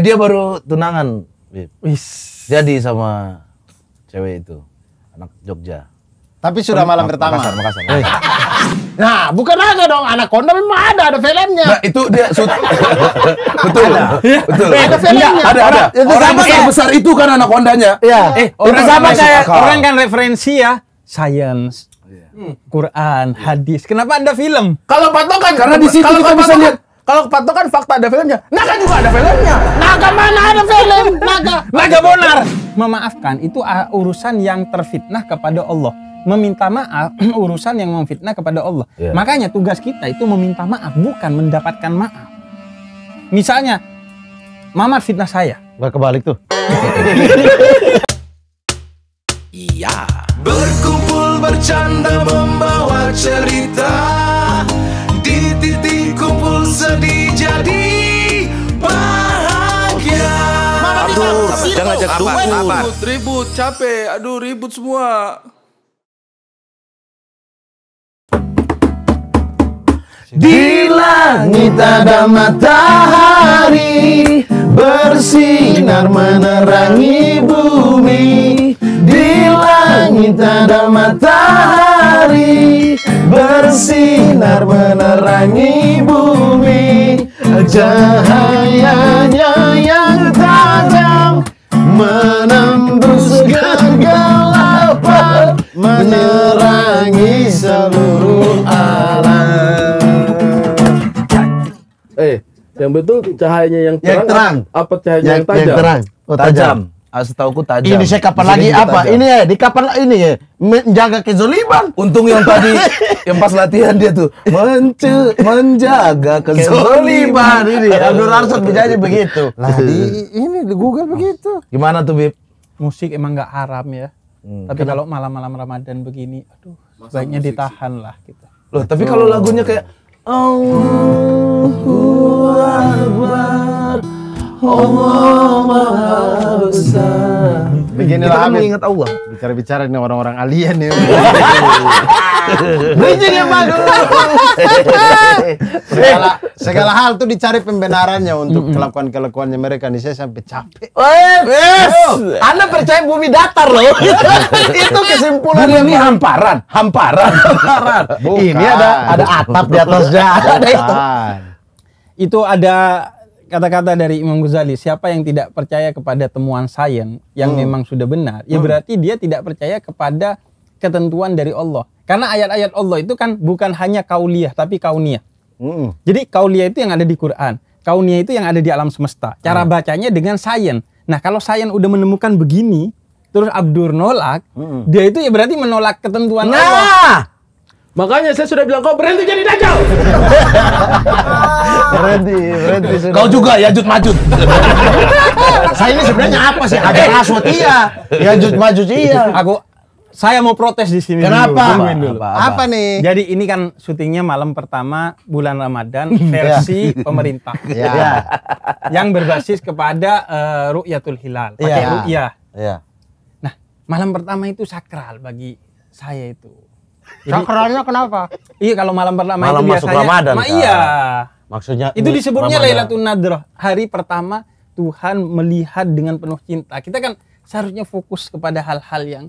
Eh dia baru tunangan. Wis. Jadi sama cewek itu, anak Jogja. Tapi sudah malam pertama. Makassar, Makassar. Eh. Nah, bukan aja dong anak kondom memang ada, ada filmnya. Nah, itu dia betul. betul. Ya, betul. Ada iya, Ada, ada. Orang, itu orang besar, ya. besar itu kan anak kondanya. Iya. Eh, orang sama kayak orang kan referensi ya, science. Iya. Quran, hadis. Kenapa ada film? Kalau patokan karena di situ kita bisa lihat kalau kepatok kan fakta ada filmnya. Naga juga ada filmnya. Naga mana ada film? Naga. Naga Bonar. Memaafkan itu ah, urusan yang terfitnah kepada Allah. Meminta maaf urusan yang memfitnah kepada Allah. Yeah. Makanya tugas kita itu meminta maaf bukan mendapatkan maaf. Misalnya Mamat fitnah saya. Gak kebalik tuh. Iya. Berkumpul bercanda membawa cerita. diajak dukun. Ribut, ribut, capek. Aduh, ribut semua. Di langit ada matahari Bersinar menerangi bumi Di langit ada matahari Bersinar menerangi bumi Cahayanya yang menembus kegelapan menerangi seluruh alam eh yang betul cahayanya yang terang, yang terang. apa cahayanya yang, yang tajam yang terang. Oh, tajam, tajam. Ah, setauku tajam. Ini saya kapan lagi apa? Ini ya, di kapan ini ya menjaga kezoliban? Untung yang tadi yang pas latihan dia tuh mencu, menjaga kezoliman ini ya. Abdul Arsad aja begitu. Lah di ini di Google begitu. Gimana tuh Bib? Musik emang nggak haram ya. Hmm. Tapi kalau malam-malam Ramadan begini, aduh, Masa sebaiknya ditahan lah gitu. Loh, tapi kalau lagunya kayak Allahu Akbar, Allah Maha Besar. Beginilah kita kan ingat Allah. Bicara-bicara ini orang-orang alien ya. Bridging yang bagus. segala, eh. segala hal tuh dicari pembenarannya untuk kelakuan-kelakuannya mereka nih saya sampai capek. Yes. Anda percaya bumi datar loh. Itu kesimpulan bumi ini hamparan, hamparan, hamparan. Bukan. Ini ada ada atap di atasnya. Ada itu. Itu ada kata-kata dari Imam Ghazali, siapa yang tidak percaya kepada temuan sains yang hmm. memang sudah benar, ya hmm. berarti dia tidak percaya kepada ketentuan dari Allah. Karena ayat-ayat Allah itu kan bukan hanya kauliah tapi kauniyah. Hmm. Jadi kauliah itu yang ada di Quran, kauniyah itu yang ada di alam semesta. Cara hmm. bacanya dengan sains. Nah, kalau sains udah menemukan begini, terus Abdur nolak, hmm. dia itu ya berarti menolak ketentuan nah! Allah. Makanya saya sudah bilang kau berhenti jadi dajal. berhenti, berhenti. Sudah. Kau juga ya jut majut. saya ini sebenarnya apa sih? ada Aswad iya, ya jut majut iya. Aku saya mau protes di sini. Kenapa? Dulu. Apa, dulu. Apa, apa, apa nih? Jadi ini kan syutingnya malam pertama bulan Ramadan iya. versi pemerintah. Iya. iya. Yang berbasis kepada uh, Ru'yatul Hilal, pakai ya. Ru'yah. Ya. Nah, malam pertama itu sakral bagi saya itu Sakralnya kenapa? Iya kalau malam pertama malam itu masuk biasanya Ramadan. Ma iya. Maksudnya itu disebutnya Lailatul Nadr, hari pertama Tuhan melihat dengan penuh cinta. Kita kan seharusnya fokus kepada hal-hal yang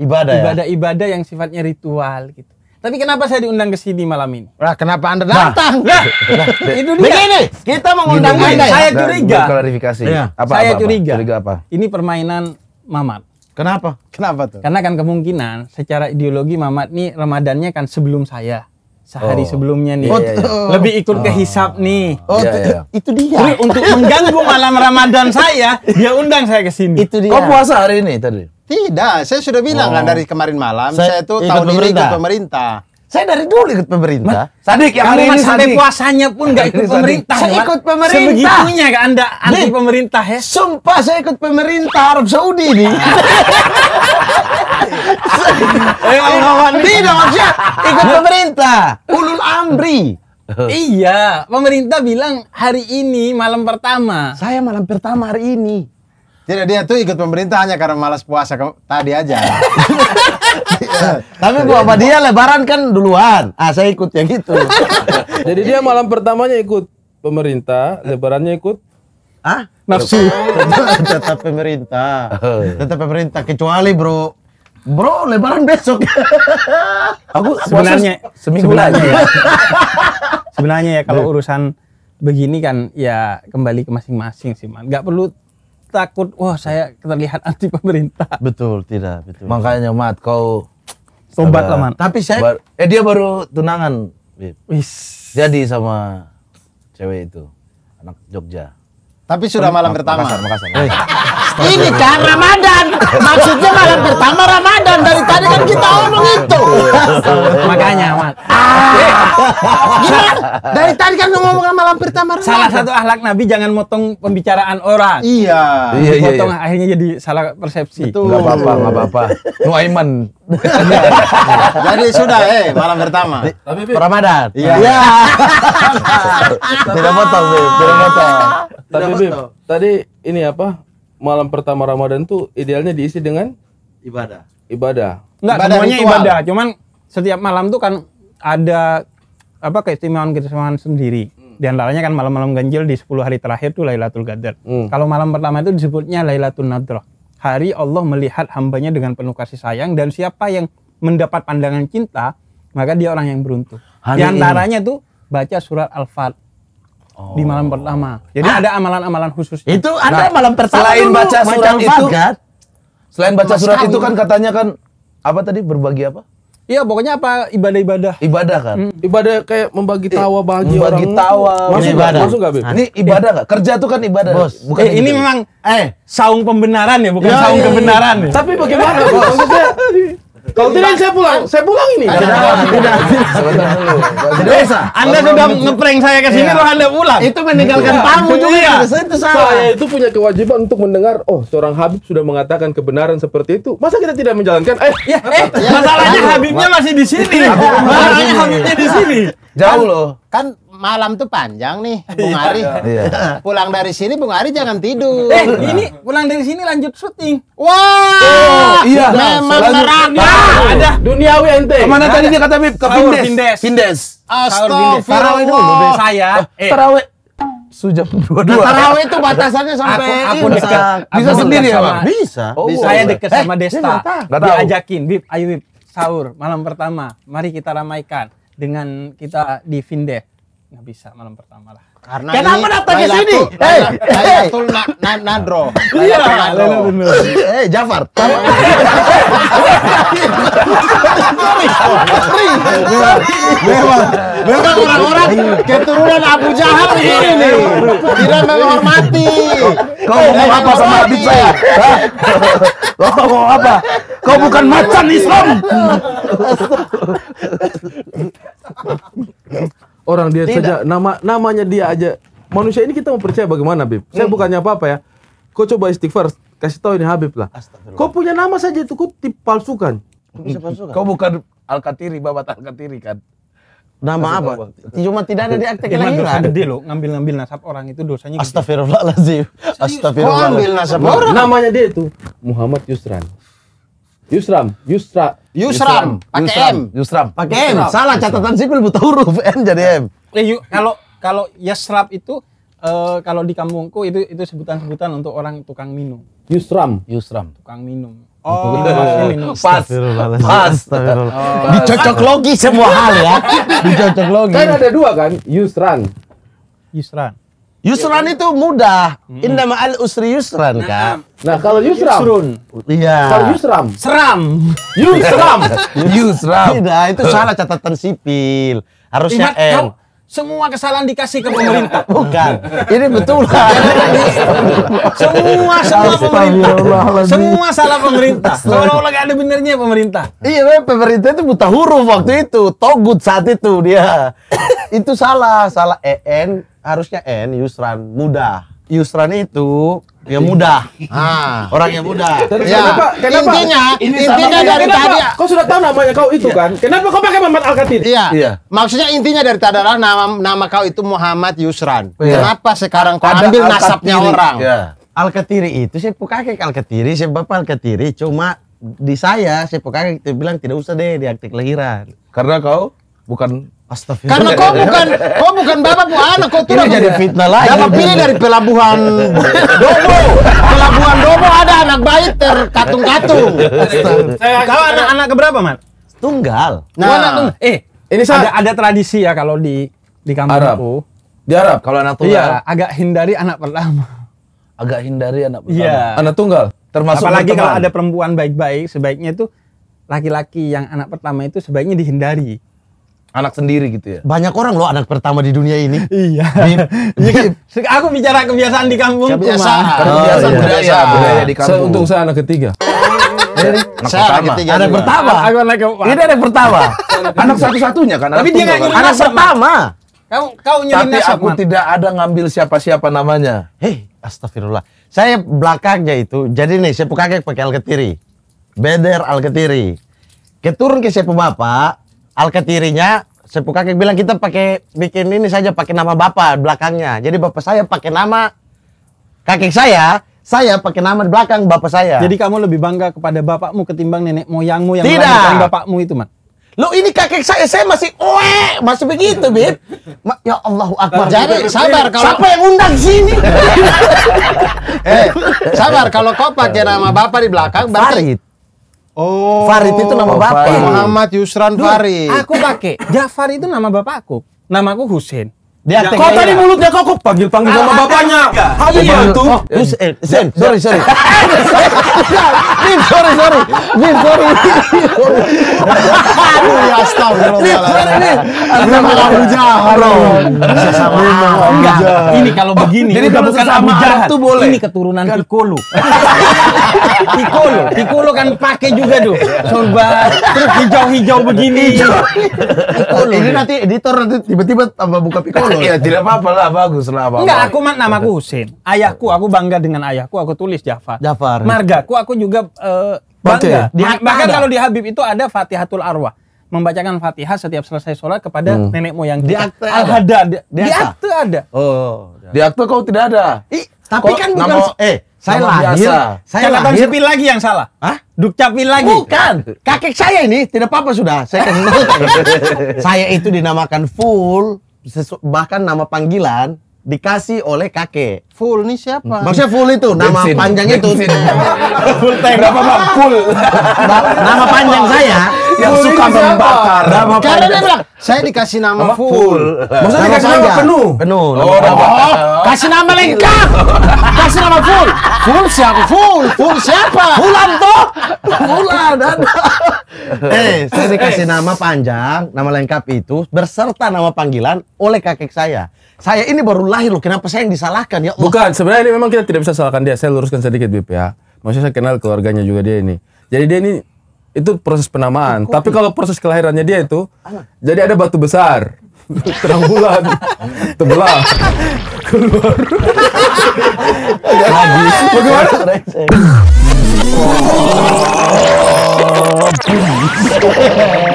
ibadah ya? ibadah-ibadah ya? yang sifatnya ritual gitu. Tapi kenapa saya diundang ke sini malam ini? Lah kenapa Anda nah, datang? Nah, nah, itu nah, dia. Begini, kita mengundang Anda. Saya nah, curiga. Klarifikasi. Iya. saya curiga. apa? Ini permainan mamat. Kenapa? Kenapa tuh? Karena kan kemungkinan secara ideologi Mamat nih Ramadannya kan sebelum saya sehari oh. sebelumnya nih. Oh, iya, iya. Oh. Lebih ikut oh. ke hisap nih. Oh, iya, iya. itu dia. Jadi untuk mengganggu malam Ramadan saya, dia undang saya ke sini. Itu dia. Kok puasa hari ini tadi? Tidak, saya sudah bilang kan oh. kan dari kemarin malam saya, saya tuh tahun ini ikut pemerintah. Saya dari dulu ikut pemerintah. Tadi Sadik yang hari ini sampai puasanya pun nggak ikut pemerintah. Saya ikut pemerintah. Sebegitunya ke Anda anti pemerintah ya? Sumpah saya ikut pemerintah Arab Saudi nih. Tidak maksudnya ikut pemerintah. Ulul Amri. iya, pemerintah bilang hari ini malam pertama. Saya malam pertama hari ini. Tidak dia tuh ikut pemerintah hanya karena malas puasa tadi aja. Tapi gua sama dia lebaran kan duluan. Ah, saya ikut yang gitu Jadi dia malam pertamanya ikut pemerintah, lebarannya ikut Ah, nafsu. tetap pemerintah. Tetap pemerintah kecuali bro Bro, lebaran besok. Aku sebenarnya seminggu lagi. Ya. sebenarnya ya kalau iya. urusan begini kan ya kembali ke masing-masing sih man. Gak perlu takut wah saya terlihat anti pemerintah. Betul, tidak, betul. Makanya Mat kau Tobat lah man. Tapi saya bar, eh dia baru tunangan. Wis. Jadi sama cewek itu anak Jogja. Tapi sudah malam pertama. Makassar, Makassar. Hey. Eh. Ini kan Ramadan. Maksudnya malam pertama Ramadan. Dari tadi kan kita omong itu. Iya. Makanya, Mat. Gimana? Dari tadi kan ngomong sama lampir tamar. Salah satu ahlak Nabi jangan motong pembicaraan orang. Iya. Iya, iya, iya. akhirnya jadi salah persepsi. Betul. Gak apa-apa, gak apa-apa. Nuaiman. jadi sudah, eh malam pertama. Ramadan. Iya. Iya. Tidak potong, tidak motong. Tapi Bim, tadi ini apa? Malam pertama Ramadan tuh idealnya diisi dengan ibadah. Ibadah. Enggak, semuanya ritual. ibadah, cuman setiap malam tuh kan ada apa keistimewaan-keistimewaan sendiri. Hmm. Di antaranya kan malam-malam ganjil di 10 hari terakhir itu Lailatul Qadar. Hmm. Kalau malam pertama itu disebutnya Lailatul Nadroh. Hari Allah melihat hambanya dengan penuh kasih sayang dan siapa yang mendapat pandangan cinta, maka dia orang yang beruntung. Hari di antaranya ini. tuh baca surat Al-Fat. Oh. di malam pertama. Jadi ah. ada amalan-amalan khusus. Itu ada nah, malam pertama. Selain baca surat itu, selain baca surat itu kan katanya kan apa tadi berbagi apa? Iya pokoknya apa ibadah-ibadah. Ibadah kan. Hmm. Ibadah kayak membagi iya. tawa bagi membagi orang. tawa. Masuk ibadah. Masuk gak, Beb? Ini ibadah enggak? Kerja tuh kan ibadah. Bos. Bukan eh, ini memang eh saung pembenaran ya, bukan ya, saung ya. ya. kebenaran ya. Tapi bagaimana? Bos? Kalau tidak saya pulang, saya pulang ini. Anda sudah ngeprank saya ke sini, iya. loh Anda pulang. Itu meninggalkan iya. tamu juga. Iya. Saya itu punya kewajiban untuk mendengar. Oh, seorang Habib sudah mengatakan kebenaran seperti itu. Masa kita tidak menjalankan? Eh, eh masalahnya Habibnya masih di sini. Masalahnya Habibnya di sini. Jauh loh. Kan malam tuh panjang nih, iya. Bung Ari. Iya. Iya. Pulang dari sini Bung Ari jangan tidur. Eh, ini pulang dari sini lanjut syuting. Wah! Oh, iya. Memang neraka. Nah, nah. Ada duniawi ente. Kemana tadi dia kata Bib? Ke Pindes. Pindes. Astagfirullah. Tarawih saya. Oh, eh. Tarawih sejam dua dua. Nah, tarawih itu batasannya sampai aku, aku bisa bisa sendiri ya bang? Bisa. Oh, bisa. Saya dekat eh, sama Desta. Dia ajakin, Bib, ayo Bib, sahur malam pertama. Mari kita ramaikan dengan kita di Vindes nggak bisa malam pertama lah. Karena Kenapa datang ke sini? Hei, Lailatul na, na, Nadro. Iya, Nadro. Hei, Jafar. Memang memang orang-orang keturunan Abu Jahal ini Tidak menghormati. Kau ngomong apa sama abid saya? Kau ngomong apa? Kau bukan macan Islam. orang dia Tidak. saja nama namanya dia aja manusia ini kita mau percaya bagaimana Bib saya hmm. bukannya apa apa ya kau coba istighfar kasih tahu ini Habib lah kau punya nama saja itu kau dipalsukan kau bukan Al-Katiri babat Al-Katiri kan Nama apa? Cuma tidak ada di akte kelahiran. Gede lo ngambil-ngambil nasab orang itu dosanya. Astagfirullahalazim. Astagfirullahalazim. Kok ambil nasab orang? Namanya dia itu Muhammad Yusran. Yusram, Yusra, Yusram, pakai M, Yusram, pakai M. Salah catatan sipil buta huruf N jadi M. Eh, kalau kalau Yusram itu uh, kalau di kampungku itu itu sebutan-sebutan untuk orang tukang minum. Yusram, Yusram, tukang minum. Oh, minum. pas, pas, dicocok logi semua hal ya, dicocok logi. Kan ada dua kan, Yusran, Yusran. Yusran iya kan? itu mudah. Hmm. Inna ma'al usri yusran, nah, Kak. Nah, nah kalau yusram. Yusrun. Iya. Kalau yusram. Seram. Yusram. yusram. Tidak, itu salah catatan sipil. Harusnya Ingat, N. Semua kesalahan dikasih ke pemerintah. Bukan. Ini betul. semua salah pemerintah. Semua salah pemerintah. Seolah-olah ada benernya pemerintah. Iya, pemerintah itu buta huruf waktu itu. Togut saat itu dia. itu salah, salah EN harusnya N Yusran mudah. Yusran itu ya mudah. Ah, orang yang mudah. Terus ya. kenapa? Kenapa? Intinya, ini intinya dari kenapa? tadi. Kau sudah tahu namanya kau itu iya. kan? Kenapa kau pakai Muhammad Al Katib? Iya. iya. Maksudnya intinya dari tadi adalah nama nama kau itu Muhammad Yusran. Iya. Kenapa sekarang kau ambil nasabnya orang? Iya. Al Katiri itu saya pakai Al Katiri, saya bapak Al Cuma di saya saya pakai bilang tidak usah deh diaktif lahiran. Karena kau bukan Astaga. Karena kau bukan kau bukan bapak bu anak, kau tidak jadi fitnah lagi. Dapat pilih dari pelabuhan Dobo. Pelabuhan Dobo ada anak bayi terkatung-katung. Kau anak-anak keberapa, Man? Tunggal. Nah, anak, eh ini saya ada, ada tradisi ya kalau di di kampungku. Di Arab kalau anak tunggal. Iya, agak hindari anak pertama. Agak hindari anak pertama. Iya. Anak tunggal termasuk Apalagi kalau ada perempuan baik-baik, sebaiknya itu laki-laki yang anak pertama itu sebaiknya dihindari anak sendiri gitu ya. Banyak orang loh anak pertama di dunia ini. iya. Di, di, iya kan? aku bicara kebiasaan di kampung. Kebiasaan. Kebiasaan oh, iya. budaya, budaya di kampung. Untung saya anak ketiga. anak saya pertama. Anak, anak pertama. anak Ini anak pertama. anak satu-satunya kan. Tapi dia nggak Anak pertama. Kau kau nyuruh Tapi aku tidak ada ngambil siapa-siapa namanya. Hei, astagfirullah. Saya belakangnya itu. Jadi nih, saya kakek pakai alketiri. Beder alketiri. Keturun ke siapa bapak, Alkatirinya sepuh kakek bilang kita pakai bikin ini saja pakai nama bapak belakangnya. Jadi bapak saya pakai nama kakek saya, saya pakai nama di belakang bapak saya. Jadi kamu lebih bangga kepada bapakmu ketimbang nenek moyangmu yang Tidak. bapakmu itu, Mat. Lo ini kakek saya, saya masih oe, masih begitu, Bib. Ma ya Allah Akbar. Jadi sabar kalau siapa yang undang sini? eh, sabar kalau kau pakai nama bapak di belakang berarti Farid. Oh. Farid itu nama oh, bapak. Muhammad Yusran Duh, Aku pakai. Jafar itu nama bapakku. Namaku Husin. Dia ya, tadi mulutnya kau kok panggil panggil sama bapaknya. Habis iya. itu. Oh, eh, Zen, sorry sorry. Bim, sorry sorry. Bim, sorry. Aduh, ya astagfirullah. Memang Abu Jahal. sama enggak Ini kalau begini. Jadi kalau bukan Abu jahat boleh. Ini keturunan Piccolo. Piccolo, Piccolo kan pakai juga tuh. Coba terus hijau-hijau begini. Ini nanti editor nanti tiba-tiba tambah buka Piccolo. Ya tidak apa-apa lah, bagus lah. Apa -apa. Enggak, aku namaku Husin. Ayahku, aku bangga dengan ayahku, aku tulis Jafar. Jafar. Margaku, aku juga uh, bangga. Okay. Di, bahkan kalau di Habib itu ada Fatihatul Arwah membacakan Fatihah setiap selesai sholat kepada hmm. nenek moyang kita. Di akte Al-Hada. Di, di, di akte ada. Oh. Di akte kau tidak ada. I, tapi kau, kan bukan nama, eh saya nama lahir. Biasa. Saya Catatan lahir. sipil lagi yang salah. Hah? Dukcapil lagi. Bukan. Kakek saya ini tidak apa-apa sudah. Saya kasih saya itu dinamakan full bahkan nama panggilan dikasih oleh kakek. Full nih siapa? Hmm. Maksudnya full itu nama bensin, panjangnya itu. full tank. Berapa bang? Full. nama panjang saya yang full suka membakar. Nama Karena dia bilang saya dikasih nama, nama full. full. Maksudnya nama dikasih nama penuh. Penuh. Nama oh, nama. oh, kasih nama lengkap. kasih nama full. Full siapa? Full. Full siapa? Fulan toh. Fulan. eh, saya dikasih nama panjang, nama lengkap itu berserta nama panggilan oleh kakek saya. Saya ini baru lahir loh, kenapa saya yang disalahkan ya Allah. Bukan, sebenarnya ini memang kita tidak bisa salahkan dia. Saya luruskan sedikit Bip ya. Maksudnya saya kenal keluarganya juga dia ini. Jadi dia ini itu proses penamaan. Tapi kalau proses kelahirannya dia itu, Anak. jadi ada batu besar, terang bulan, tebelah keluar. Lagi.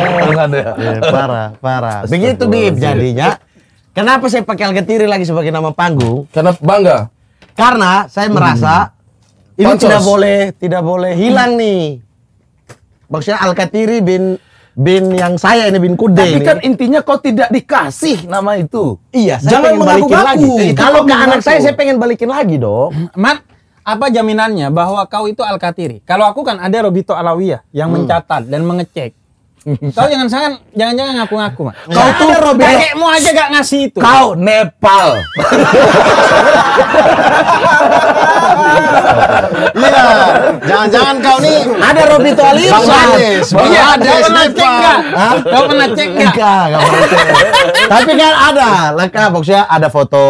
Bagaimana? Eh, parah, parah. Begitu Bib jadinya. Kenapa saya pakai Algetiri lagi sebagai nama panggung? Karena bangga. Karena saya merasa hmm. ini tidak boleh tidak boleh hilang nih. Maksudnya Alkatiri bin bin yang saya ini bin kude tapi ini. kan intinya kau tidak dikasih nama itu iya saya jangan balikin lagi eh, kalau ke anak saya saya pengen balikin lagi dong hmm, mat apa jaminannya bahwa kau itu Alkatiri? kalau aku kan ada Robito Alawiyah yang hmm. mencatat dan mengecek Kau jangan jangan jangan jangan ngaku-ngaku mah. Kau tuh Robert ya. kakekmu aja gak ngasih itu. Kau Nepal. Iya, jangan-jangan kau nih ada Robito Alirsan. Iya, ada Nepal. Kau pernah cek enggak? Enggak, pernah cek. Tapi kan ada, lengkap maksudnya ada foto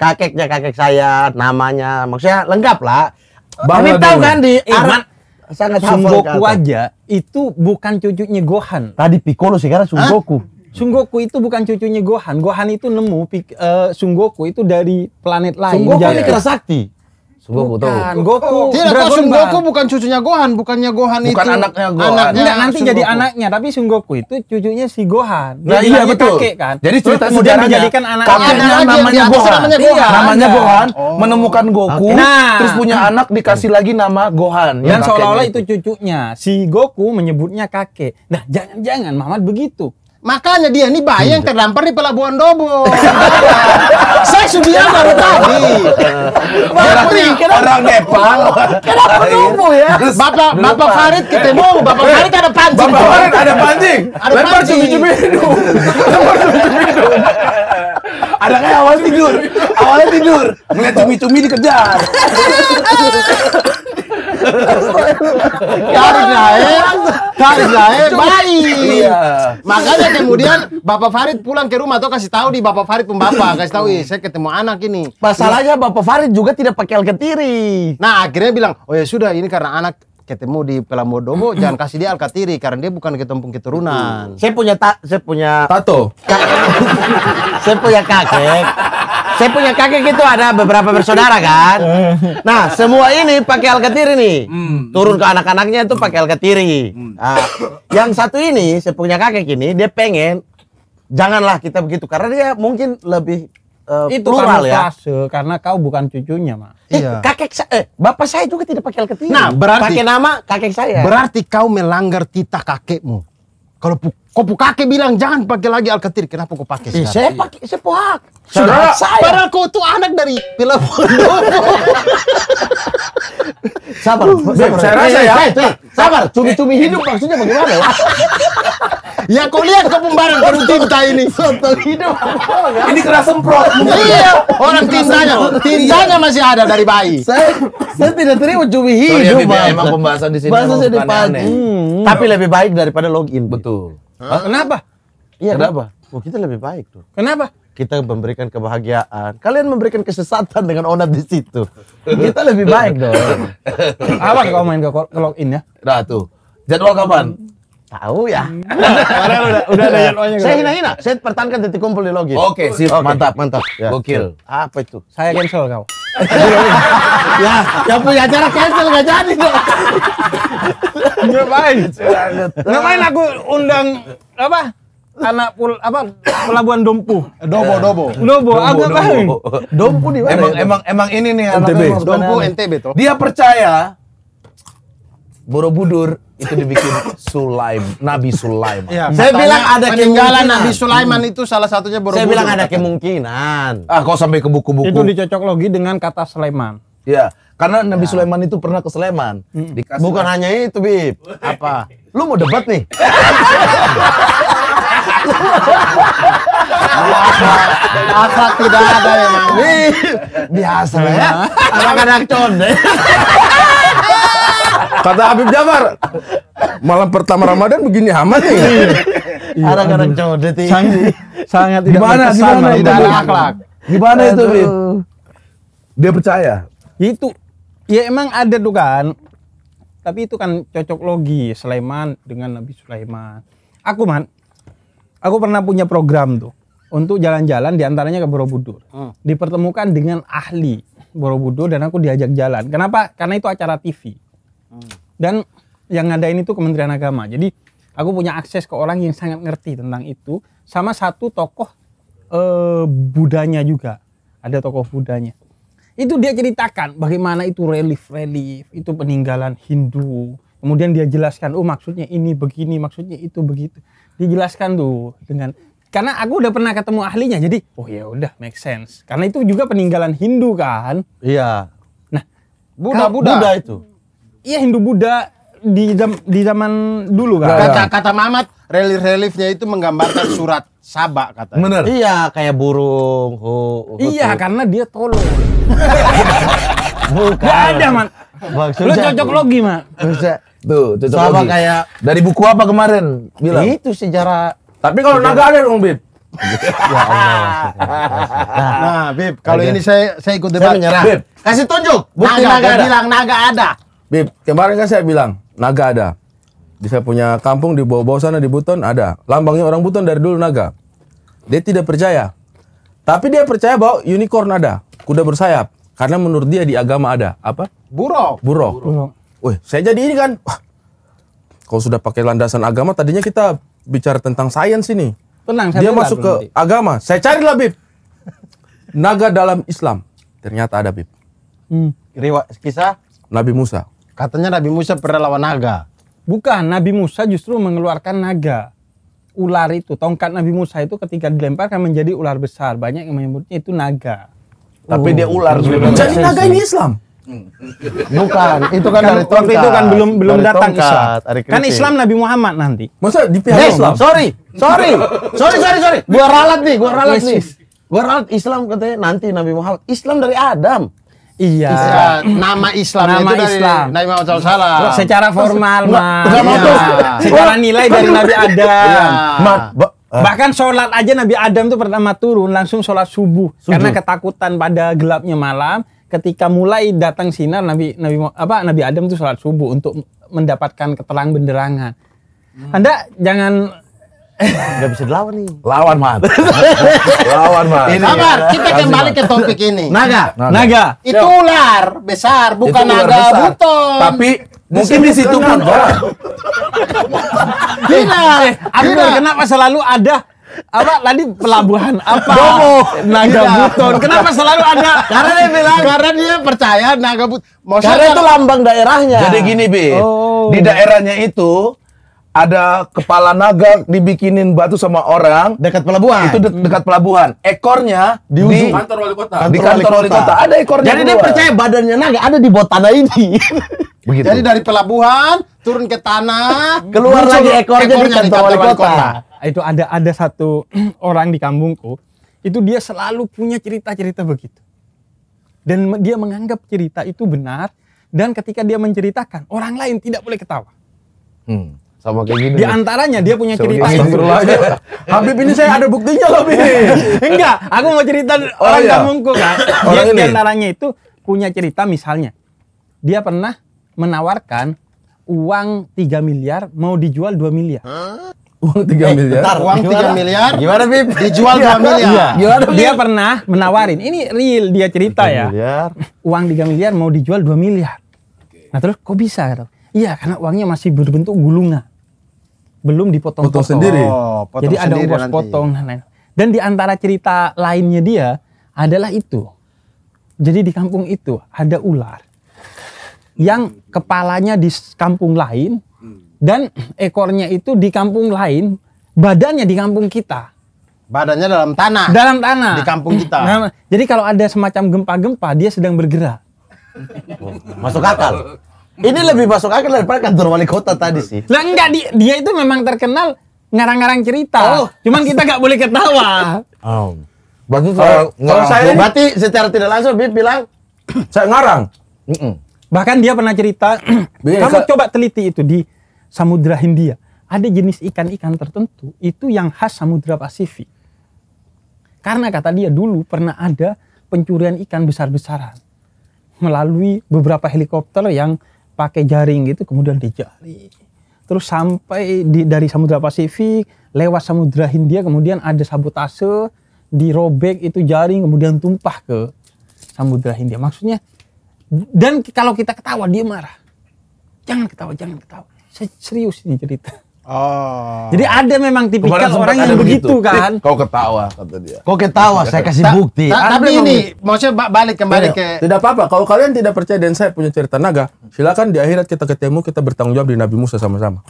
kakeknya kakek saya, namanya, maksudnya lengkap lah. Bang, tahu kan di eh, Arab, sangat Sunggoku aja itu bukan cucunya Gohan. Tadi Piccolo sekarang Sunggoku. Sunggoku itu bukan cucunya Gohan. Gohan itu nemu uh, Sunggoku itu dari planet lain. Sunggoku ini kerasakti. Goku tahu. Goku. enggak tahu Sun Goku bukan cucunya Gohan, bukannya Gohan bukan itu. Bukan anaknya Gohan. Anaknya Enggak, nanti Sun jadi Goku. anaknya, tapi Sun Goku itu cucunya si Gohan. Nah, iya betul. Kakek, kan? Jadi cerita kemudian dijadikan anak kakeknya namanya, Gohan. namanya iya. Gohan. Iya, namanya Gohan oh. menemukan Goku, okay. nah. terus punya anak dikasih lagi nama Gohan. Dan seolah-olah itu cucunya. Si Goku menyebutnya kakek. Nah, jangan-jangan Mamat begitu. Makanya dia ini bayang yang hmm. terdampar di pelabuhan Dobo. Saya sudah baru tadi. Orang, orang Nepal. Kenapa Dobo ya? Bapak Bapak Farid ketemu, eh, Bapak eh, Farid ada pancing. Bapak Farid ada pancing. Ada pancing. Lempar cumi Lempar minum. awal tidur. awal tidur. Melihat cumi-cumi dikejar karena naik eh. garing naik eh. baik iya. makanya kemudian Bapak Farid pulang ke rumah tuh kasih tahu di Bapak Farid bapak kasih tahu saya ketemu anak ini masalahnya Bapak Farid juga tidak pakai alkatiri. nah akhirnya bilang oh ya sudah ini karena anak ketemu di Pelamodomo jangan kasih dia alkatiri karena dia bukan ketumpung keturunan. Saya punya tak saya punya tato. saya punya kakek saya punya kakek itu ada beberapa bersaudara kan. Nah, semua ini pakai alkatiri nih. Hmm. Turun ke anak-anaknya itu pakai alkatiri. Hmm. Nah, yang satu ini, saya punya kakek ini, dia pengen janganlah kita begitu karena dia mungkin lebih uh, itu plural ya. karena kau bukan cucunya, mak. Eh, iya. Kakek saya, eh, bapak saya juga tidak pakai alkatiri. Nah, berarti pakai nama kakek saya. Berarti kau melanggar titah kakekmu. Kalau Kopu kakek bilang jangan pakai lagi alkatir. Kenapa kau pakai sekarang? saya pakai, saya pohak. Sudah saya. Padahal kau tuh anak dari Pelapon. sabar, sabar. Saya rasa eh, eh, ya. Eh, sabar, cumi-cumi hidup maksudnya bagaimana ya? kau lihat kau pembarang kau tinta ini. Soto hidup. ini kena semprot. iya, orang tintanya, tintanya iya. masih ada dari bayi. Saya, saya tidak terima cumi hidup. Sorry, ya, emang pembahasan di sini. di pagi. Hmm. Tapi lebih baik daripada login. Betul. Hah? Ah, kenapa? Iya, kenapa? Oh, kita lebih baik tuh. Kenapa? Kita memberikan kebahagiaan. Kalian memberikan kesesatan dengan onat di situ. Kita lebih baik dong. Apa kau main ke, ke login ya? Nah tuh. Jadwal kapan? Tahu ya. Karena udah udah ada iya. jadwalnya. Saya hina-hina. Saya pertahankan titik kumpul di login. Oke, okay, sip. Okay. Mantap, mantap. Ya. Gokil. Apa itu? Saya cancel kau ya, ya punya acara cancel gak jadi dong. Ngapain? Ngapain aku undang apa? anak pul apa pelabuhan Dompu Dobo Dobo Dobo aku Dompu di mana emang emang emang ini nih NTB Dompu NTB tuh dia percaya Borobudur itu dibikin Sulaim, Nabi Sulaiman. Ya, saya bilang ada kemungkinan Nabi Sulaiman itu salah satunya Borobudur. Saya bilang ada kemungkinan. Ah, kok sampai ke buku-buku. Itu dicocok logi dengan kata Sulaiman. Ya, karena Nabi ya. Sulaiman itu pernah ke Sulaiman. Hmm. Bukan lah. hanya itu, Bib. Apa? Lu mau debat nih? Biasa, biasa tidak ada yang biasa ya. Iya. Anak-anak conde. Kata Habib Jafar, malam pertama Ramadan begini amat nih. Iya. Ada kan ini. Sangat, sangat tidak gimana, gimana, tidak ada akhlak. Gimana itu, Bib? Dia percaya. Itu ya emang ada tuh kan. Tapi itu kan cocok logi Sulaiman dengan Nabi Sulaiman. Aku man, aku pernah punya program tuh untuk jalan-jalan diantaranya ke Borobudur. Hmm. Dipertemukan dengan ahli Borobudur dan aku diajak jalan. Kenapa? Karena itu acara TV. Dan yang ngadain itu Kementerian Agama. Jadi aku punya akses ke orang yang sangat ngerti tentang itu sama satu tokoh e, budanya juga ada tokoh budanya itu dia ceritakan bagaimana itu relief relief itu peninggalan Hindu kemudian dia jelaskan oh maksudnya ini begini maksudnya itu begitu dijelaskan tuh dengan karena aku udah pernah ketemu ahlinya jadi oh ya udah make sense karena itu juga peninggalan Hindu kan iya nah Buddha Buddha, Buddha itu Iya Hindu Buddha di jam, di zaman dulu kan. Kata kata Mamat relief-reliefnya itu menggambarkan surat sabak kata Bener. Iya, kayak burung. Hu, hu, iya, hu. karena dia tolong. Bukan. Gak ada, Man. Maksudnya, Lu cocok logi, mak. tuh, cocok logi. kayak dari buku apa kemarin? Bilang. Itu sejarah. Tapi kalau naga ada dong, Bib. ya Allah. Nah, Bib, kalau ini saya saya ikut debat. Saya menyerah. Bib, kasih tunjuk. Bukti naga, naga ada. bilang naga ada. Di, kemarin kan saya bilang, naga ada. Di saya punya kampung di bawah-bawah sana di Buton ada. Lambangnya orang Buton dari dulu naga. Dia tidak percaya. Tapi dia percaya bahwa unicorn ada, kuda bersayap. Karena menurut dia di agama ada apa? Buruh. Buruk. Wih, saya jadi ini kan. Wah, kalau sudah pakai landasan agama, tadinya kita bicara tentang sains ini. Tenang, saya dia masuk ke nanti. agama. Saya lah bib. Naga dalam Islam ternyata ada bib. Hmm. Kisah Nabi Musa. Katanya Nabi Musa pernah lawan naga. Bukan, Nabi Musa justru mengeluarkan naga. Ular itu, tongkat Nabi Musa itu ketika dilemparkan menjadi ular besar. Banyak yang menyebutnya itu naga. Tapi dia oh. ular. juga. Jadi iya, naga iya, ini iya. Islam? Bukan, itu kan, kan dari tongkat. Waktu itu kan belum belum datang tongkat, Islam. Kan Islam Nabi Muhammad nanti. Masa di pihak Islam? Sorry, sorry, sorry, sorry, sorry. Gua ralat nih, gua ralat nih. Gua ralat Islam katanya nanti Nabi Muhammad. Islam dari Adam. Iya. Nama Islam nama itu dari Islam. Nabi Muhammad SAW. Secara formal, Mas. Ya. Secara nilai dari Nabi Adam. Iya. Eh. Bahkan sholat aja Nabi Adam itu pertama turun langsung sholat subuh, subuh. karena ketakutan pada gelapnya malam. Ketika mulai datang sinar Nabi Nabi apa Nabi Adam itu sholat subuh untuk mendapatkan keterang benderangan. Hmm. Anda jangan nggak bisa dilawan nih. Lawan mat. lawan mat. Ini Sabar, ya. kita kembali ke topik ini. Naga. Naga. naga. Itu ular besar, bukan ular naga besar. buton. Tapi mungkin di situ pun kan orang. Tidak. kena kenapa selalu ada apa tadi pelabuhan apa Domo. naga Gila. buton kenapa selalu ada karena dia bilang karena dia percaya naga buton karena itu lambang daerahnya jadi gini bi oh. di daerahnya itu ada kepala naga dibikinin batu sama orang dekat pelabuhan itu de dekat pelabuhan ekornya di, di kantor wali kota di kantor wali kota, ada ekornya jadi dia percaya badannya naga ada di bawah tanah ini Begitu. jadi dari pelabuhan turun ke tanah keluar lagi ekornya, ekornya di kantor, wali kota. kota itu ada ada satu orang di kampungku itu dia selalu punya cerita-cerita begitu dan dia menganggap cerita itu benar dan ketika dia menceritakan orang lain tidak boleh ketawa hmm sama kayak gini. Di antaranya dia punya cerita ini. Habib ini saya ada buktinya loh, Enggak, aku mau cerita oh, orang iya. kampungku kan. Orang dia di antaranya itu punya cerita misalnya. Dia pernah menawarkan uang 3 miliar mau dijual 2 miliar. Huh? Uang tiga eh, miliar. Bentar, uang tiga miliar. Gimana, Bib? Dijual dua iya. miliar. Iya. Gimana, Dia pernah menawarin. Ini real dia cerita ya. Miliar. Uang tiga miliar mau dijual dua miliar. Nah, terus kok bisa? Gitu? Iya, karena uangnya masih berbentuk gulungan belum dipotong-potong. sendiri. Oh, potong Jadi sendiri ada uang potong. Nah, nah. Dan di antara cerita lainnya dia adalah itu. Jadi di kampung itu ada ular yang kepalanya di kampung lain dan ekornya itu di kampung lain, badannya di kampung kita. Badannya dalam tanah. Dalam tanah. Di kampung eh, kita. Nah, jadi kalau ada semacam gempa-gempa, dia sedang bergerak. Masuk akal. Ini lebih masuk akal daripada kantor wali kota tadi sih. Lah enggak dia, dia itu memang terkenal ngarang-ngarang cerita. Oh. Cuman kita nggak boleh ketawa. Eh, oh. Berarti kalau, kalau saya berarti secara tidak langsung dia bilang saya ngarang. Mm -mm. Bahkan dia pernah cerita, kamu coba teliti itu di Samudra Hindia. Ada jenis ikan-ikan tertentu itu yang khas Samudra Pasifik. Karena kata dia dulu pernah ada pencurian ikan besar-besaran melalui beberapa helikopter yang pakai jaring gitu kemudian dijali terus sampai di, dari Samudra Pasifik lewat Samudra Hindia kemudian ada sabotase dirobek itu jaring kemudian tumpah ke Samudra Hindia maksudnya dan kalau kita ketawa dia marah jangan ketawa jangan ketawa serius ini cerita Oh. Jadi ada memang tipikal Kemarin orang yang begitu, begitu kan. Kau ketawa kata dia. Kau ketawa, saya kasih bukti. Ta, ta, tapi ini maksudnya balik kembali ke Tidak apa-apa. Kalau kalian tidak percaya dan saya punya cerita naga, silakan di akhirat kita ketemu kita bertanggung jawab di Nabi Musa sama-sama.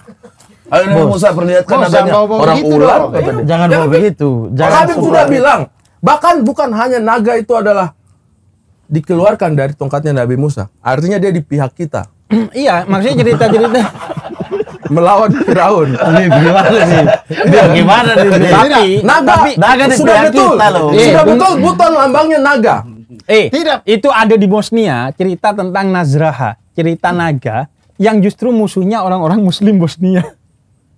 Ayo Nabi Musa perlihatkan naganya. Orang ular Jangan bawa begitu. Jangan Habib sudah bilang, bahkan bukan hanya naga itu adalah dikeluarkan dari tongkatnya Nabi Musa. Artinya dia di pihak kita. iya, maksudnya cerita-cerita melawan Firaun. Ini gimana nih? Dia iya. gimana nih? Tapi, naga, tapi, naga sudah betul. loh. Sudah iya. betul buton lambangnya naga. Eh, tidak. Itu ada di Bosnia cerita tentang Nazraha, cerita naga yang justru musuhnya orang-orang muslim Bosnia.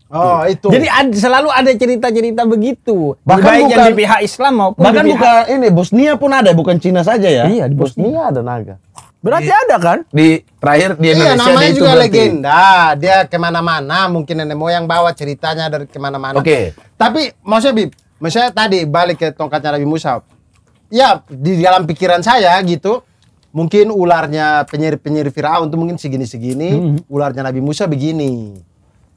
Oh, itu. Jadi ada, selalu ada cerita-cerita begitu. Bahkan Baik bukan, yang di pihak Islam maupun bahkan di pihak... bukan ini Bosnia pun ada, bukan Cina saja ya. Iya, di Bosnia, Bosnia ada naga. Berarti di, ada kan? Di terakhir di iya, Indonesia iya, namanya juga berarti. legenda. Dia kemana-mana, mungkin nenek moyang bawa ceritanya dari kemana-mana. Oke. Okay. Tapi maksudnya Bib, misalnya tadi balik ke tongkatnya Nabi Musa. Ya di dalam pikiran saya gitu, mungkin ularnya penyihir-penyihir Firaun itu mungkin segini-segini, hmm. ularnya Nabi Musa begini.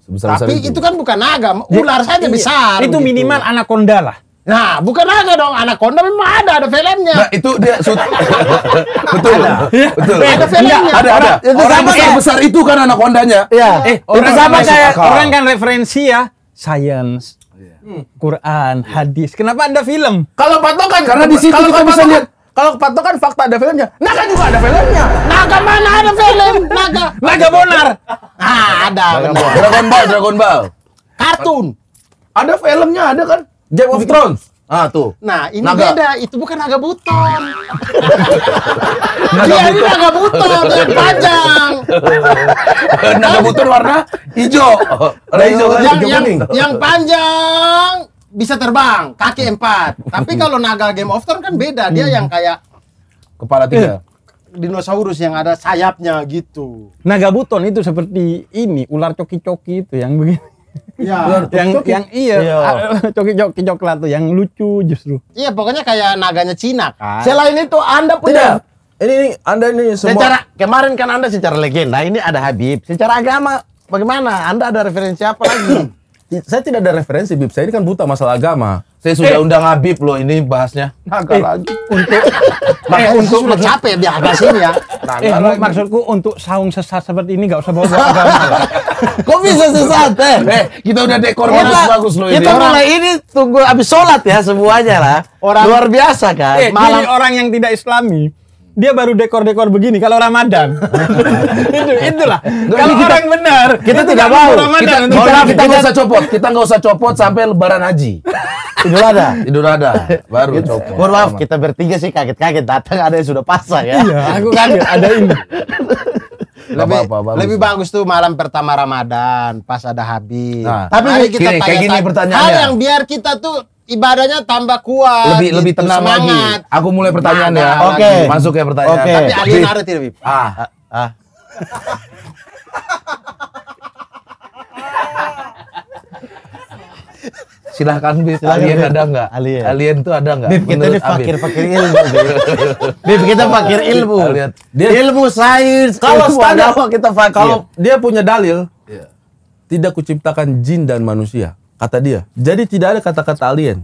Sebesar Tapi itu. itu kan bukan naga, ular ya, saja iya. besar. Itu gitu. minimal anaconda lah. Nah, bukan aja dong. anak kondom memang ada, ada filmnya. Nah, itu dia betul. Ada. Betul. Iya, ada filmnya. Iya, ada, ada. Orang, itu orang besar, besar itu kan anak kondanya? Iya. Eh, orang sama kayak orang kan referensi ya, science. Iya. Quran, hadis. Kenapa ada film? Kalau patokan karena di situ kita bisa lihat kalau patokan fakta ada filmnya, naga juga ada filmnya. Naga mana ada film? Naga. Naga Bonar. Ah, ada. Dragon Ball, Dragon Ball. Kartun. Ada filmnya ada kan? Game of Thrones. Ah tuh. Nah ini naga. beda, itu bukan naga buton. naga Dia ini naga buton yang panjang. naga buton warna hijau. Oh. Warna hijau kan? Yang, yang, yang panjang bisa terbang, kaki empat. Tapi kalau naga Game of Thrones kan beda, dia hmm. yang kayak kepala tiga. Eh, dinosaurus yang ada sayapnya gitu. Naga buton itu seperti ini ular coki-coki itu yang begini. Ya, yang coki. yang iya, iya. coki ah, coki coklat tuh yang lucu justru. Iya, pokoknya kayak naganya Cina kan. Selain itu Anda punya Tidak. Ini, ini Anda ini semua secara kemarin kan Anda secara legenda, ini ada Habib. Secara agama bagaimana? Anda ada referensi apa lagi? Ya, saya tidak ada referensi Bib. Saya ini kan buta masalah agama. Saya sudah eh. undang Habib loh ini bahasnya. Naga eh. lagi. Untuk maka eh, untuk sudah capek biar ini ya. eh, lagi. maksudku untuk saung sesat seperti ini nggak usah bawa bawa agama. Kok bisa sesat? Eh, eh kita udah dekor kita, bagus, bagus loh ini. Kita mulai ini tunggu abis sholat ya semuanya lah. Orang luar biasa kan. Eh, Malam. orang yang tidak Islami dia baru dekor-dekor begini kalau Ramadan. itu itulah. Nggak, kalau kita, orang benar, kita tidak mau. Ramadan kita, kita, kita, nggak usah copot. Kita nggak usah copot sampai Lebaran Haji. Idul ada, Idul ada. Baru gitu. copot. Mohon maaf, kita bertiga sih kaget-kaget datang ada yang sudah pasang ya. Iya, aku kaget ada ini. lebih, apa, apa, bagus. lebih bagus tuh malam pertama Ramadan pas ada habis. Nah, Tapi kita kayak gini pertanyaannya. Hal yang biar kita tuh ibadahnya tambah kuat. Lebih gitu, lebih tenang semangat. lagi. Aku mulai pertanyaan nah, ya. Oke. Okay. Masuk ya pertanyaan. Okay. Tapi Alin tidak Bib. Ah. Ah. ah. Silahkan Bib, Silahkan, alien Bip. ada nggak? Alien. alien tuh ada nggak? Bib, kita ini fakir-fakir ilmu. Bib, kita fakir ilmu. Dia, ilmu sains. Kalau standar kita fakir. Iya. Kalau dia punya dalil, yeah. tidak kuciptakan jin dan manusia Kata dia. Jadi tidak ada kata-kata alien.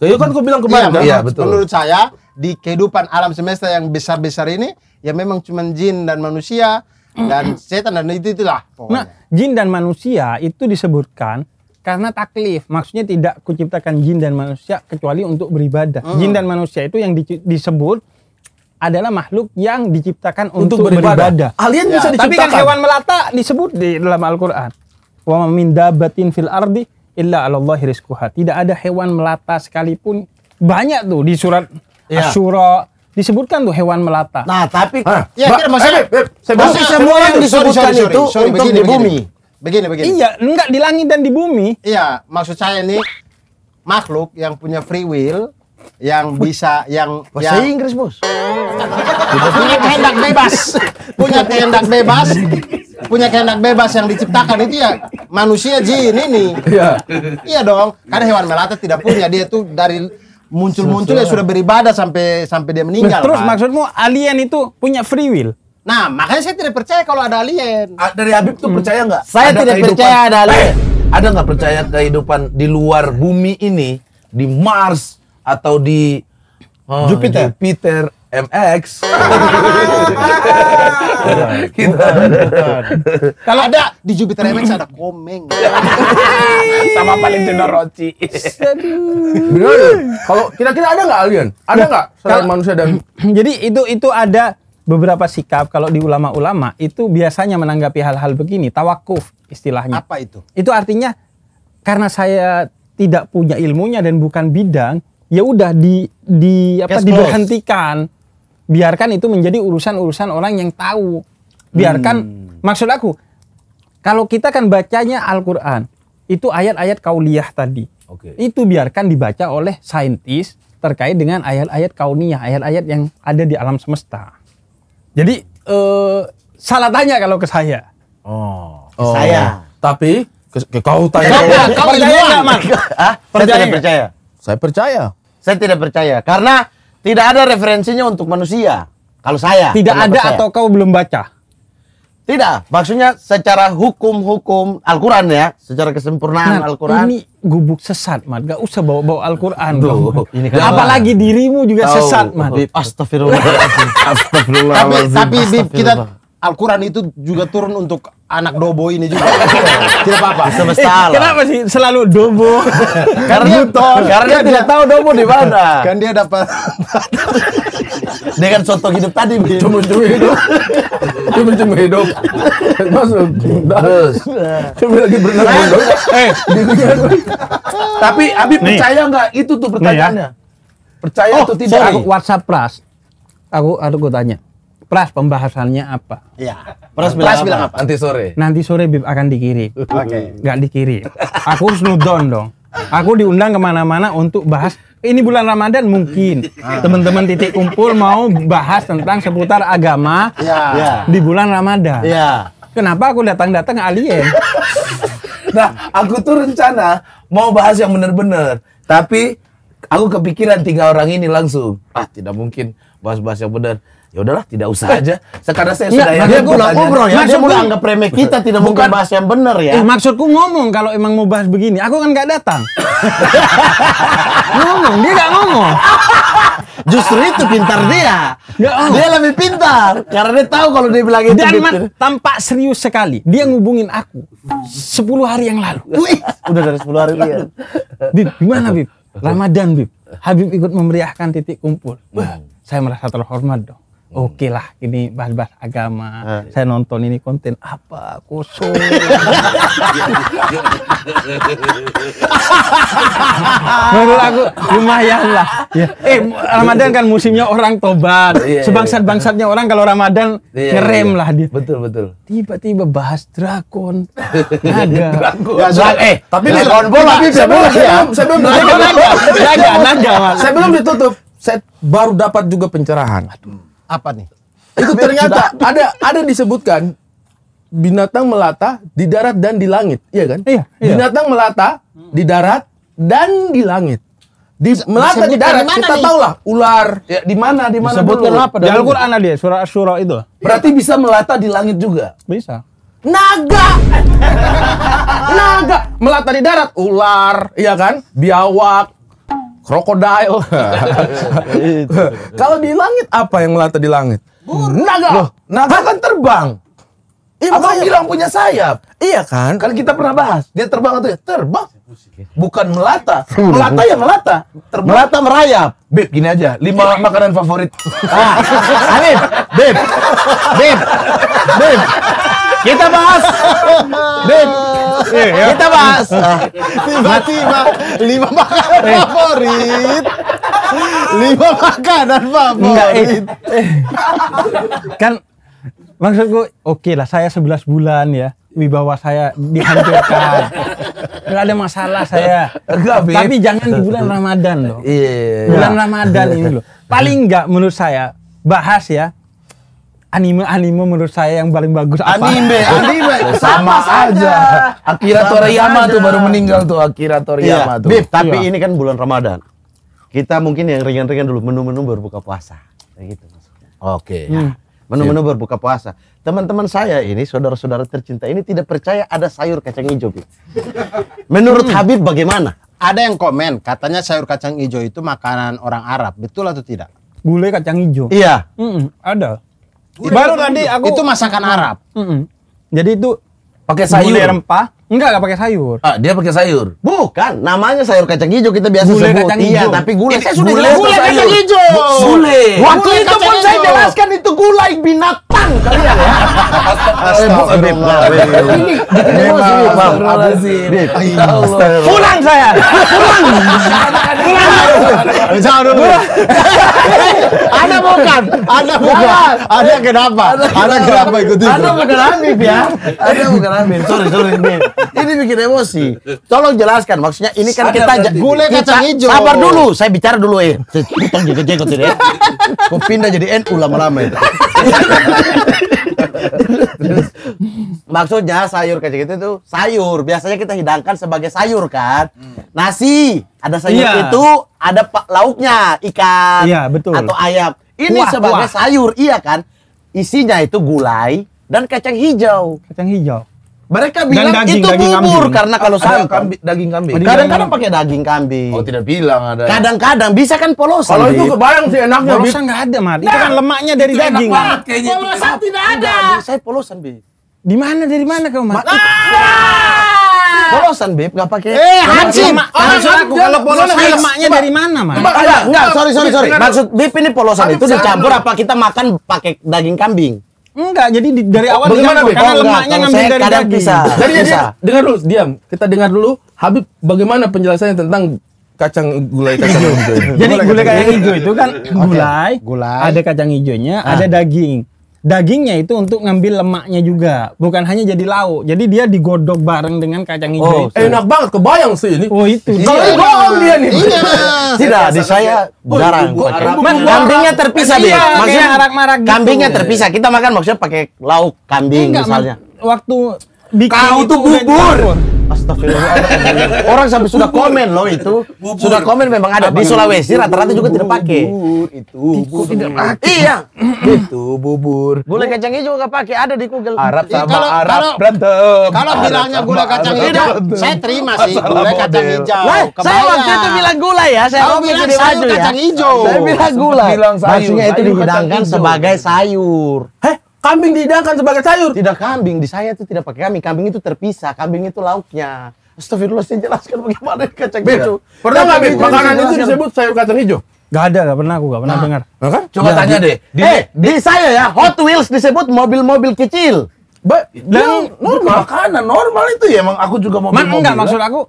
Itu iya kan aku bilang kemarin iya, kan? Iya, betul. Menurut saya di kehidupan alam semesta yang besar-besar ini ya memang cuma jin dan manusia dan setan dan itu itulah pokoknya. Nah, jin dan manusia itu disebutkan karena taklif maksudnya tidak kuciptakan jin dan manusia kecuali untuk beribadah hmm. jin dan manusia itu yang di, disebut adalah makhluk yang diciptakan untuk, untuk beribadah. beribadah. Alien ya, bisa diciptakan. Tapi kan hewan melata disebut di dalam Al-Qur'an. Wa min fil ardi illa alallahi rizquha. Tidak ada hewan melata sekalipun. Banyak tuh di surat ya. Asyura disebutkan tuh hewan melata. Nah, tapi Hah? ya kira Mas eh, eh, eh iya, semua yang disebutkan sorry, sorry, itu sorry, untuk begini, di bumi. Begini, begini. Iya, enggak di langit dan di bumi. Iya, maksud saya nih makhluk yang punya free will yang bisa yang bahasa yang, Inggris, Bos. punya kehendak bebas. punya kehendak bebas punya kehendak bebas yang diciptakan itu ya manusia jin ini. Iya. Iya dong. Karena hewan melata tidak punya dia tuh dari muncul-muncul ya sudah beribadah sampai sampai dia meninggal. Nah, terus kan? maksudmu alien itu punya free will? Nah, makanya saya tidak percaya kalau ada alien. Ah, dari Habib tuh hmm. percaya nggak? Saya ada tidak kehidupan. percaya ada alien. Hey! Eh, ada nggak percaya kehidupan di luar bumi ini, di Mars atau di Oh, Jupiter. Jupiter MX. Kita Kalau ada di Jupiter MX ada Komeng. Sama Valentino Rossi. Kalau kira-kira ada nggak alien? Ada nah, nggak selain manusia dan Jadi itu itu ada beberapa sikap kalau di ulama-ulama itu biasanya menanggapi hal-hal begini tawakuf istilahnya. Apa itu? Itu artinya karena saya tidak punya ilmunya dan bukan bidang, ya udah di di apa Case diberhentikan biarkan itu menjadi urusan-urusan orang yang tahu. Biarkan hmm. maksud aku kalau kita kan bacanya Al-Qur'an, itu ayat-ayat kauliyah tadi. Okay. Itu biarkan dibaca oleh saintis terkait dengan ayat-ayat kauniyah, ayat-ayat yang ada di alam semesta. Jadi eh, salah tanya kalau ke saya. Oh, oh. saya. Tapi ke, ke kau tanya. Kau percaya enggak, Mas? Hah? Saya tidak percaya. Saya percaya. Saya tidak percaya karena tidak ada referensinya untuk manusia. Kalau saya. Tidak ada saya. atau kau belum baca? Tidak. Maksudnya secara hukum-hukum Al-Quran ya. Secara kesempurnaan nah, Al-Quran. Ini gubuk sesat, Mat. Gak usah bawa-bawa Al-Quran. Apalagi dirimu juga oh, sesat, Mat. Astagfirullahaladzim. Astagfirullahaladzim. Tapi, tapi Astagfirullahaladzim. kita Al-Quran itu juga turun untuk anak dobo ini juga. Tidak apa-apa. Eh, semesta eh, Kenapa sih selalu dobo? karena Newton. Karena dia, tidak kan tahu dobo di mana. Kan dia dapat dengan soto hidup tadi. Cuma-cuma hidup. Cuma-cuma hidup. Masuk. Terus. Cuma lagi berenang. Nah, eh. Tapi Abi percaya nggak itu tuh ya. pertanyaannya? Percaya oh, atau tidak? Aku WhatsApp plus, Aku, aku tanya Pras pembahasannya apa? Iya. Pras, Pras bilang, bilang apa? Nanti sore. Nanti sore Bib akan dikirim. Oke. Okay. Gak dikirim. Aku snudon dong. Aku diundang kemana-mana untuk bahas ini bulan Ramadan mungkin teman-teman titik kumpul mau bahas tentang seputar agama ya. ya. di bulan Ramadan. Ya. Kenapa aku datang-datang alien? nah, aku tuh rencana mau bahas yang benar-benar. tapi aku kepikiran tiga orang ini langsung. Ah, tidak mungkin bahas-bahas yang benar ya udahlah tidak usah aja sekarang saya ya, sudah ya, dia pulang ngobrol ya dia mulai anggap remeh kita tidak bukan, mau bahas yang benar ya eh, maksudku ngomong kalau emang mau bahas begini aku kan nggak datang ngomong dia nggak ngomong Justru itu pintar dia. Dia lebih pintar karena dia tahu kalau dia bilang itu. Dan tampak serius sekali. Dia ngubungin aku sepuluh hari yang lalu. Wih, udah dari sepuluh hari lalu. Iya. Bib, gimana Bib? Ramadan Bib. Habib ikut memeriahkan titik kumpul. Wah, saya merasa terhormat dong oke okay lah ini bahas-bahas agama Hmm. saya nonton ini konten apa kosong menurut aku lumayan lah ya. eh iya. Ramadan kan musimnya orang tobat iya, iya. sebangsat-bangsatnya orang kalau Ramadan ngerem lah dia betul betul tiba-tiba bahas drakon naga drakon eh, eh tapi drakon bola tapi sebelum sebelum naga naga naga sebelum ditutup saya baru dapat juga pencerahan Aduh apa nih? Itu ternyata ada ada disebutkan binatang melata di darat dan di langit, iya kan? Iya. iya. Binatang melata di darat dan di langit. Di melata di darat kita tahu lah ular ya, di mana di mana Disebutkan Di Al-Qur'an dia ya, surah asy itu. Berarti bisa melata di langit juga. Bisa. Naga. Naga melata di darat ular, iya kan? Biawak, krokodil. Kalau di langit apa yang melata di langit? Burung. Naga. Loh, naga kan terbang. Iya, Abang makanya... bilang punya sayap. Iya kan? Kan kita pernah bahas. Dia terbang atau ya? Terbang. Bukan melata. Melata ya melata. Terbang. Melata merayap. Bib, gini aja. Lima makanan favorit. ah, Anif. Beb. Beb. Beb. Kita bahas. Dit. Iya, iya. Kita bahas. Tiba-tiba lima makanan eh. favorit. Lima makanan eh. favorit. Kan maksudku oke okay lah saya 11 bulan ya wibawa saya dihancurkan nggak ada masalah saya Enggak, tapi jangan di bulan Ramadan loh iya, iya, bulan Ramadan ini loh paling enggak menurut saya bahas ya anime anime menurut saya yang paling bagus apa? Anime, anime sama, aja. Akira Toriyama tuh baru meninggal tuh Akira Toriyama iya. tuh. Bip, tapi iya. ini kan bulan Ramadan. Kita mungkin yang ringan-ringan dulu menu-menu berbuka puasa. Kayak gitu maksudnya. Oke. Okay. Hmm. Nah, menu-menu iya. berbuka puasa. Teman-teman saya ini, saudara-saudara tercinta ini tidak percaya ada sayur kacang hijau. Bip. Menurut hmm. Habib bagaimana? Ada yang komen, katanya sayur kacang hijau itu makanan orang Arab. Betul atau tidak? Gulai kacang hijau. Iya. Mm -mm, ada. Baru tadi aku itu masakan Arab. Mm -hmm. Jadi itu pakai sayur rempah Enggak, enggak pakai sayur. Ah, dia pakai sayur. Bukan, namanya sayur kacang hijau kita biasa gule sebut. Kacang iya, tapi gula Saya sudah gula kacang hijau. gula, Waktu itu pun saya jelaskan itu gulai binatang kalian ya. Astagfirullah. Pulang saya. Pulang. Pulang. Jangan dulu. Ada bukan? Ada bukan? Ada kenapa? Ada kenapa itu? Ada bukan Amir ya? Ada bukan Amib. Sorry, sorry ini bikin emosi. Tolong jelaskan maksudnya ini kan kita gule kacang hijau. Sabar dulu, saya bicara dulu eh. Potong jenggot-jenggot ini. Eh. Kau pindah jadi NU lama-lama itu. Maksudnya sayur kacang itu tuh sayur. Biasanya kita hidangkan sebagai sayur kan. Hmm. Nasi, ada sayur iya. itu, ada lauknya, ikan iya, betul. atau ayam. Ini kuah, sebagai kuah. sayur, iya kan? Isinya itu gulai dan kacang hijau. Kacang hijau. Mereka bilang daging, itu daging bubur kambing. karena kalau ada kambi, daging kambing. Kadang-kadang pakai daging kambing. Oh, tidak bilang ada. Kadang-kadang bisa kan polosan. Kalau itu kebayang sih enaknya. Polosan nggak ada, Mat. Nah, itu kan lemaknya dari daging. Enak banget, polosan tidak ada. Saya polosan, Bi. Di mana dari mana kau, ah! Polosan beb gak pakai. Eh, Hansi, Maksud aku kalau polosan lemaknya dari mana, Mas? Enggak, enggak, sorry sorry sorry. Maksud beb ini polosan itu dicampur apa kita makan pakai daging kambing? Enggak, jadi di, dari oh, awal bagaimana diam, karena oh, lemaknya ngambil dari daging. Bisa. Jadi bisa. Dia, dengar dulu, diam. Kita dengar dulu Habib bagaimana penjelasannya tentang kacang gulai kacang hijau. Jadi gulai kacang hijau itu kan gulai, okay. gulai, ada kacang hijaunya, ah. ada daging dagingnya itu untuk ngambil lemaknya juga, bukan hanya jadi lauk. Jadi dia digodok bareng dengan kacang hijau. Oh, itu. enak banget kebayang sih ini. Oh, itu. Kalau iya. dia nih. Iya. Tidak, di saya jarang. Oh, iya, kambingnya terpisah iya, dia. maksudnya arak-marak gitu. Kambingnya terpisah. Kita makan maksudnya pakai lauk kambing Enggak, misalnya. Waktu bikin kau itu bubur. Astagfirullah. Orang sampai sudah komen loh itu. Sudah komen memang ada di Sulawesi rata-rata juga tidak pakai. Bubur itu bubur. Iya. itu bubur. Gula kacang hijau gak pakai ada di Google. Arab iya, sama kalau, Arab berantem. Kalau bilangnya gula kacang hijau, saya terima sih gula kacang hijau. saya waktu itu bilang gula ya, saya bilang sayur ya. kacang hijau. Saya bilang gula. Bilang sayur. Maksudnya itu dihidangkan sebagai sayur. Heh? Kambing dihidangkan sebagai sayur. Tidak kambing, di saya itu tidak pakai kambing. Kambing itu terpisah, kambing itu lauknya. Astagfirullah, saya jelaskan bagaimana kacang hijau. Pernah nggak Bib, makanan itu disebut sayur kacang hijau? Gak ada, gak pernah aku, gak pernah nah, dengar. Nah kan? Coba ya, tanya deh. Di, eh, di saya ya, Hot Wheels disebut mobil-mobil kecil. Ba dan ya, normal makanan normal itu ya emang aku juga mau Man, enggak ya? maksud aku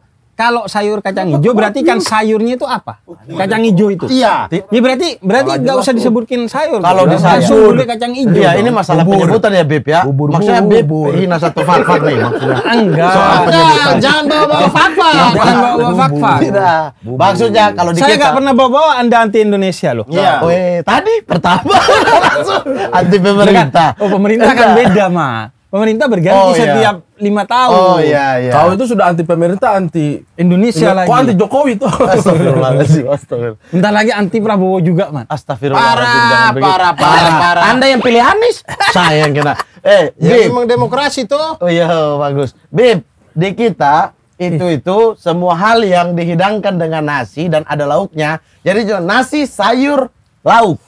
kalau sayur kacang hijau berarti kan sayurnya itu apa? Kacang hijau itu. Iya. Ya berarti berarti nggak usah disebutkin sayur. Kalau disebut kacang hijau. Iya, ini masalah bubur. penyebutan ya, Beb ya. Bubur, maksudnya Beb hina satu fakfak nih maksudnya. Enggak. Soal penyebutan. Jangan bawa-bawa fakfak. Jangan bawa-bawa fakfak. Tidak. Maksudnya kalau di Saya nggak pernah bawa-bawa Anda anti Indonesia loh. Iya. iya. Weh, tadi pertama langsung anti iya kan? pemerintah. Oh, pemerintah kan beda, Mas pemerintah berganti oh, iya. setiap lima iya. tahun. Oh iya iya. Kau itu sudah anti pemerintah, anti Indonesia lagi. Kau anti Jokowi tuh. Astagfirullahaladzim, astagfirullah. Bentar lagi anti Prabowo juga, Man. Astagfirullahaladzim. Parah, parah, parah, parah. Anda yang pilih Anies. Saya yang kena. Eh, ya memang demokrasi tuh. Oh iya, bagus. Bib, di kita itu itu semua hal yang dihidangkan dengan nasi dan ada lauknya. Jadi nasi sayur lauk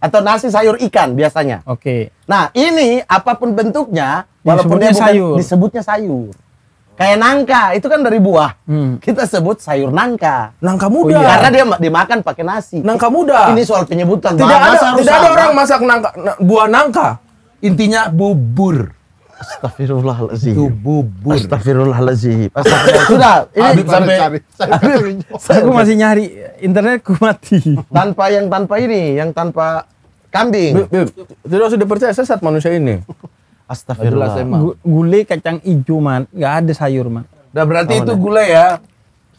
atau nasi sayur ikan biasanya. Oke. Okay Nah, ini apapun bentuknya, ya, walaupun dia bukan, sayur. disebutnya sayur. Kayak nangka, itu kan dari buah. Hmm. Kita sebut sayur nangka. Nangka muda. Oh, iya. Karena dia dimakan pakai nasi. Nangka muda. Ini soal penyebutan. Tidak ada, tidak ada orang masak nangka, buah nangka. Intinya bubur. Astagfirullahaladzim. Itu bubur. Astagfirullahaladzim. Astagfirullahaladzim. Sudah. Ini Habib sampai. Cari, cari, Aku masih nyari. Internetku mati. Tanpa yang tanpa ini. Yang tanpa Kambing. Tidak sudah percaya sesat manusia ini. Astagfirullah. Gule, kacang hijau man, nggak ada sayur man. Nah berarti itu gule ya?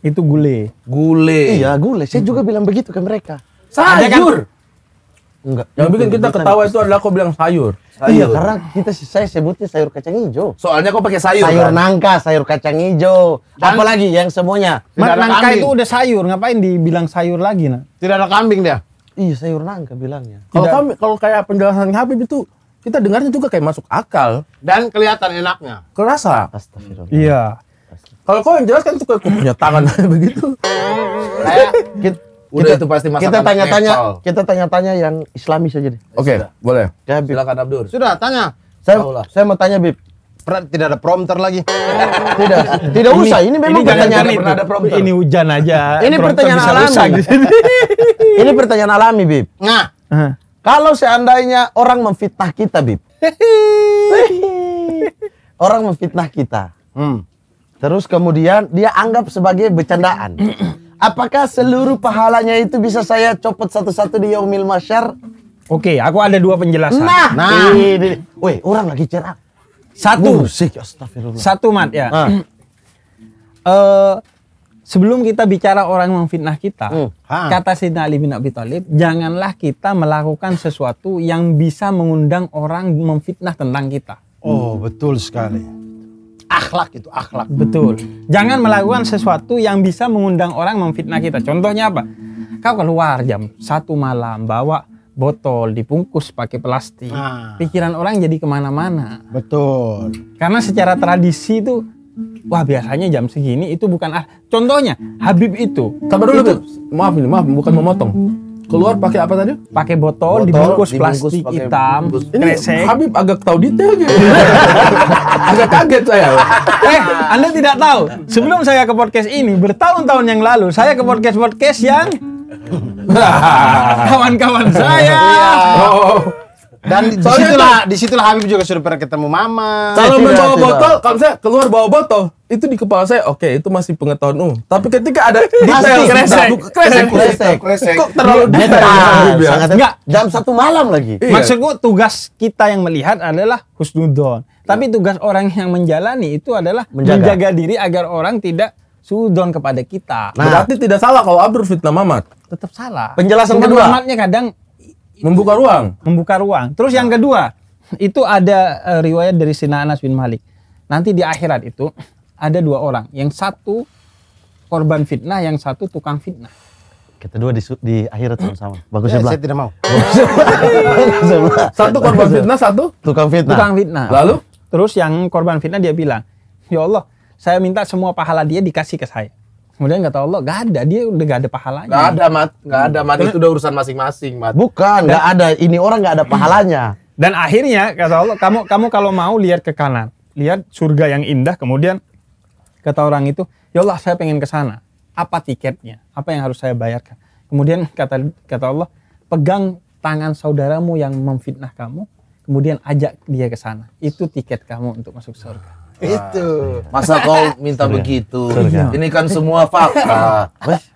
Itu gule. Gule. Iya gulai. Saya juga bilang begitu ke mereka. Sayur. Kan? Enggak. Yang bikin kita ketawa itu adalah kau bilang sayur. Iya, sayur. Iya, karena kita saya sebutnya sayur kacang hijau. Soalnya kau pakai sayur. Sayur kan? nangka, sayur kacang hijau. Dan, Apalagi yang semuanya. Mat, nangka kambing. itu udah sayur, ngapain dibilang sayur lagi, nah? Tidak ada kambing dia. Iya sayur nangka bilangnya. Kalau kami kalau kayak penjelasan Habib itu kita dengarnya juga kayak masuk akal dan kelihatan enaknya. Kerasa. Astagfirullah. Iya. Kalau kau yang jelaskan tuh kayak punya tangan begitu. Kayak kita, kita, itu pasti masakan Kita tanya-tanya, kita tanya-tanya yang islami saja deh. Eh, Oke, okay, boleh. Ya, Silakan Abdur. Sudah, tanya. Saya, saya mau tanya Bib pernah tidak ada prompter lagi. tidak. Tidak usah. Ini memang ini pertanyaan ini, ada prompter. Ini hujan aja. ini pertanyaan alami. Gitu. ini pertanyaan alami, Bib. Nah. Kalau seandainya orang memfitnah kita, Bib. orang memfitnah kita. Hmm. Terus kemudian dia anggap sebagai bercandaan. Apakah seluruh pahalanya itu bisa saya copot satu-satu di Yaumil Masyar? Oke, aku ada dua penjelasan. Nah, nah. Weh, orang lagi cerah satu. Musik. Satu mat ya. Ah. uh, sebelum kita bicara orang memfitnah kita, hmm. kata Sayyidina Ali bin Abi Thalib, janganlah kita melakukan sesuatu yang bisa mengundang orang memfitnah tentang kita. Oh, hmm. betul sekali. Akhlak itu akhlak. Betul. Jangan melakukan sesuatu yang bisa mengundang orang memfitnah kita. Contohnya apa? Kau keluar jam satu malam bawa botol, dibungkus pakai plastik. Nah. Pikiran orang jadi kemana-mana. Betul. Karena secara tradisi itu, wah biasanya jam segini itu bukan ah. Contohnya Habib itu. Sabar dulu tuh. Maaf nih, maaf bukan memotong. Keluar pakai apa tadi? Pakai botol, botol dibungkus, dibungkus plastik hitam, bungkus. Ini Habib agak tahu detailnya. gitu. agak kaget saya. eh, Anda tidak tahu. Sebelum saya ke podcast ini, bertahun-tahun yang lalu, saya ke podcast-podcast yang Kawan-kawan saya. Iya. Oh. Dan disitulah, disitulah Habib juga sudah pernah ketemu Mama. Kalau iya, bawa iya. botol, kalau saya keluar bawa botol, itu di kepala saya oke itu masih pengetahuan umum tapi ketika ada detail kresek kresek kresek kresek kok terlalu detail enggak jam satu malam lagi iya. maksudku tugas kita yang melihat adalah husnudon tapi tugas orang yang menjalani itu adalah menjaga diri agar orang tidak sudon kepada kita. Nah, berarti tidak salah kalau Abdur fitnah Mamat. Tetap salah. Penjelasan Cuma kedua. Mamatnya kadang membuka ruang. Membuka ruang. Terus yang kedua, itu ada uh, riwayat dari Sina Anas bin Malik. Nanti di akhirat itu ada dua orang, yang satu korban fitnah, yang satu tukang fitnah. Kita dua di, di akhirat sama-sama. Bagus ya, ya Saya tidak mau. satu korban fitnah, satu tukang fitnah. Tukang fitnah. Lalu terus yang korban fitnah dia bilang, "Ya Allah, saya minta semua pahala dia dikasih ke saya kemudian kata Allah gak ada dia udah gak ada pahalanya gak ada mat gak ada mat itu udah urusan masing-masing mat bukan gak ada ini orang gak ada hmm. pahalanya dan akhirnya kata Allah kamu kamu kalau mau lihat ke kanan lihat surga yang indah kemudian kata orang itu ya Allah saya pengen ke sana apa tiketnya apa yang harus saya bayarkan kemudian kata kata Allah pegang tangan saudaramu yang memfitnah kamu kemudian ajak dia ke sana itu tiket kamu untuk masuk surga itu. Masa kau minta begitu? Surga. Ini kan semua fakta.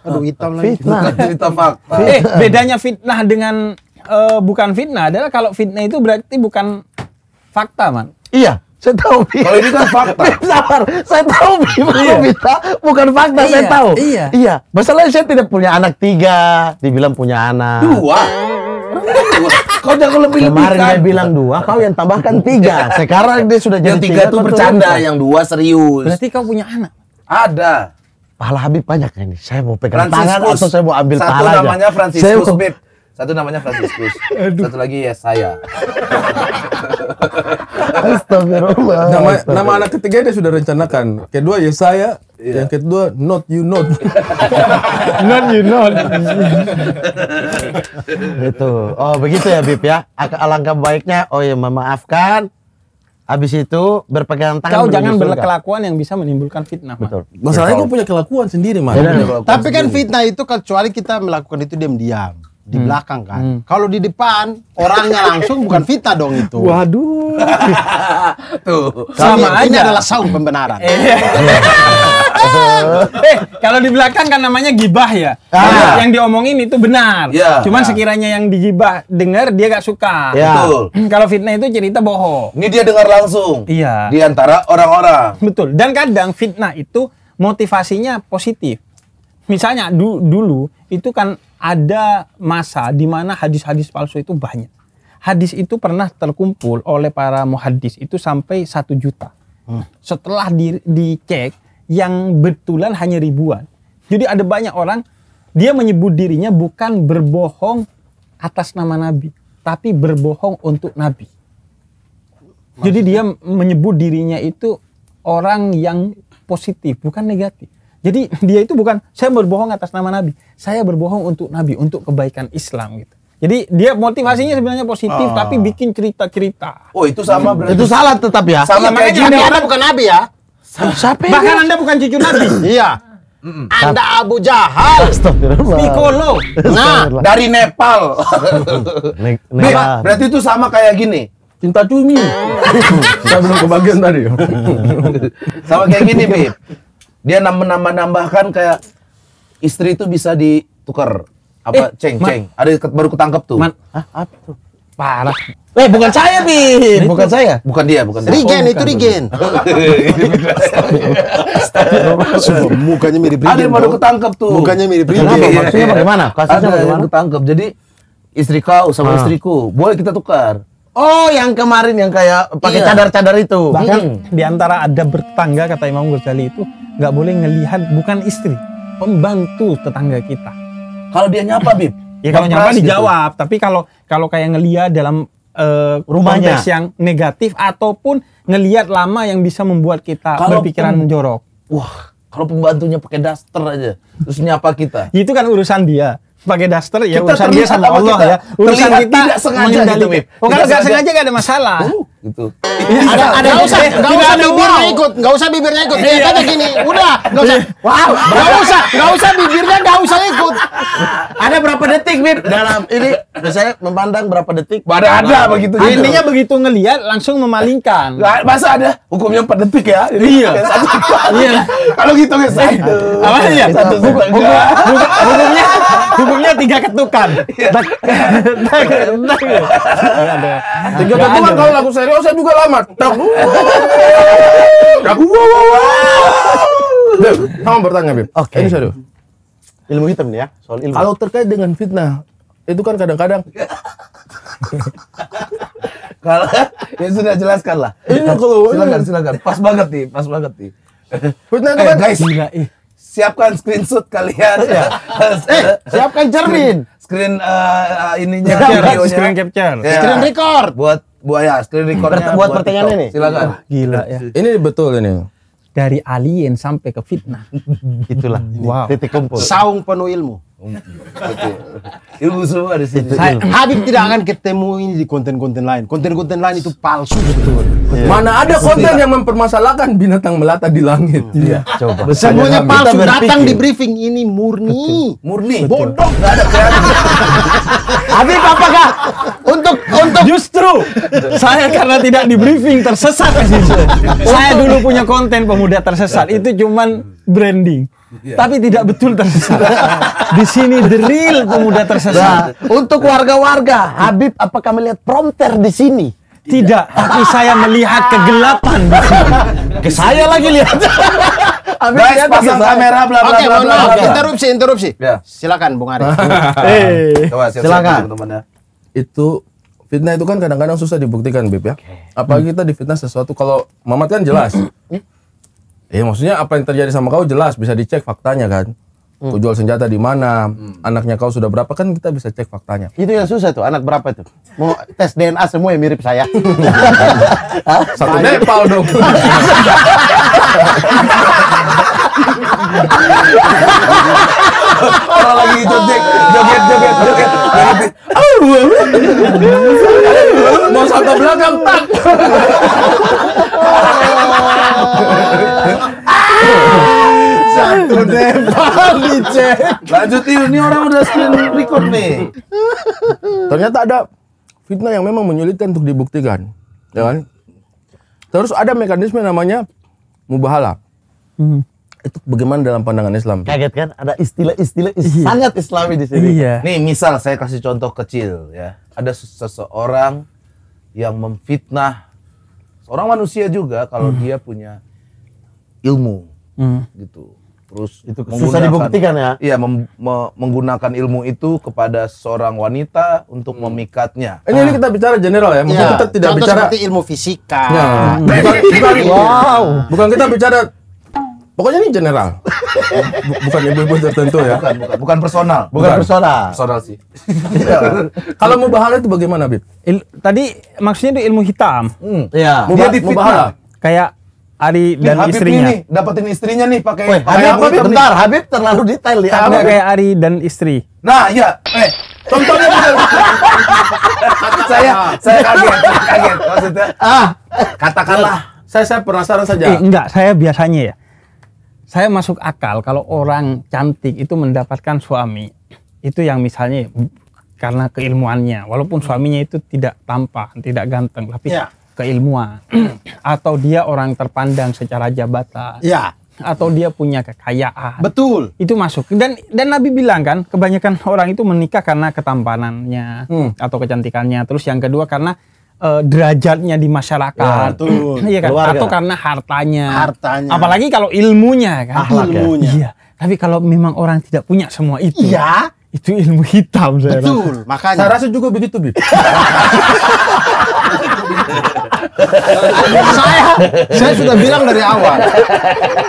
Aduh, hitam lagi. Bukan cerita fakta. Eh, bedanya fitnah dengan uh, bukan fitnah adalah kalau fitnah itu berarti bukan fakta, Man. Iya. Saya tahu. Kalau ini kan fakta. sabar saya tahu iya. Bita, bukan fakta, iya, saya tahu. Iya. Iya. Masalahnya saya tidak punya anak tiga, dibilang punya anak. Dua kau jangan lebih lebih Kemarin dia bilang dua, kau yang tambahkan tiga. Sekarang dia sudah jadi tiga, tiga tuh bercanda, yang dua serius. Berarti kau punya anak? Ada. Pahala Habib banyak ini. Saya mau pegang tangan atau saya mau ambil Satu namanya Franciscus saya, mau... Satu namanya Franciscus. Satu lagi ya saya. Astagfirullah. Nama, nama anak ketiga dia sudah rencanakan. Kedua ya saya, yeah. yang kedua not you not. not you not. Itu. Oh, begitu ya Bib ya. Alangkah baiknya oh ya memaafkan Habis itu berpegang tangan. Kau jangan berkelakuan yang bisa menimbulkan fitnah. Betul. Masalahnya kau punya kelakuan sendiri, Mas. Iya, iya. Tapi kan sendiri. fitnah itu kecuali kita melakukan itu diam-diam di hmm. belakang kan. Hmm. Kalau di depan orangnya langsung bukan Vita dong itu. Waduh. Tuh. Sama aja. adalah saung pembenaran. Eh. eh, kalau di belakang kan namanya gibah ya. Ah. Yang diomongin itu benar. Ya, Cuman ya. sekiranya yang digibah dengar dia gak suka. Ya. Betul. Hmm, kalau fitnah itu cerita bohong. Ini dia dengar langsung. Iya. Di antara orang-orang. Betul. Dan kadang fitnah itu motivasinya positif. Misalnya du dulu itu kan ada masa di mana hadis-hadis palsu itu banyak. Hadis itu pernah terkumpul oleh para muhadis itu sampai satu juta. Hmm. Setelah di, dicek, yang betulan hanya ribuan. Jadi ada banyak orang dia menyebut dirinya bukan berbohong atas nama Nabi, tapi berbohong untuk Nabi. Maksudnya? Jadi dia menyebut dirinya itu orang yang positif, bukan negatif. Jadi dia itu bukan saya berbohong atas nama Nabi, saya berbohong untuk Nabi, untuk kebaikan Islam gitu. Jadi dia motivasinya sebenarnya positif oh. tapi bikin cerita-cerita. Oh, itu sama gitu. berarti. Itu salah tetap ya. Sama ya, kayak Nabi Anda bukan Nabi ya. Siapa Bahkan Anda bukan cucu Nabi. iya. Mm-mm. Anda Abu Jahal, Piccolo. Nah, dari Nepal. ne- Nepal. Berarti itu sama kayak gini. Cinta cumi. Saya belum kebagian tadi. sama kayak gini, Bib. Dia nambah-nambah-nambahkan kayak istri itu bisa ditukar apa eh, ceng ceng ada baru ketangkep tuh man, Hah, apa tuh parah Eh bukan saya Bin. Bukan saya. Bukan dia, bukan dia. Regen oh, itu Regen. Mukanya mirip Regen. Ada yang baru ketangkep tuh. Mukanya mirip Regen. Kenapa? Maksudnya bagaimana? Kasusnya Ada bagaimana? yang ketangkep. Jadi istri kau sama ah. istriku, boleh kita tukar. Oh, yang kemarin yang kayak pakai iya. cadar-cadar itu. Bahkan mm -hmm. di ada bertangga kata Imam Ghazali itu nggak boleh ngelihat bukan istri, pembantu tetangga kita. Kalau dia nyapa, Bib. ya kalau nyapa gitu. dijawab, tapi kalau kalau kayak ngelihat dalam uh, rumahnya yang negatif ataupun ngelihat lama yang bisa membuat kita kalo berpikiran menjorok. Wah, kalau pembantunya pakai daster aja terus nyapa kita. Itu kan urusan dia. Sebagai daster ya kita urusan dia sama Allah ya. Urusan kita tidak sengaja gitu, ya. Oh, kalau nggak sengaja nggak ada masalah. Uh gitu. Ada ada enggak usah, enggak usah bibirnya wow. ikut, enggak usah bibirnya ikut. Dia tanya gini, udah, enggak usah. Wow, enggak usah, enggak usah bibirnya enggak usah ikut. Ada berapa detik, Bib? Dalam ini saya memandang berapa detik? Ada ada begitu. Intinya begitu ngelihat langsung memalingkan. Masa ada hukumnya 4 detik ya? Iya. Iya. Kalau gitu guys. Apa ya? Hukumnya hukumnya tiga ketukan. Tiga ketukan kalau lagu serius nggak usah juga lama. Tak. Tak. Kamu bertanya, Bib. Oke. Okay. Ini satu. Ilmu hitam nih ya, soal ilmu. Kalau terkait dengan fitnah, itu kan kadang-kadang kalau ya sudah jelaskan lah. Ini iya, kalau silakan silakan. Pas banget nih, pas banget nih. Fitnah itu eh, kan guys. Siapkan screenshot kalian ya. eh, siapkan cermin. Screen, screen uh, ininya, screen capture. Ya. Screen record. Buat Bu ya, screen hmm. recordnya buat, buat pertanyaan ini. Silakan. Oh, gila nah, ya. Ini betul ini. Dari alien sampai ke fitnah. Itulah. Wow. Titik kumpul. Saung penuh ilmu. Um, Ilmu semua di sini. Saya, Habib tidak akan ketemu ini di konten-konten lain. Konten-konten lain itu palsu betul. Yeah. Mana ada konten yang mempermasalahkan binatang melata di langit? Hmm. Iya. Yeah. Coba. Semuanya palsu. Datang di briefing ini murni. Betul. Murni. Bodoh. Gak ada kreatif. Habib apakah untuk untuk justru saya karena tidak di briefing tersesat di sini. saya dulu punya konten pemuda tersesat itu cuman branding. Yeah. Tapi tidak betul tersesat. Di sini the real pemuda tersesat. Nah, untuk warga-warga, Habib apakah melihat prompter di sini? Tidak, tapi saya melihat kegelapan di Ke saya lagi lihat. Habib Guys, pasang kamera bla bla okay, bla bla. bla. interupsi, interupsi. Ya. Silakan Bung Ari. hey. Eh. silakan. Ya. Itu fitnah itu kan kadang-kadang susah dibuktikan, Bib ya. Okay. Apalagi kita difitnah sesuatu kalau Mamat kan jelas. Hmm. Ya maksudnya apa yang terjadi sama kau jelas bisa dicek faktanya kan. Hmm. Kau jual senjata di mana, hmm. anaknya kau sudah berapa kan kita bisa cek faktanya. Itu yang susah tuh, anak berapa tuh? Mau tes DNA semua yang mirip saya. Satu Nepal dong. kalau lagi joget joget joget joget mau sampai belakang tak satu nembak dicek lanjut ini orang udah screen record nih ternyata ada fitnah yang memang menyulitkan untuk dibuktikan ya kan terus ada mekanisme namanya mubahala hmm itu bagaimana dalam pandangan Islam? Kaget kan? Ada istilah-istilah iya. sangat Islami di sini. Iya. Nih misal saya kasih contoh kecil ya. Ada seseorang yang memfitnah seorang manusia juga kalau hmm. dia punya ilmu hmm. gitu. Terus itu susah dibuktikan ya? Iya, me, menggunakan ilmu itu kepada seorang wanita untuk hmm. memikatnya. Ini, ah. ini kita bicara general ya, mungkin ya. Iya. kita tidak Contoh bicara seperti ilmu fisika. Ya. Bukan, bukan, wow, bukan kita bicara Pokoknya ini general. bukan ibu-ibu tertentu ya. Bukan, bukan, bukan personal. Bukan, bukan. personal. Personal sih. Iya. Kalau mau bahala itu bagaimana, Bib? Il, tadi maksudnya itu ilmu hitam. Hmm. Iya. Mubah, Dia mubahala. Kayak Ari dan Habib istrinya. Ini, dapetin istrinya nih pakai Habib, Habib bentar, Habib terlalu detail ya. Kayak, kayak Ari dan istri. Nah, iya. Eh, contohnya benar. saya saya kaget, kaget maksudnya. Ah, katakanlah. Saya saya penasaran saja. Eh, enggak, saya biasanya ya saya masuk akal kalau orang cantik itu mendapatkan suami itu yang misalnya karena keilmuannya walaupun hmm. suaminya itu tidak tampan tidak ganteng tapi ya. keilmuan atau dia orang terpandang secara jabatan ya atau dia punya kekayaan betul itu masuk dan dan Nabi bilang kan kebanyakan orang itu menikah karena ketampanannya hmm. atau kecantikannya terus yang kedua karena uh, derajatnya di masyarakat. Ya, betul. Iya kan? Keluarga. Atau karena hartanya. Hartanya. Apalagi kalau ilmunya kan. Ahlak, ilmunya. Iya. Tapi kalau memang orang tidak punya semua itu. Iya. Itu ilmu hitam saya Betul, rasa. makanya. Saya rasa juga begitu, Bib. saya saya sudah bilang dari awal.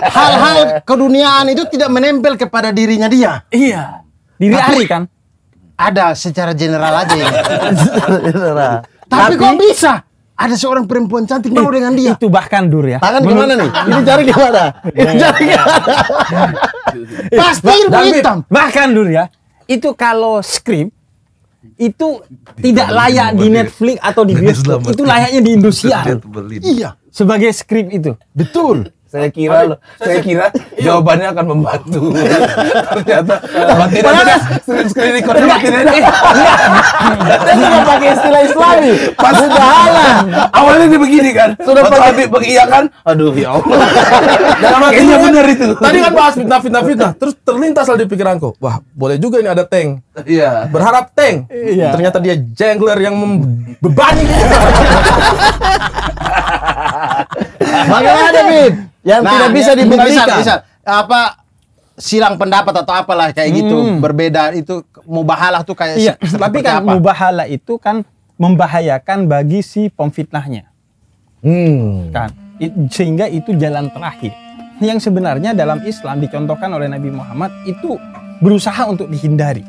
Hal-hal keduniaan itu tidak menempel kepada dirinya dia. Iya. Diri Ari kan? Ada secara general aja ya. general tapi, tapi kok bisa? Ada seorang perempuan cantik mau dengan dia. Itu bahkan dur ya. Tangan Menurut... kemana nih? Ini jari gimana nah, Ini jari nah, nah. gimana Pasti ilmu hitam. Bahkan dur ya. Itu kalau skrip itu tidak layak di Netflix atau di bioskop. Itu layaknya di Indonesia. Iya. Sebagai skrip itu. Betul. Saya kira loh, saya, saya kira iya. jawabannya akan membantu. Ternyata uh, tidak ada screen screen record tidak ada. Saya nggak pakai istilah Islami. Pas sudah halang. Awalnya dia begini kan. Sudah pakai mengiyakan. Aduh ya Allah. Dalam hatinya kan benar itu. Tadi kan bahas fitnah fitnah fitnah. Terus terlintas di pikiranku. Wah boleh juga ini ada tank. Iya. Berharap tank. Iya. Ternyata dia jengler yang membebani. Bagaimana, David? yang nah, tidak ya, bisa dibuktikan. Bisa, bisa. Apa silang pendapat atau apalah kayak hmm. gitu berbeda itu mubahalah tuh kayak iya, tapi kan apa? mubahalah itu kan membahayakan bagi si pemfitnahnya hmm. kan sehingga itu jalan terakhir yang sebenarnya dalam Islam dicontohkan oleh Nabi Muhammad itu berusaha untuk dihindari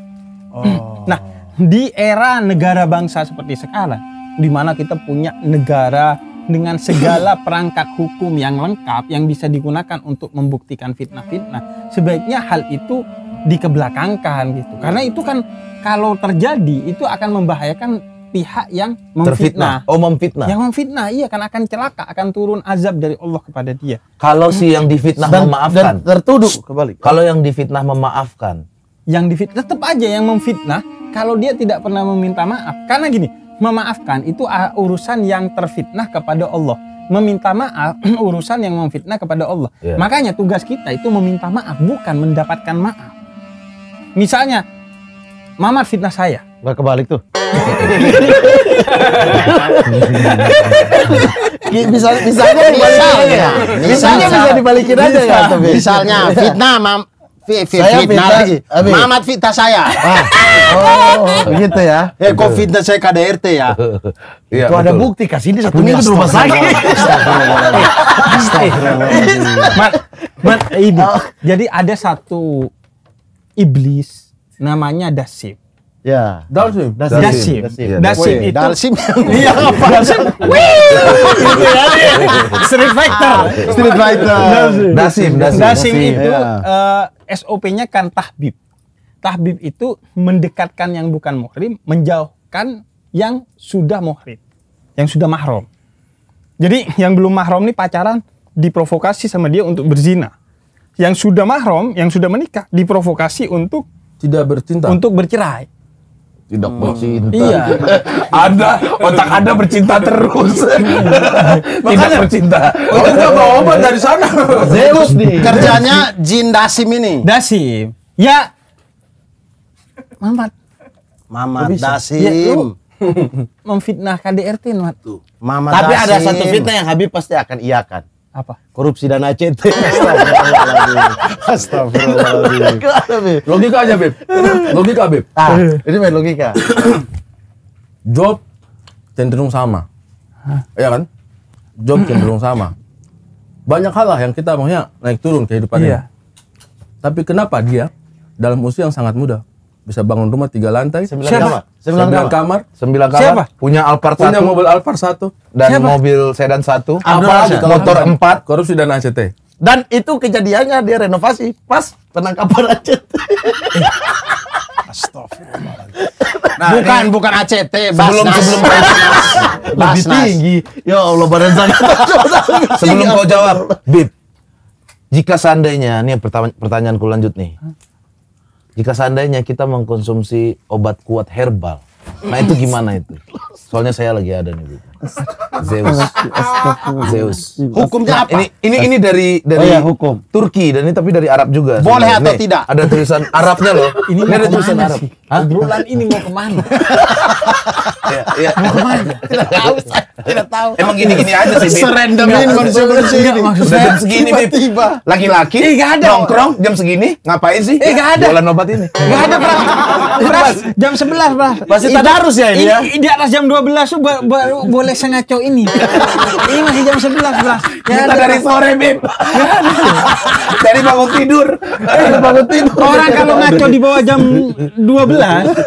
oh. nah di era negara bangsa seperti sekarang di mana kita punya negara dengan segala perangkat hukum yang lengkap yang bisa digunakan untuk membuktikan fitnah-fitnah, sebaiknya hal itu dikebelakangkan gitu. Ya. Karena itu kan kalau terjadi itu akan membahayakan pihak yang memfitnah. Terfitnah. Oh, memfitnah. Yang memfitnah iya kan akan celaka, akan turun azab dari Allah kepada dia. Kalau si yang difitnah dan, memaafkan, dan tertuduh kebalik. Kalau yang difitnah memaafkan, yang difitnah tetap aja yang memfitnah kalau dia tidak pernah meminta maaf. Karena gini, memaafkan itu urusan yang terfitnah kepada Allah. Meminta maaf urusan yang memfitnah kepada Allah. Yeah. Makanya tugas kita itu meminta maaf bukan mendapatkan maaf. Misalnya Mama fitnah saya. Gak kebalik tuh. misalnya misalnya misalnya, misalnya, Misalnya bisa dibalikin aja ya. Misalnya fitnah mam saya fitnah lagi. Mamat fitnah saya. Ah. Oh, begitu ya. Eh, kok fitnah saya KDRT ya? Iya, Itu betul. ada bukti kasih ini satu minggu di rumah sakit. Mat, mat, ibu. Oh. Jadi ada satu iblis namanya Dasib. Ya. Dalsim. Dalsim. Dalsim. Dalsim ya, itu. Dalsim iya apa? Dalsim. Wih. Gitu ya, ya. Street Fighter. Street Fighter. Dalsim. Dalsim. itu eh, SOP-nya kan tahbib. Tahbib itu mendekatkan yang bukan muhrim, menjauhkan yang sudah muhrim, yang sudah mahrum. Jadi yang belum mahrum nih pacaran diprovokasi sama dia untuk berzina. Yang sudah mahrum, yang sudah menikah diprovokasi untuk tidak bercinta. Untuk bercerai tidak hmm. bercinta. Iya. ada otak ada bercinta terus. Makanya, tidak bercinta. Oh, kita bawa obat dari sana. Zeus nih. Kerjanya jin Dasim ini. Dasim. Ya. Mamat. Mamat Dasim. Ya, memfitnah KDRT, Mat. Mamat Tapi Dasim. ada satu fitnah yang Habib pasti akan iakan apa korupsi dan ACT astagfirullahaladzim logika aja Beb logika Beb ah, eh. ini main logika job cenderung sama Hah? ya kan job cenderung sama banyak hal lah yang kita maunya naik turun kehidupannya iya. tapi kenapa dia dalam usia yang sangat muda bisa bangun rumah tiga lantai. Sembilan Siapa? kamar. Sembilan, Sembilan kamar. Sembilan kamar. Siapa? Punya Alphard satu. Punya mobil Alphard satu. Dan Siapa? mobil sedan satu. Apalagi motor empat. Korupsi dan ACT. Dan itu kejadiannya dia renovasi pas penangkapan ACT. Eh, astagfirullahaladzim. Nah, bukan ini, bukan ACT, sebelum Basnas. sebelum lebih tinggi. Ya Allah badan sana. sebelum ya kau jawab, Bib. Jika seandainya ini pertanyaan pertanyaanku lanjut nih. Jika seandainya kita mengkonsumsi obat kuat herbal, nah itu gimana itu? Soalnya saya lagi ada nih. Bu. Zeus. Zeus. Hukumnya nah, apa? Ini ini ini dari dari oh, iya, hukum. Turki dan ini tapi dari Arab juga. Boleh sebenarnya. atau tidak? Ada tulisan Arabnya loh. Ini, ini ada tulisan Arab. Obrolan ini mau kemana? ya, Mau kemana? Tidak tahu Tidak tahu. Emang gini-gini aja sih. Serendam ini konsumsi ini. Maksudnya jam segini tiba-tiba. Laki-laki eh, ada. nongkrong jam segini ngapain sih? Eh gak ada. Bulan obat ini. Gak ada, Bro. Jam sebelas pak. Pasti tadarus ya ini ya? Di atas jam dua belas tuh baru oleh sang ngaco ini. ini masih jam 11 belas Ya, Kita dari sore, Bib. Ya, dari bangun tidur. Eh, dari bangun tidur. Orang kalau ngaco di bawah jam 12,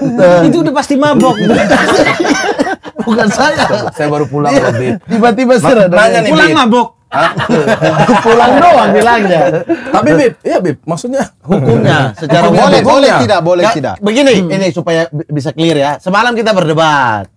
itu udah pasti mabok. Bukan saya. Saya baru pulang, iya. Bib. Tiba-tiba serah. Pulang mabok. pulang doang bilangnya. Tapi Bib, iya Bib, maksudnya hukumnya secara boleh boleh tidak boleh ya, tidak. Begini, hmm. ini supaya bisa clear ya. Semalam kita berdebat.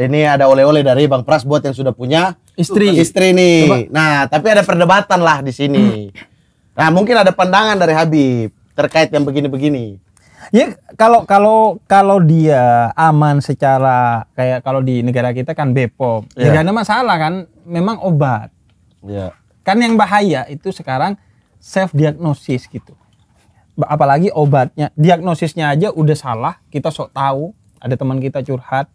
Ini ada oleh-oleh dari Bang Pras buat yang sudah punya istri. Istri nih. Coba. Nah, tapi ada perdebatan lah di sini. Nah, mungkin ada pandangan dari Habib terkait yang begini-begini. Ya kalau kalau kalau dia aman secara kayak kalau di negara kita kan Bepom, iya. Ya ya ada masalah kan, memang obat. Ya. Kan yang bahaya itu sekarang self diagnosis gitu. Apalagi obatnya, diagnosisnya aja udah salah, kita sok tahu. Ada teman kita curhat,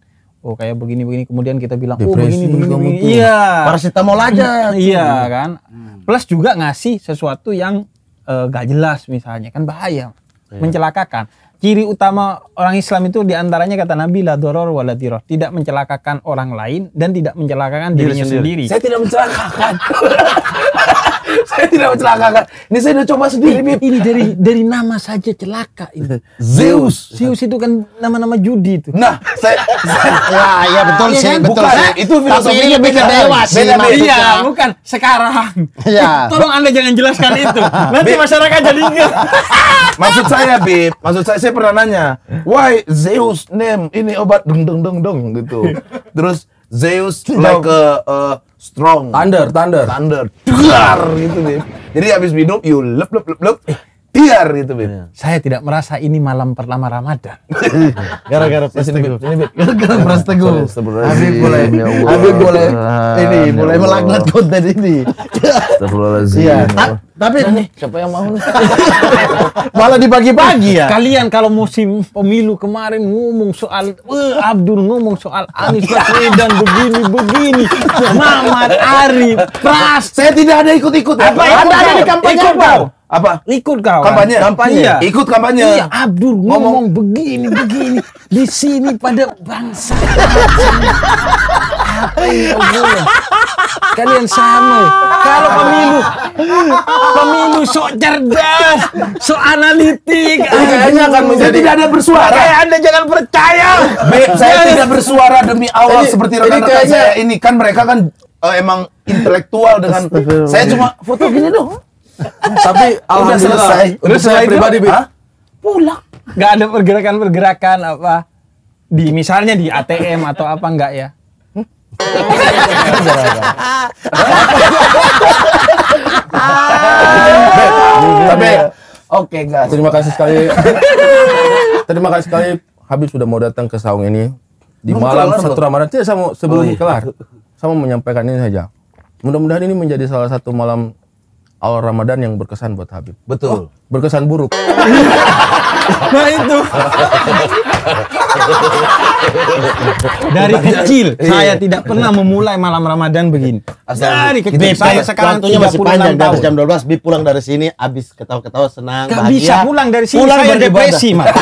oh kayak begini begini kemudian kita bilang oh, Depresi, oh begini begini, begini. iya parasitamol aja iya kan hmm. plus juga ngasih sesuatu yang uh, gak jelas misalnya kan bahaya iya. mencelakakan ciri utama orang Islam itu diantaranya kata Nabi la doror la diror. Tidak mencelakakan orang lain dan tidak mencelakakan dirinya sendiri. sendiri. Saya tidak mencelakakan. saya tidak mencelakakan. Ini saya udah coba sendiri. Ini, ini dari dari nama saja celaka ini. Zeus. Zeus itu kan nama-nama judi itu. Nah, saya, saya ya, ya betul iya sih, kan? betul bukan, sih. Itu bisa beda dewa sih. Beda, beda, iya, iya, bukan sekarang. Ya. Tolong Anda jangan jelaskan itu. Nanti Bip. masyarakat jadi ingat. maksud saya, Bib, maksud saya saya pernah nanya, "Why Zeus name ini obat dong dong dong dong gitu." Terus Zeus like a, uh, strong thunder thunder thunder gitu deh jadi habis minum you lep lep lep lep eh, ikhtiar gitu Bib. Ya. Saya tidak merasa ini malam pertama Ramadan. Gara-gara ini Teguh. Gara-gara merasa Teguh. Habib iya, boleh ya Habib boleh ini ya boleh melaknat konten ini. Iya. Ya Tapi nah, nih siapa yang mau? Malah dibagi-bagi ya. Kalian kalau musim pemilu kemarin ngomong soal Abdul ngomong soal Anies Baswedan begini begini. Mamat Arif, Pras. Saya tidak ada ikut-ikut. Apa ada di kampanye Pak? Apa? Ikut kawan. Kampanye. Kampanye. Iya. Ikut kampanye. Iya, Abdul ngomong, ngomong begini begini di sini pada bangsa. Apa yang Kalian sama. Kalau pemilu, pemilu sok cerdas, sok analitik. Kayaknya akan menjadi tidak ada bersuara. Kayak Anda jangan percaya. saya tidak bersuara demi Allah ini, seperti rekan-rekan saya ini kan mereka kan uh, emang intelektual dengan saya iya. cuma foto gini dong tapi alhamdulillah selesai. Terus saya itu, pribadi itu, pulang. Gak ada pergerakan-pergerakan apa di misalnya di ATM atau apa enggak ya? Hmm. Tapi ah. oke guys. Terima kasih sekali. Terima kasih sekali Habib sudah mau datang ke Saung ini di malam satu Ramadan. Tidak, saya mau sebelum oh, iya. kelar, saya mau menyampaikan ini saja. Mudah-mudahan ini menjadi salah satu malam awal Ramadan yang berkesan buat Habib? Betul. Oh, berkesan buruk. nah itu. Dari kecil iya. saya tidak pernah memulai malam Ramadan begini. Asal dari kecil kita, saya sekarang tuh masih panjang dari jam 12 bi pulang dari sini habis ketawa-ketawa senang Gak bahagia. bisa pulang dari sini pulang saya depresi, Mas.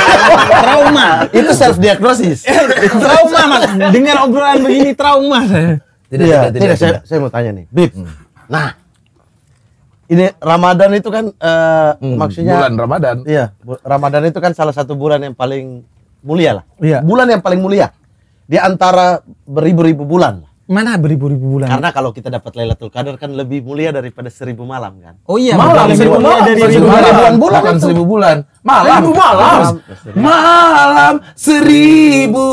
trauma. Itu self diagnosis. trauma, Mas. Dengar obrolan begini trauma saya. Tidak, ya, tidak, tidak, tidak, tidak. Saya, saya mau tanya nih, Bib. Hmm. Nah, ini Ramadan itu kan uh, hmm, maksudnya bulan Ramadan. Iya, Ramadan itu kan salah satu bulan yang paling mulia lah. Iya. Bulan yang paling mulia di antara beribu-ribu bulan. Mana beribu-ribu bulan? Karena kalau kita dapat Lailatul Qadar kan lebih mulia daripada seribu malam kan. Oh iya. Malam seribu malam dari seribu malam. bulan bukan seribu bulan. Malam. Seribu malam. Malam seribu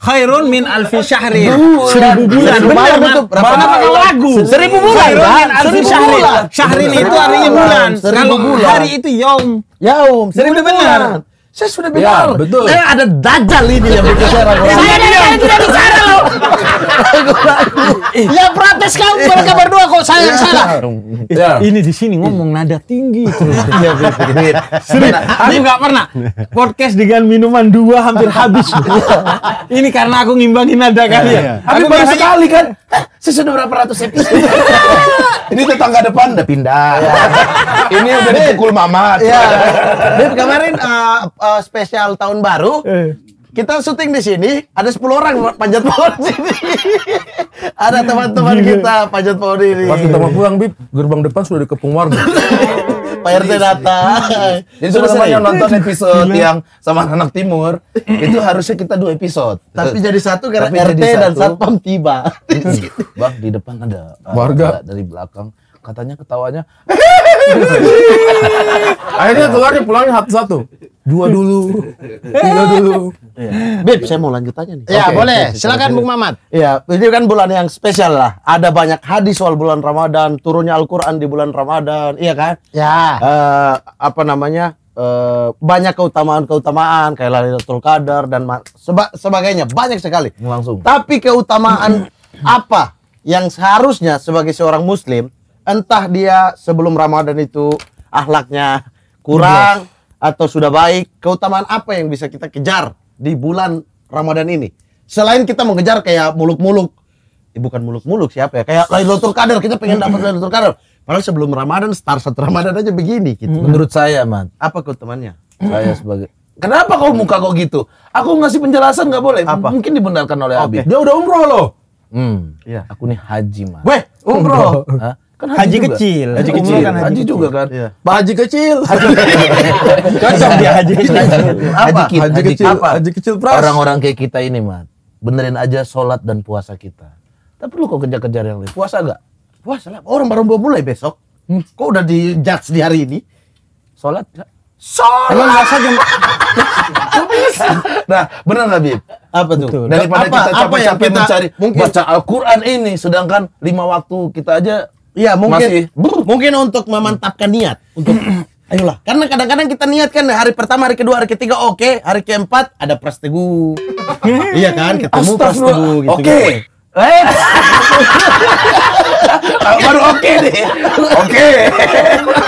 Khairun min alfi syahrin. Seribu bulan. Benar betul. nama pakai lagu? Seribu bulan. Khairun min alfi syahrin. Syahrin itu artinya bulan. Kalau hari itu Yom. yom Seribu benar. Saya sudah ya, bilang. Ya, betul. Saya ada dajal ini yang bicara. Saya tidak bicara loh ragu-ragu. ya protes kau mereka berdua kok saya yang salah. Ya. Ini di sini ngomong nada tinggi terus. Iya, Serius, aku nggak pernah podcast dengan minuman dua hampir habis. ini karena aku ngimbangin nada kali ya. Aku baru sekali kan. Sesudah berapa ratus episode? ini tetangga depan udah pindah. ini udah dipukul mamat. Ya. Beb, kemarin uh, uh, spesial tahun baru, kita syuting di sini ada 10 orang panjat pohon sini. ada teman-teman kita panjat pohon ini. Pas kita mau pulang, Bib, gerbang depan sudah dikepung warga. Pak RT datang. Jadi sudah yang nonton episode yang sama anak timur itu harusnya kita dua episode. Tapi jadi satu karena RT dan satpam tiba. Iya. Bang di depan ada warga dari belakang katanya ketawanya akhirnya keluar pulangnya satu satu dua dulu, dua dulu. Iya. Beb, saya mau lanjut aja nih. Ya, okay, boleh. Silakan Bung Mamat. ya ini kan bulan yang spesial lah. Ada banyak hadis soal bulan Ramadan, turunnya Al-Qur'an di bulan Ramadan, iya kan? Ya. Uh, apa namanya? Uh, banyak keutamaan-keutamaan kayak Lailatul Qadar dan seba sebagainya, banyak sekali. Langsung. Tapi keutamaan apa yang seharusnya sebagai seorang muslim, entah dia sebelum Ramadan itu ahlaknya kurang, atau sudah baik, keutamaan apa yang bisa kita kejar di bulan Ramadan ini? Selain kita mengejar kayak muluk-muluk, eh, bukan muluk-muluk siapa ya? Kayak Lailatul Qadar, kita pengen dapat Lailatul Qadar. Padahal sebelum Ramadan, start set Ramadan aja begini gitu. Menurut saya, Man. Apa keutamaannya? Saya sebagai Kenapa kau muka kau gitu? Aku ngasih penjelasan nggak boleh. Apa? Mungkin dibenarkan oleh okay. Abi. Dia udah umroh loh. Hmm. Iya. Aku nih haji, Man. Weh, umroh. Kan haji, haji juga. kecil. Haji kecil. Umroh kan haji, haji kecil. juga kan. Iya. Pak haji kecil. Haji Cocok dia haji kecil. Apa? Haji, haji kecil. Apa? Haji kecil pras. Orang-orang kayak kita ini, Mat. Benerin aja sholat dan puasa kita. Tapi lu kok kejar-kejar yang lain. Puasa gak? Puasa lah. Orang baru mau mulai besok. Hmm. Kok udah di judge di hari ini? Sholat gak? Sholat! Emang puasa jam... nah, benar nggak Bib? Apa tuh? Daripada apa, kita capek-capek mencari mungkin. baca Al-Quran ini, sedangkan lima waktu kita aja Iya mungkin Masih. mungkin untuk memantapkan niat untuk ayolah karena kadang-kadang kita niatkan hari pertama hari kedua hari ketiga oke okay. hari keempat ada pras teguh iya kan ketemu pras teguh gitu oke okay. Eh. baru oke okay nih. Oke. Okay.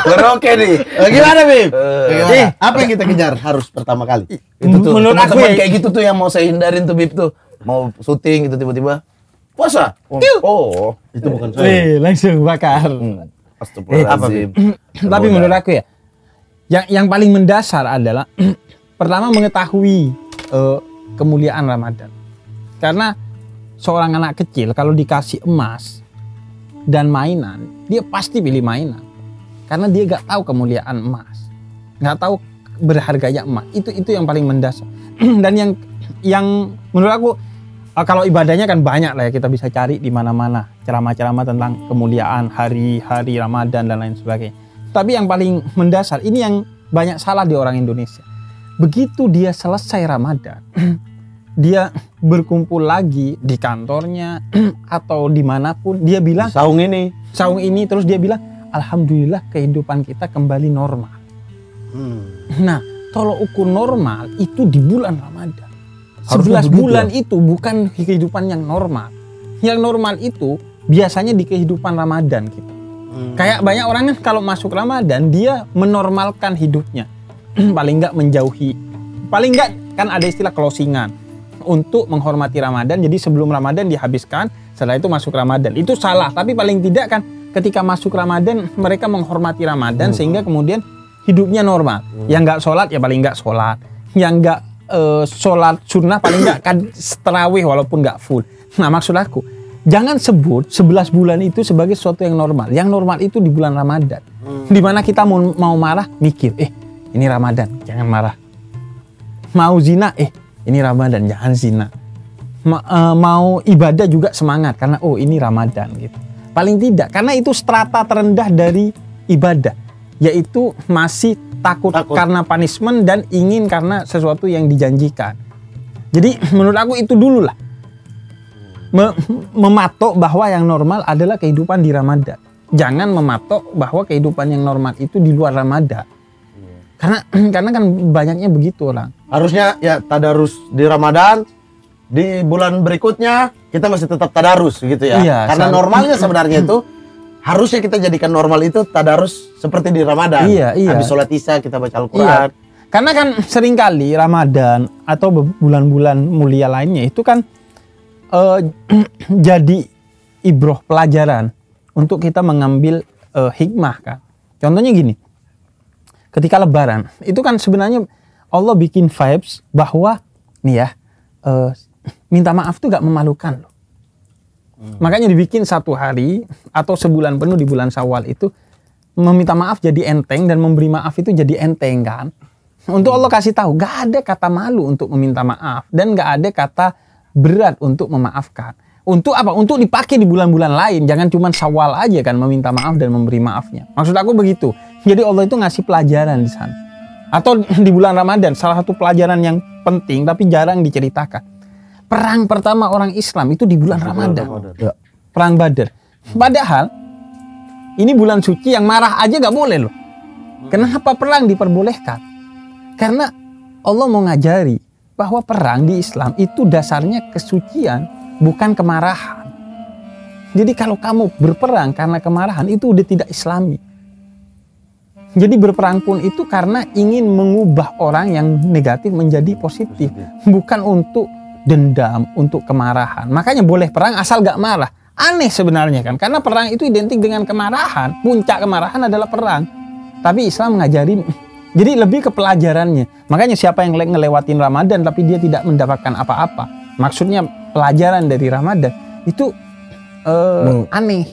Baru oke okay nih. Eh, gimana, Bim? uh, Eh, apa yang kita kejar harus pertama kali? Itu tuh. Menurut teman -teman aku ya. kayak gitu tuh yang mau saya hindarin tuh Bib tuh. Mau syuting gitu tiba-tiba Puasa? Oh, oh itu bukan saya. Eh, langsung bakar. Hmm. Eh, apa, tapi menurut aku ya, yang yang paling mendasar adalah pertama mengetahui uh, kemuliaan Ramadan. Karena seorang anak kecil kalau dikasih emas dan mainan, dia pasti pilih mainan. Karena dia gak tahu kemuliaan emas. Gak tahu berharganya emas. Itu itu yang paling mendasar. dan yang yang menurut aku uh, kalau ibadahnya kan banyak lah ya kita bisa cari di mana-mana ceramah-ceramah tentang hmm. kemuliaan hari-hari Ramadan dan lain sebagainya. Tapi yang paling mendasar ini yang banyak salah di orang Indonesia. Begitu dia selesai Ramadan, dia berkumpul lagi di kantornya atau dimanapun dia bilang saung ini saung ini terus dia bilang alhamdulillah kehidupan kita kembali normal hmm. nah tolok ukur normal itu di bulan Ramadan 11 bulan ya? itu bukan kehidupan yang normal. Yang normal itu biasanya di kehidupan Ramadan gitu. Hmm. Kayak banyak orang kan kalau masuk Ramadan dia menormalkan hidupnya. paling nggak menjauhi. Paling nggak kan ada istilah closingan untuk menghormati Ramadan. Jadi sebelum Ramadan dihabiskan, setelah itu masuk Ramadan. Itu salah, tapi paling tidak kan ketika masuk Ramadan mereka menghormati Ramadan hmm. sehingga kemudian hidupnya normal. Hmm. Yang nggak sholat ya paling nggak sholat. Yang nggak uh, sholat sunnah paling nggak kan terawih walaupun nggak full. Nah maksud aku jangan sebut 11 bulan itu sebagai sesuatu yang normal. Yang normal itu di bulan Ramadan. Hmm. Dimana kita mau, mau marah mikir eh ini Ramadan jangan marah. Mau zina eh ini Ramadan jangan zina. Ma, uh, mau ibadah juga semangat karena oh ini Ramadan gitu. Paling tidak karena itu strata terendah dari ibadah yaitu masih takut, takut karena punishment dan ingin karena sesuatu yang dijanjikan. Jadi menurut aku itu dulu lah. Me mematok bahwa yang normal adalah kehidupan di Ramadan. Jangan mematok bahwa kehidupan yang normal itu di luar Ramadan. Karena karena kan banyaknya begitu orang. Harusnya ya tadarus di Ramadan di bulan berikutnya kita masih tetap tadarus gitu ya. Iya, karena normalnya sebenarnya itu harusnya kita jadikan normal itu tadarus seperti di Ramadan. Iya, iya. Habis sholat isya kita baca Al-Quran. Iya. Karena kan seringkali Ramadan atau bulan-bulan mulia lainnya itu kan uh, jadi ibroh pelajaran untuk kita mengambil uh, hikmah kan. Contohnya gini, ketika Lebaran itu kan sebenarnya Allah bikin vibes bahwa nih ya uh, minta maaf tuh gak memalukan loh. Makanya dibikin satu hari atau sebulan penuh di bulan Syawal itu meminta maaf jadi enteng dan memberi maaf itu jadi enteng kan. Untuk Allah kasih tahu, gak ada kata malu untuk meminta maaf dan gak ada kata berat untuk memaafkan. Untuk apa? Untuk dipakai di bulan-bulan lain. Jangan cuma Syawal aja kan meminta maaf dan memberi maafnya. Maksud aku begitu. Jadi Allah itu ngasih pelajaran di sana. Atau di bulan Ramadan, salah satu pelajaran yang penting tapi jarang diceritakan perang pertama orang Islam itu di bulan Ramadan. Ya, perang Badar. Padahal ini bulan suci yang marah aja gak boleh loh. Hmm. Kenapa perang diperbolehkan? Karena Allah mau ngajari bahwa perang di Islam itu dasarnya kesucian, bukan kemarahan. Jadi kalau kamu berperang karena kemarahan itu udah tidak islami. Jadi berperang pun itu karena ingin mengubah orang yang negatif menjadi positif, bukan untuk dendam, untuk kemarahan. Makanya boleh perang asal gak marah. Aneh sebenarnya kan, karena perang itu identik dengan kemarahan. Puncak kemarahan adalah perang. Tapi Islam mengajari, jadi lebih ke pelajarannya. Makanya siapa yang ngelewatin Ramadan tapi dia tidak mendapatkan apa-apa. Maksudnya pelajaran dari Ramadan itu uh, aneh.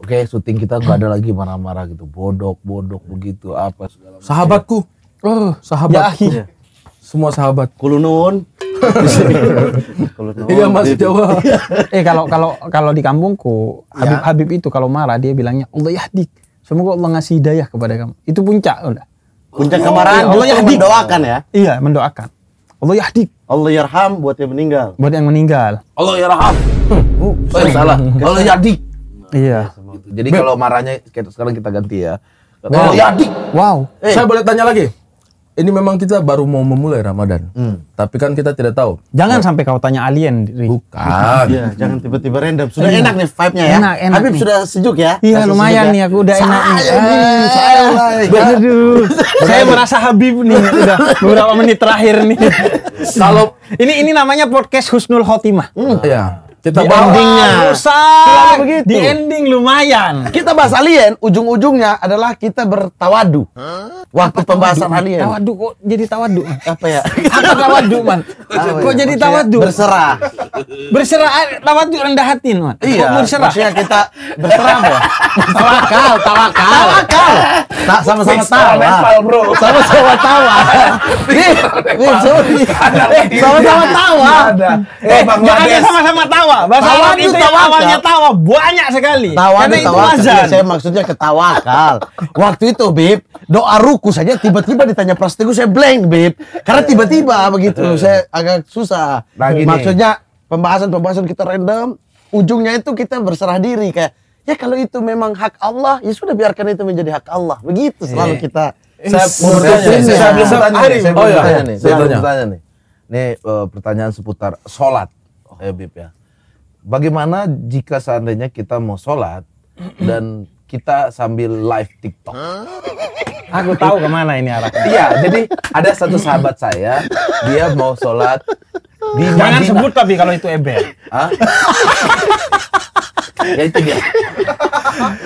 Oke, syuting kita gak ada lagi marah-marah gitu, bodok, bodok begitu apa segala. Sahabatku, Oh, sahabatku. Ya, semua sahabat. Kulunun. Iya Mas Jawa. eh kalau kalau kalau di kampungku Habib ya. Habib itu kalau marah dia bilangnya Allah yahdik. Semoga Allah ngasih hidayah kepada kamu. Itu puncak udah. Puncak oh, kemarahan Allah yahdik. Mendoakan ya. Iya, mendoakan. Allah yahdik. Allah yarham buat yang meninggal. Buat yang meninggal. Allah yarham. Oh, salah. Allah yahdik. Iya. Nah, Jadi kalau marahnya sekarang kita ganti ya. Allah yahdik. Wow. Saya boleh tanya lagi? ini memang kita baru mau memulai Ramadan. Hmm. Tapi kan kita tidak tahu. Jangan ya. sampai kau tanya alien, Ri. Bukan. Iya, jangan tiba-tiba random. Sudah enak, iya. enak nih vibe-nya ya. Enak, enak Habib nih. sudah sejuk ya? Iya, lumayan nih ya. aku udah enak nih. Eh. saya saya merasa Habib nih udah beberapa menit terakhir nih. Kalau ini ini namanya podcast Husnul Khotimah. Iya. Hmm. Kita di endingnya. Rusak. Begitu. Di ending lumayan. Kita bahas alien, ujung-ujungnya adalah kita bertawadu. Huh? Waktu Apa pembahasan tawadu? alien. Tawadu kok jadi tawadu? Apa ya? Apa tawadu, Man? Apa kok ya? jadi tawadu? Berserah berserah lawan eh, juga rendah hati iya berserah maksudnya kita berserah ya tawakal tawakal tawakal tak sama-sama tawa bro sama-sama tawa eh, sama-sama tawa eh, eh jangan sama-sama tawa bahasa lawan itu tawanya tawa banyak sekali tawa itu iya, saya maksudnya ketawakal waktu itu bib doa ruku saja tiba-tiba ditanya prasetyo saya blank bib karena tiba-tiba begitu saya agak susah nah, maksudnya pembahasan-pembahasan kita random, ujungnya itu kita berserah diri kayak ya kalau itu memang hak Allah, ya sudah biarkan itu menjadi hak Allah. Begitu iya. selalu kita eh, saya mau bertanya, saya bertanya nih, saya belum bertanya saya bertanya nih. Ini eh, pertanyaan seputar sholat, ya Bib ya. Bagaimana jika seandainya kita mau sholat dan kita sambil live TikTok? Aku tahu kemana ini arahnya. Iya, jadi ada satu sahabat saya, dia mau sholat di Jangan Madinah. sebut tapi kalau itu Ebel. Hah? ya itu dia.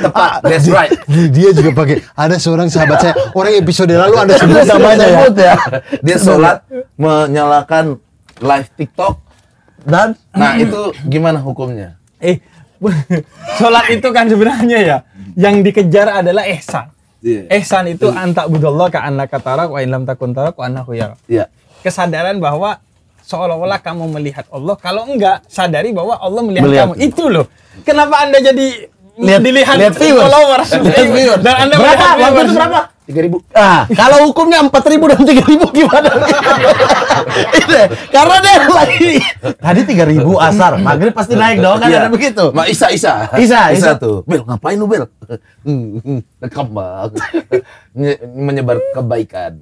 Tepat, ah, that's right. Dia, dia juga pakai. Ada seorang sahabat saya, orang episode lalu ada sebut namanya ya. ya. Dia sholat menyalakan live TikTok dan nah itu gimana hukumnya? Eh, sholat itu kan sebenarnya ya yang dikejar adalah ehsan. Yeah. Ehsan itu yeah. antak budallah ka anak katarak wa in lam takun tarak wa Yeah. Iya. Kesadaran bahwa seolah-olah ya. kamu melihat Allah. Kalau enggak, sadari bahwa Allah melihat, melihat. kamu. Itu loh. Kenapa Anda jadi lihat, dilihat lihat viewers. followers? Lihat viewers. Dan Anda berapa? Waktu berapa? tiga ribu. Ah, kalau hukumnya empat ribu dan tiga ribu gimana? karena dia lagi tadi tiga ribu asar, maghrib pasti naik dong kan ya. ada begitu. Ma Isa Isa. Isa Isa, tuh. Bel ngapain lu Bel? Rekam menyebar kebaikan.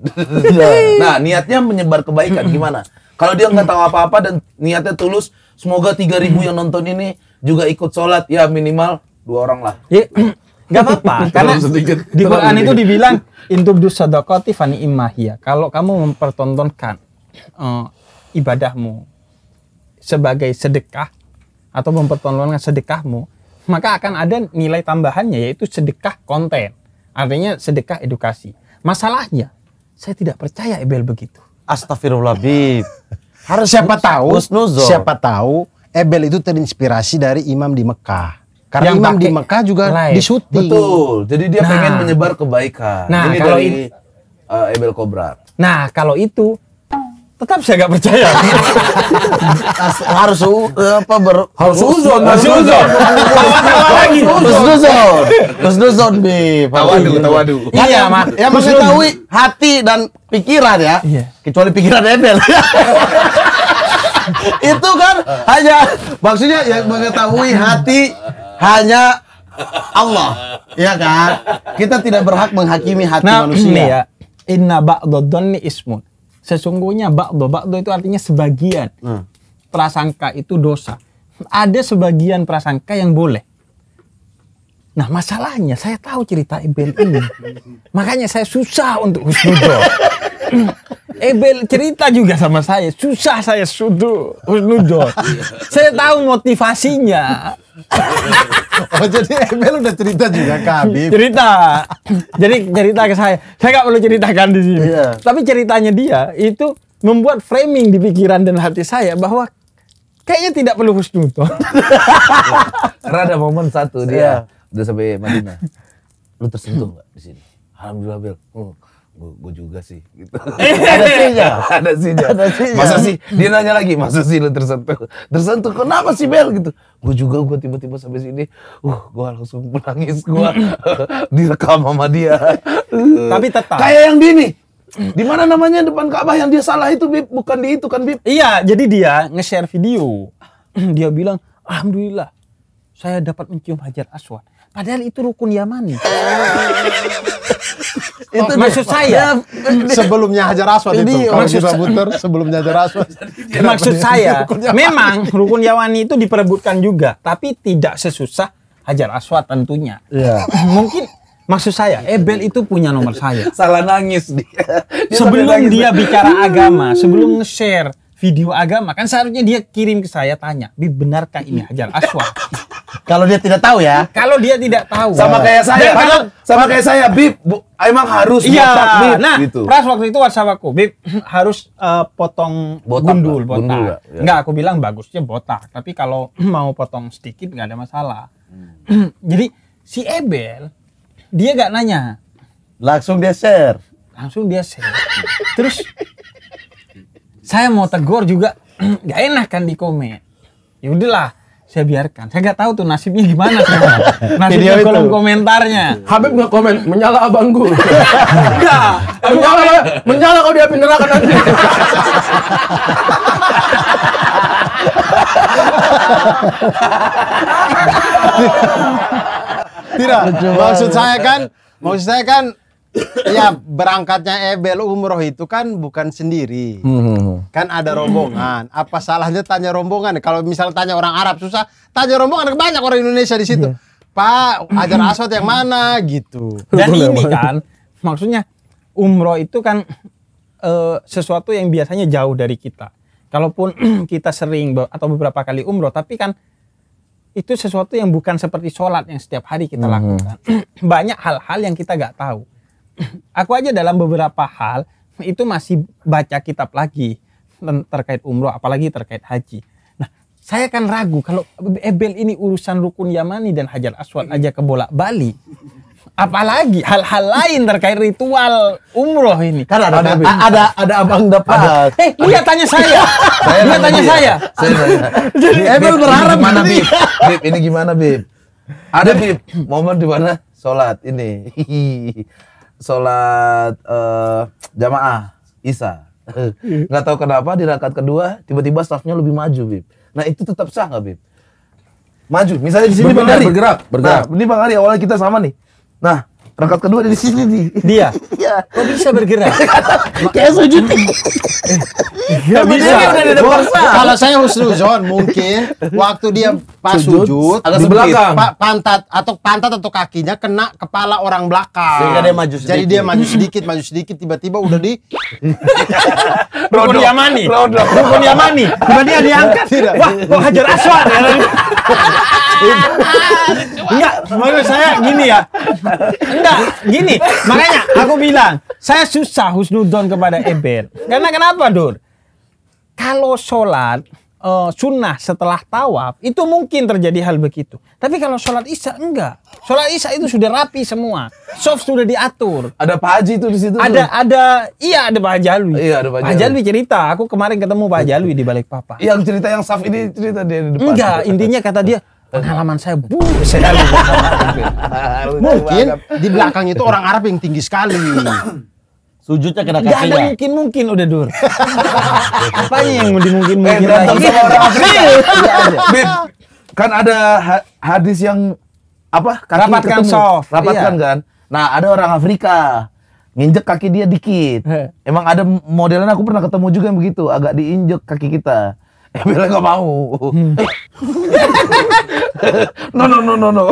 nah niatnya menyebar kebaikan gimana? Kalau dia nggak tahu apa-apa dan niatnya tulus, semoga 3000 yang nonton ini juga ikut sholat ya minimal dua orang lah. Ya, nggak apa-apa karena sedikit, di Quran itu dibilang dus sadaqati fani imahia. Kalau kamu mempertontonkan uh, ibadahmu sebagai sedekah atau mempertontonkan sedekahmu, maka akan ada nilai tambahannya yaitu sedekah konten. Artinya sedekah edukasi. Masalahnya saya tidak percaya Ebel begitu. Astagfirullah Bib. Harus siapa tahu? Siapa tahu Ebel itu terinspirasi dari imam di Mekah. Karena yang imam di Mekah juga live. disuting. Betul. Jadi dia nah, pengen menyebar kebaikan. Nah, ini kalau dari, ini, uh, eh, Ebel Kobra. Nah, kalau itu tetap saya nggak percaya. harus apa ber harus uzon, harus uzon. lagi. Harus uzon. Harus uzon bi tawadu, tawadu. Iya, iya Mas. mesti mengetahui hati dan pikiran ya. Iya. Kecuali pikiran Ebel. Itu kan hanya maksudnya yang mengetahui hati hanya Allah, ya kan? Kita tidak berhak menghakimi hati nah, manusia. Ini ya. Inna badadh ismun sesungguhnya bakdo bakdo itu artinya sebagian hmm. prasangka itu dosa ada sebagian prasangka yang boleh Nah masalahnya saya tahu cerita Ebel ini. Makanya saya susah untuk husnudon. Hmm. Ebel cerita juga sama saya. Susah saya sudu husnudon. saya tahu motivasinya. oh jadi Ebel udah cerita juga ke Habib. Cerita. Jadi cerita ke saya. Saya nggak perlu ceritakan di sini. Iya. Tapi ceritanya dia itu membuat framing di pikiran dan hati saya bahwa kayaknya tidak perlu husnudon. Karena ada momen satu dia iya udah sampai Madinah lu tersentuh nggak di sini alhamdulillah Bel oh, Gue, juga sih gitu. ada sih ya ada sih ya ada masa sih dia nanya lagi masa sih lu tersentuh tersentuh kenapa sih Bel gitu gue juga gue tiba-tiba sampai sini uh gue langsung menangis gue direkam sama dia tapi tetap kayak yang dini di mana namanya depan Ka'bah yang dia salah itu Bip, bukan di itu kan Bip? iya jadi dia nge-share video dia bilang alhamdulillah saya dapat mencium Hajar Aswad Padahal itu rukun Yamani. Oh, itu maksud saya sebelumnya Hajar Aswad jadi, itu kalau kita putar sebelumnya Hajar Aswad maksud saya memang rukun Yawani itu diperebutkan juga tapi tidak sesusah Hajar Aswad tentunya ya. mungkin maksud saya Ebel itu punya nomor saya salah nangis dia, dia sebelum nangis. dia bicara agama sebelum share video agama kan seharusnya dia kirim ke saya tanya, "Bi, benarkah ini Hajar Aswad?" Kalau dia tidak tahu ya. Kalau dia tidak tahu. Sama kayak saya. kalau, sama kayak saya, Bib, emang harus iya, botak, Bib. Nah, gitu. Pras waktu itu WhatsApp aku, Bib, harus uh, potong botak, gundul, botak. Gundul, ya. Enggak, aku bilang bagusnya botak. Tapi kalau mau potong sedikit nggak ada masalah. Hmm. Jadi si Ebel, dia nggak nanya. Langsung dia share. Langsung dia share. Terus saya mau tegur juga nggak enak kan di komen ya udahlah saya biarkan. Saya nggak tahu tuh nasibnya gimana Nasibnya Video kolom komentarnya. Habib nggak komen, menyala abangku. Enggak. Eh, menyala, menyala kau di api neraka nanti. Tidak, maksud saya kan, maksud saya kan ya berangkatnya Ebel umroh itu kan bukan sendiri. Hmm. Kan ada rombongan. Apa salahnya tanya rombongan? Kalau misal tanya orang Arab susah, tanya rombongan banyak orang Indonesia di situ. Iya. Pak, ajar aswat yang mana gitu. Dan ini kan maksudnya umroh itu kan e, sesuatu yang biasanya jauh dari kita. Kalaupun kita sering atau beberapa kali umroh, tapi kan itu sesuatu yang bukan seperti sholat yang setiap hari kita hmm. lakukan. Banyak hal-hal yang kita gak tahu aku aja dalam beberapa hal itu masih baca kitab lagi terkait umroh apalagi terkait haji. Nah, saya kan ragu kalau Ebel ini urusan rukun Yamani dan Hajar Aswad aja ke bolak Bali. Apalagi hal-hal lain terkait ritual umroh ini. Karena ada ada ada, ada, ada abang depan. Eh, dia tanya saya. Iya. saya dia tanya saya. Jadi Ebel berharap mana Bib? Bib ini gimana Bib? Ada Bib momen di mana sholat ini sholat uh, jamaah Isa. nggak tahu kenapa di rakaat kedua tiba-tiba stafnya lebih maju, Bib. Nah, itu tetap sah nggak, Bib? Maju. Misalnya di sini Bang Ari bergerak, bergerak. Nah, ini Bang Ari awalnya kita sama nih. Nah, Rokok kedua dari sini nih. Dia. Iya. Kok bisa bergerak? Kayak sujud. Iya eh, bisa. Kan Kalau saya harus husnuzon mungkin waktu dia pas sujud, sujud agak di pantat atau pantat atau kakinya kena kepala orang belakang. Sehingga dia maju sedikit. Jadi dia maju sedikit, maju sedikit tiba-tiba udah di Rukun Yamani. Rukun Yamani. Tiba dia diangkat. Wah, kok hajar aswad ya. Enggak, menurut saya gini ya enggak, gini. Makanya aku bilang, saya susah husnudon kepada Ebel. Karena kenapa, Dur? Kalau sholat, uh, sunnah setelah tawaf itu mungkin terjadi hal begitu. Tapi kalau sholat isya enggak. Sholat isya itu sudah rapi semua, soft sudah diatur. Ada Pak Haji itu di situ. Ada tuh. ada iya ada Pak Haji Alwi. Iya ada Pak Haji. Pak Haji cerita. Aku kemarin ketemu Pak Haji di balik papa. Yang cerita yang saf ini cerita dia di depan. Enggak intinya kata dia pengalaman saya buruk sekali mungkin di belakang itu orang Arab yang tinggi sekali sujudnya kena kakinya. Gak mungkin mungkin udah dur. Apanya yang dimungkin mungkin eh, lagi? orang iya, iya, iya. Bib, kan ada hadis yang apa? Kaki rapatkan ketemu. soft. Rapatkan iya. kan. Nah ada orang Afrika nginjek kaki dia dikit. Emang ada modelnya? aku pernah ketemu juga yang begitu, agak diinjek kaki kita. Eh, Bella nggak mau. Hmm. no no no no no.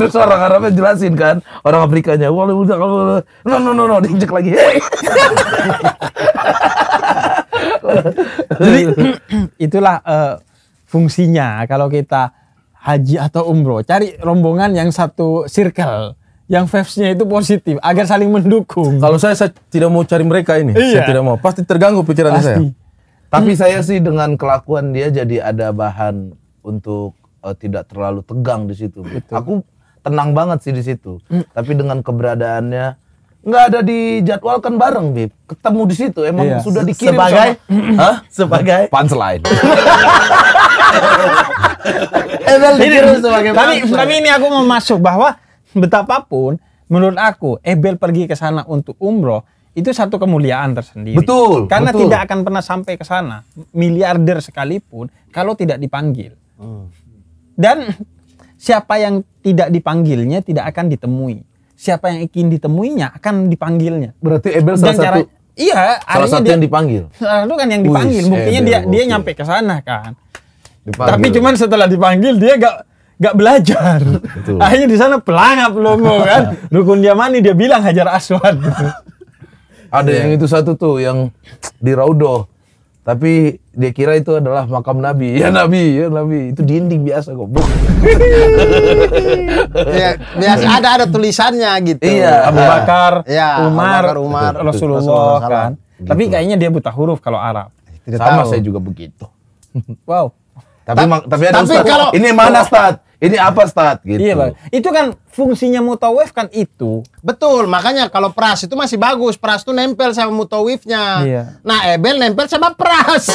Terus orang Arabnya jelasin kan, orang Afrikanya, walaupun udah kalau no no no no diinjek lagi. Jadi itulah uh, fungsinya kalau kita haji atau umroh, cari rombongan yang satu circle yang vibes-nya itu positif agar saling mendukung. Kalau saya, saya tidak mau cari mereka ini, iya. saya tidak mau. Pasti terganggu pikiran saya tapi hmm. saya sih dengan kelakuan dia jadi ada bahan untuk uh, tidak terlalu tegang di situ. Betul. Aku tenang banget sih di situ. Hmm. Tapi dengan keberadaannya nggak ada dijadwalkan bareng, Bib. Ketemu di situ emang iya. sudah dikirim sebagai sama, huh? sebagai punchline. Emel dikirim tapi, tapi ini aku mau masuk bahwa betapapun menurut aku Ebel pergi ke sana untuk umroh itu satu kemuliaan tersendiri. Betul. Karena betul. tidak akan pernah sampai ke sana miliarder sekalipun kalau tidak dipanggil. Hmm. Dan siapa yang tidak dipanggilnya tidak akan ditemui. Siapa yang ingin ditemuinya akan dipanggilnya. Berarti Ebel salah cara, satu Iya, salah satu dia, yang dipanggil. Salah satu kan yang dipanggil. Wih, Buktinya dia okay. dia nyampe ke sana kan. Dipanggil. Tapi cuman setelah dipanggil dia gak gak belajar. Betul. Akhirnya di sana pelangap loh kan. Rukun mani dia bilang hajar aswad. Ada yeah. yang itu satu tuh yang di Raudoh. Tapi dia kira itu adalah makam Nabi. Ya Nabi, ya Nabi. Itu dinding biasa kok. ya, biasa ada ada tulisannya gitu. Iya, Abu Bakar, ya, Umar, Abu Bakar, gitu. Umar, Rasulullah, Rasulullah kan. Gitu. Tapi kayaknya dia buta huruf kalau Arab. Tidak Sama saya juga begitu. wow. Tapi Ta tapi ada tapi Ustaz. Kalau, ini mana stat? Ini apa stat? gitu. Iya, Bang. Itu kan fungsinya mutawif kan itu. Betul, makanya kalau pras itu masih bagus. Pras itu nempel sama mutawifnya. Iya. Nah, Ebel nempel sama pras.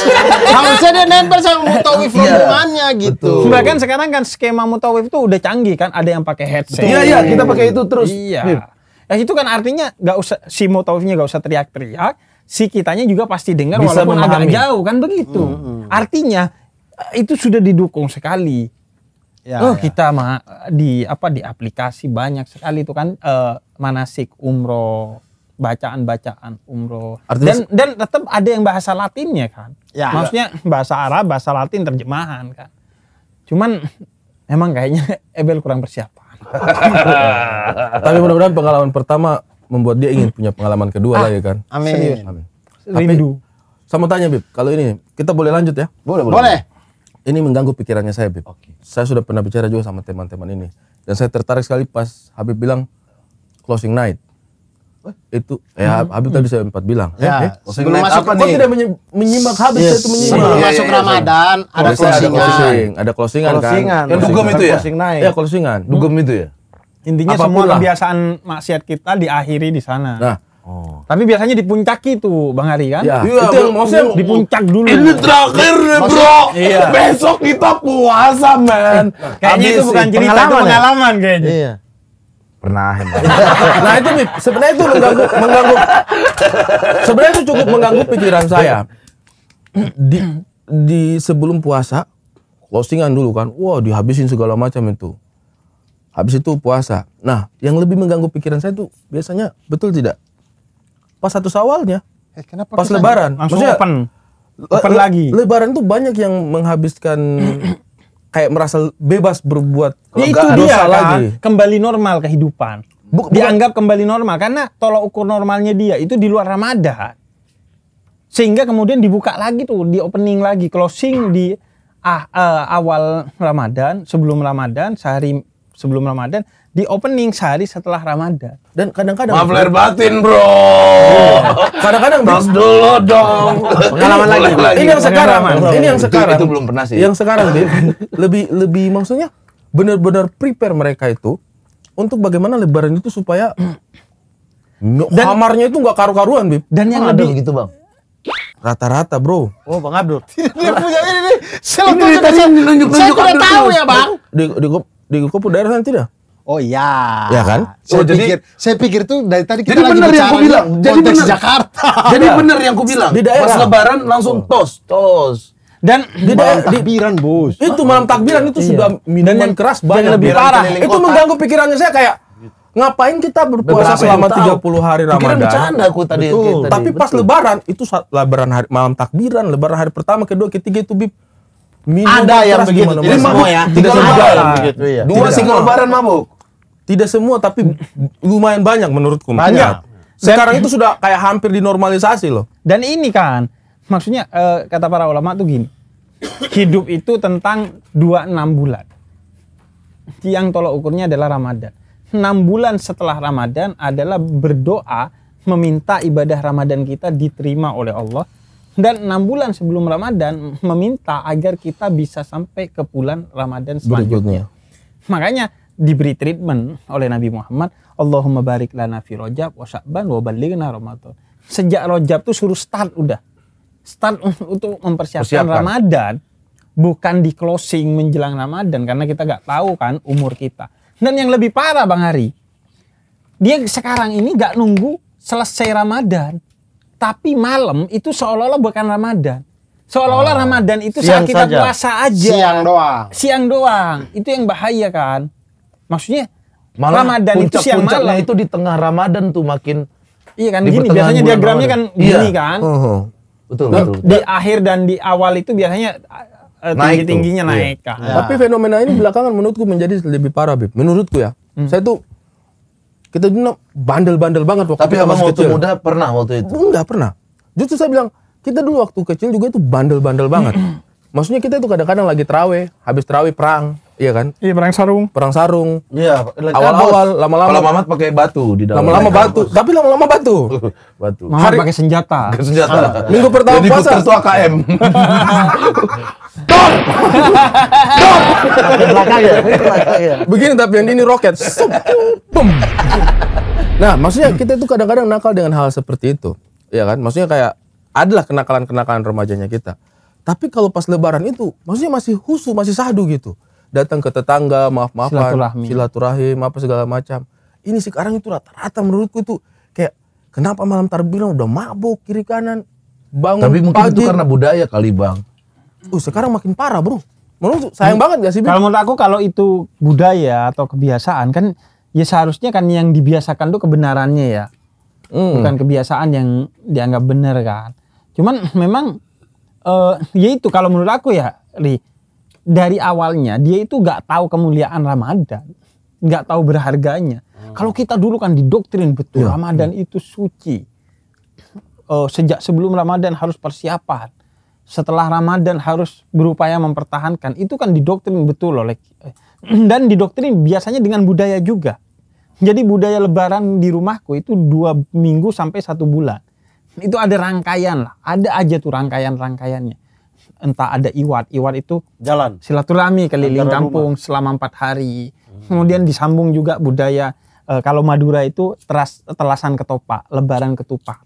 Harusnya dia nempel sama mutawif iya. rombongannya iya. gitu. Betul. Bahkan sekarang kan skema mutawif itu udah canggih kan, ada yang pakai headset. Iya, iya, kita pakai itu terus. Iya. ya, Nah, itu kan artinya nggak usah si mutawifnya nggak usah teriak-teriak, si kitanya juga pasti dengar walaupun memahami. agak jauh kan begitu. Mm -hmm. Artinya itu sudah didukung sekali. Ya, oh ya. kita mah di apa di aplikasi banyak sekali itu kan uh, manasik umroh bacaan-bacaan umroh Artis, dan dan tetap ada yang bahasa Latinnya kan. Ya, ya. Maksudnya ya. bahasa Arab, bahasa Latin terjemahan kan. Cuman emang kayaknya Ebel kurang persiapan. Tapi mudah-mudahan pengalaman pertama membuat dia ingin punya pengalaman kedua ah, lagi kan. Amin. Serius. Amin. Rindu. Tapi, sama tanya Bib, kalau ini kita boleh lanjut ya? Boleh, boleh. Boleh ini mengganggu pikirannya saya, Bib. Okay. Saya sudah pernah bicara juga sama teman-teman ini. Dan saya tertarik sekali pas Habib bilang closing night. What? Itu ya hmm. Habib tadi saya empat bilang. Ya, eh, eh, masuk apa nih? tidak menyimak Habib yes. saya itu menyimak. Sebelum ya, masuk ya, ya, Ramadan ya. ada closing, Ada closing, ada closingan, Closing kan. Yang dugem itu ya. Closing night. Ya, closingan. Dugem hmm. itu ya. Intinya Apapun semua kebiasaan maksiat kita diakhiri di sana. Nah, Oh. Tapi biasanya di puncak itu Bang Ari kan? Ya. Itu yang maksudnya di puncak dulu. Ini terakhir nih, Bro. Iya. Besok kita puasa, men. Eh, kayaknya Habis itu bukan cerita, pengalaman, itu pengalaman ya? kayaknya. Iya. Pernah. nah, itu sebenarnya itu mengganggu mengganggu Sebenarnya itu cukup mengganggu pikiran saya. Di di sebelum puasa closingan dulu kan. Wah, wow, dihabisin segala macam itu. Habis itu puasa. Nah, yang lebih mengganggu pikiran saya itu biasanya betul tidak pas satu sawalnya. Eh, kenapa pas lebaran. Langsung Maksudnya, open. Open le lagi. Lebaran tuh banyak yang menghabiskan kayak merasa bebas berbuat ya, itu dia kan lagi. kembali normal kehidupan. Buk, dianggap kembali normal karena tolak ukur normalnya dia itu di luar Ramadan. Sehingga kemudian dibuka lagi tuh, di opening lagi, closing di ah, uh, awal Ramadan, sebelum Ramadan, sehari sebelum Ramadan di opening sehari setelah Ramadan. Dan kadang-kadang maaf lahir batin, Bro. Iya. Kadang-kadang bos dulu dong. Pengalaman lagi. lagi. Ini yang sekarang, pengalaman. ini yang sekarang. Itu, belum pernah sih. Yang sekarang, Bim. lebih lebih maksudnya benar-benar prepare mereka itu untuk bagaimana lebaran itu supaya dan, kamarnya itu nggak karu-karuan, Bib. Dan yang lebih gitu, Bang. Rata-rata, bro. Oh, Bang Abdul. Dia punya ini nih. Saya, ini tadi nunjuk-nunjuk Saya tahu ya, Bang. Di, di, di, di, di, di, di, di, Oh iya. Ya kan? Saya oh, jadi pikir, saya pikir tuh dari tadi kita jadi lagi bener yang aku bilang, jadi bener Jakarta. Jadi bener yang aku bilang. Di daerah. Pas lebaran langsung oh. tos, tos. Dan di daerah takbiran, Bos. Itu malam takbiran itu iya. sudah minuman yang keras banyak lebih parah. Itu mengganggu pikirannya saya kayak ngapain kita berpuasa selama 30 hari Ramadan? Pikiran bercanda aku tadi, betul. tadi. Tapi betul. pas lebaran itu lebaran hari, malam takbiran, lebaran hari pertama, kedua, ketiga itu bib Minum ada yang begitu. Jadi mabuk ya. Tidak lebaran ya. Iya. Dua single lebaran mabuk. Tidak semua tapi lumayan banyak menurutku. Banyak. Sekarang itu sudah kayak hampir dinormalisasi loh. Dan ini kan maksudnya uh, kata para ulama tuh gini. Hidup itu tentang dua 6 bulan. Yang tolak ukurnya adalah Ramadan. Enam bulan setelah Ramadan adalah berdoa meminta ibadah Ramadan kita diterima oleh Allah dan enam bulan sebelum Ramadan meminta agar kita bisa sampai ke bulan Ramadan selanjutnya. Berikutnya. Makanya diberi treatment oleh Nabi Muhammad, Allahumma barik lana fi Rajab wa Sya'ban wa balighna Ramadan. Sejak rojab tuh suruh start udah. Start untuk mempersiapkan Persiapkan. Ramadan, bukan di closing menjelang Ramadan karena kita nggak tahu kan umur kita. Dan yang lebih parah Bang Hari, dia sekarang ini nggak nunggu selesai Ramadan tapi malam itu seolah-olah bukan Ramadan. Seolah-olah ah. Ramadan itu saat kita saja. puasa aja. Siang doang. Siang doang. Itu yang bahaya kan. Maksudnya malah Ramadan puncak, itu siang malam. itu di tengah Ramadan tuh makin Iya kan gini biasanya diagramnya kan iya. kan. Uh oh, -huh. Oh. Betul, betul, betul. Di akhir dan di awal itu biasanya eh, tinggi-tingginya naik, naik kan? iya. kan. Ya. Tapi fenomena ini belakangan menurutku menjadi lebih parah, Bib. Menurutku ya. Hmm. Saya tuh kita dulu bandel-bandel banget waktu Tapi abang waktu muda pernah waktu itu? Enggak pernah. Justru saya bilang, kita dulu waktu kecil juga itu bandel-bandel banget. Maksudnya kita itu kadang-kadang lagi terawih, habis terawih perang. Iya kan? Iya perang sarung. Perang sarung. Iya. Awal-awal lama-lama. Lama-lama pakai batu di dalam. Lama-lama batu. Tapi lama-lama batu. batu. Mamat Hari... pakai senjata. Senjata. Ah. Minggu pertama Jadi puasa. Jadi KM. Dor! Dor! Belakang ya. Begini tapi yang ini roket. Bum. Nah, maksudnya kita itu kadang-kadang nakal dengan hal seperti itu. Iya kan? Maksudnya kayak adalah kenakalan-kenakalan remajanya kita. Tapi kalau pas lebaran itu, maksudnya masih husu, masih sahdu gitu datang ke tetangga maaf maafan silaturahmi. silaturahim apa segala macam ini sekarang itu rata-rata menurutku itu kayak kenapa malam tarbina udah mabuk kiri kanan bangun tapi mungkin pagi. itu karena budaya kali bang uh sekarang makin parah bro menurut sayang hmm. banget gak sih kalau menurut aku kalau itu budaya atau kebiasaan kan ya seharusnya kan yang dibiasakan tuh kebenarannya ya hmm. bukan kebiasaan yang dianggap benar kan cuman memang eh ya itu kalau menurut aku ya li dari awalnya dia itu nggak tahu kemuliaan Ramadan, nggak tahu berharganya. Hmm. Kalau kita dulu kan didoktrin betul ya. Ramadan hmm. itu suci. Uh, sejak sebelum Ramadan harus persiapan. Setelah Ramadan harus berupaya mempertahankan. Itu kan didoktrin betul oleh eh, dan didoktrin biasanya dengan budaya juga. Jadi budaya lebaran di rumahku itu dua minggu sampai satu bulan. Itu ada rangkaian lah, ada aja tuh rangkaian-rangkaiannya entah ada iwat iwat itu jalan silaturahmi keliling Antara kampung rumah. selama empat hari hmm. kemudian disambung juga budaya e, kalau Madura itu teras telasan ketopak, lebaran ketupat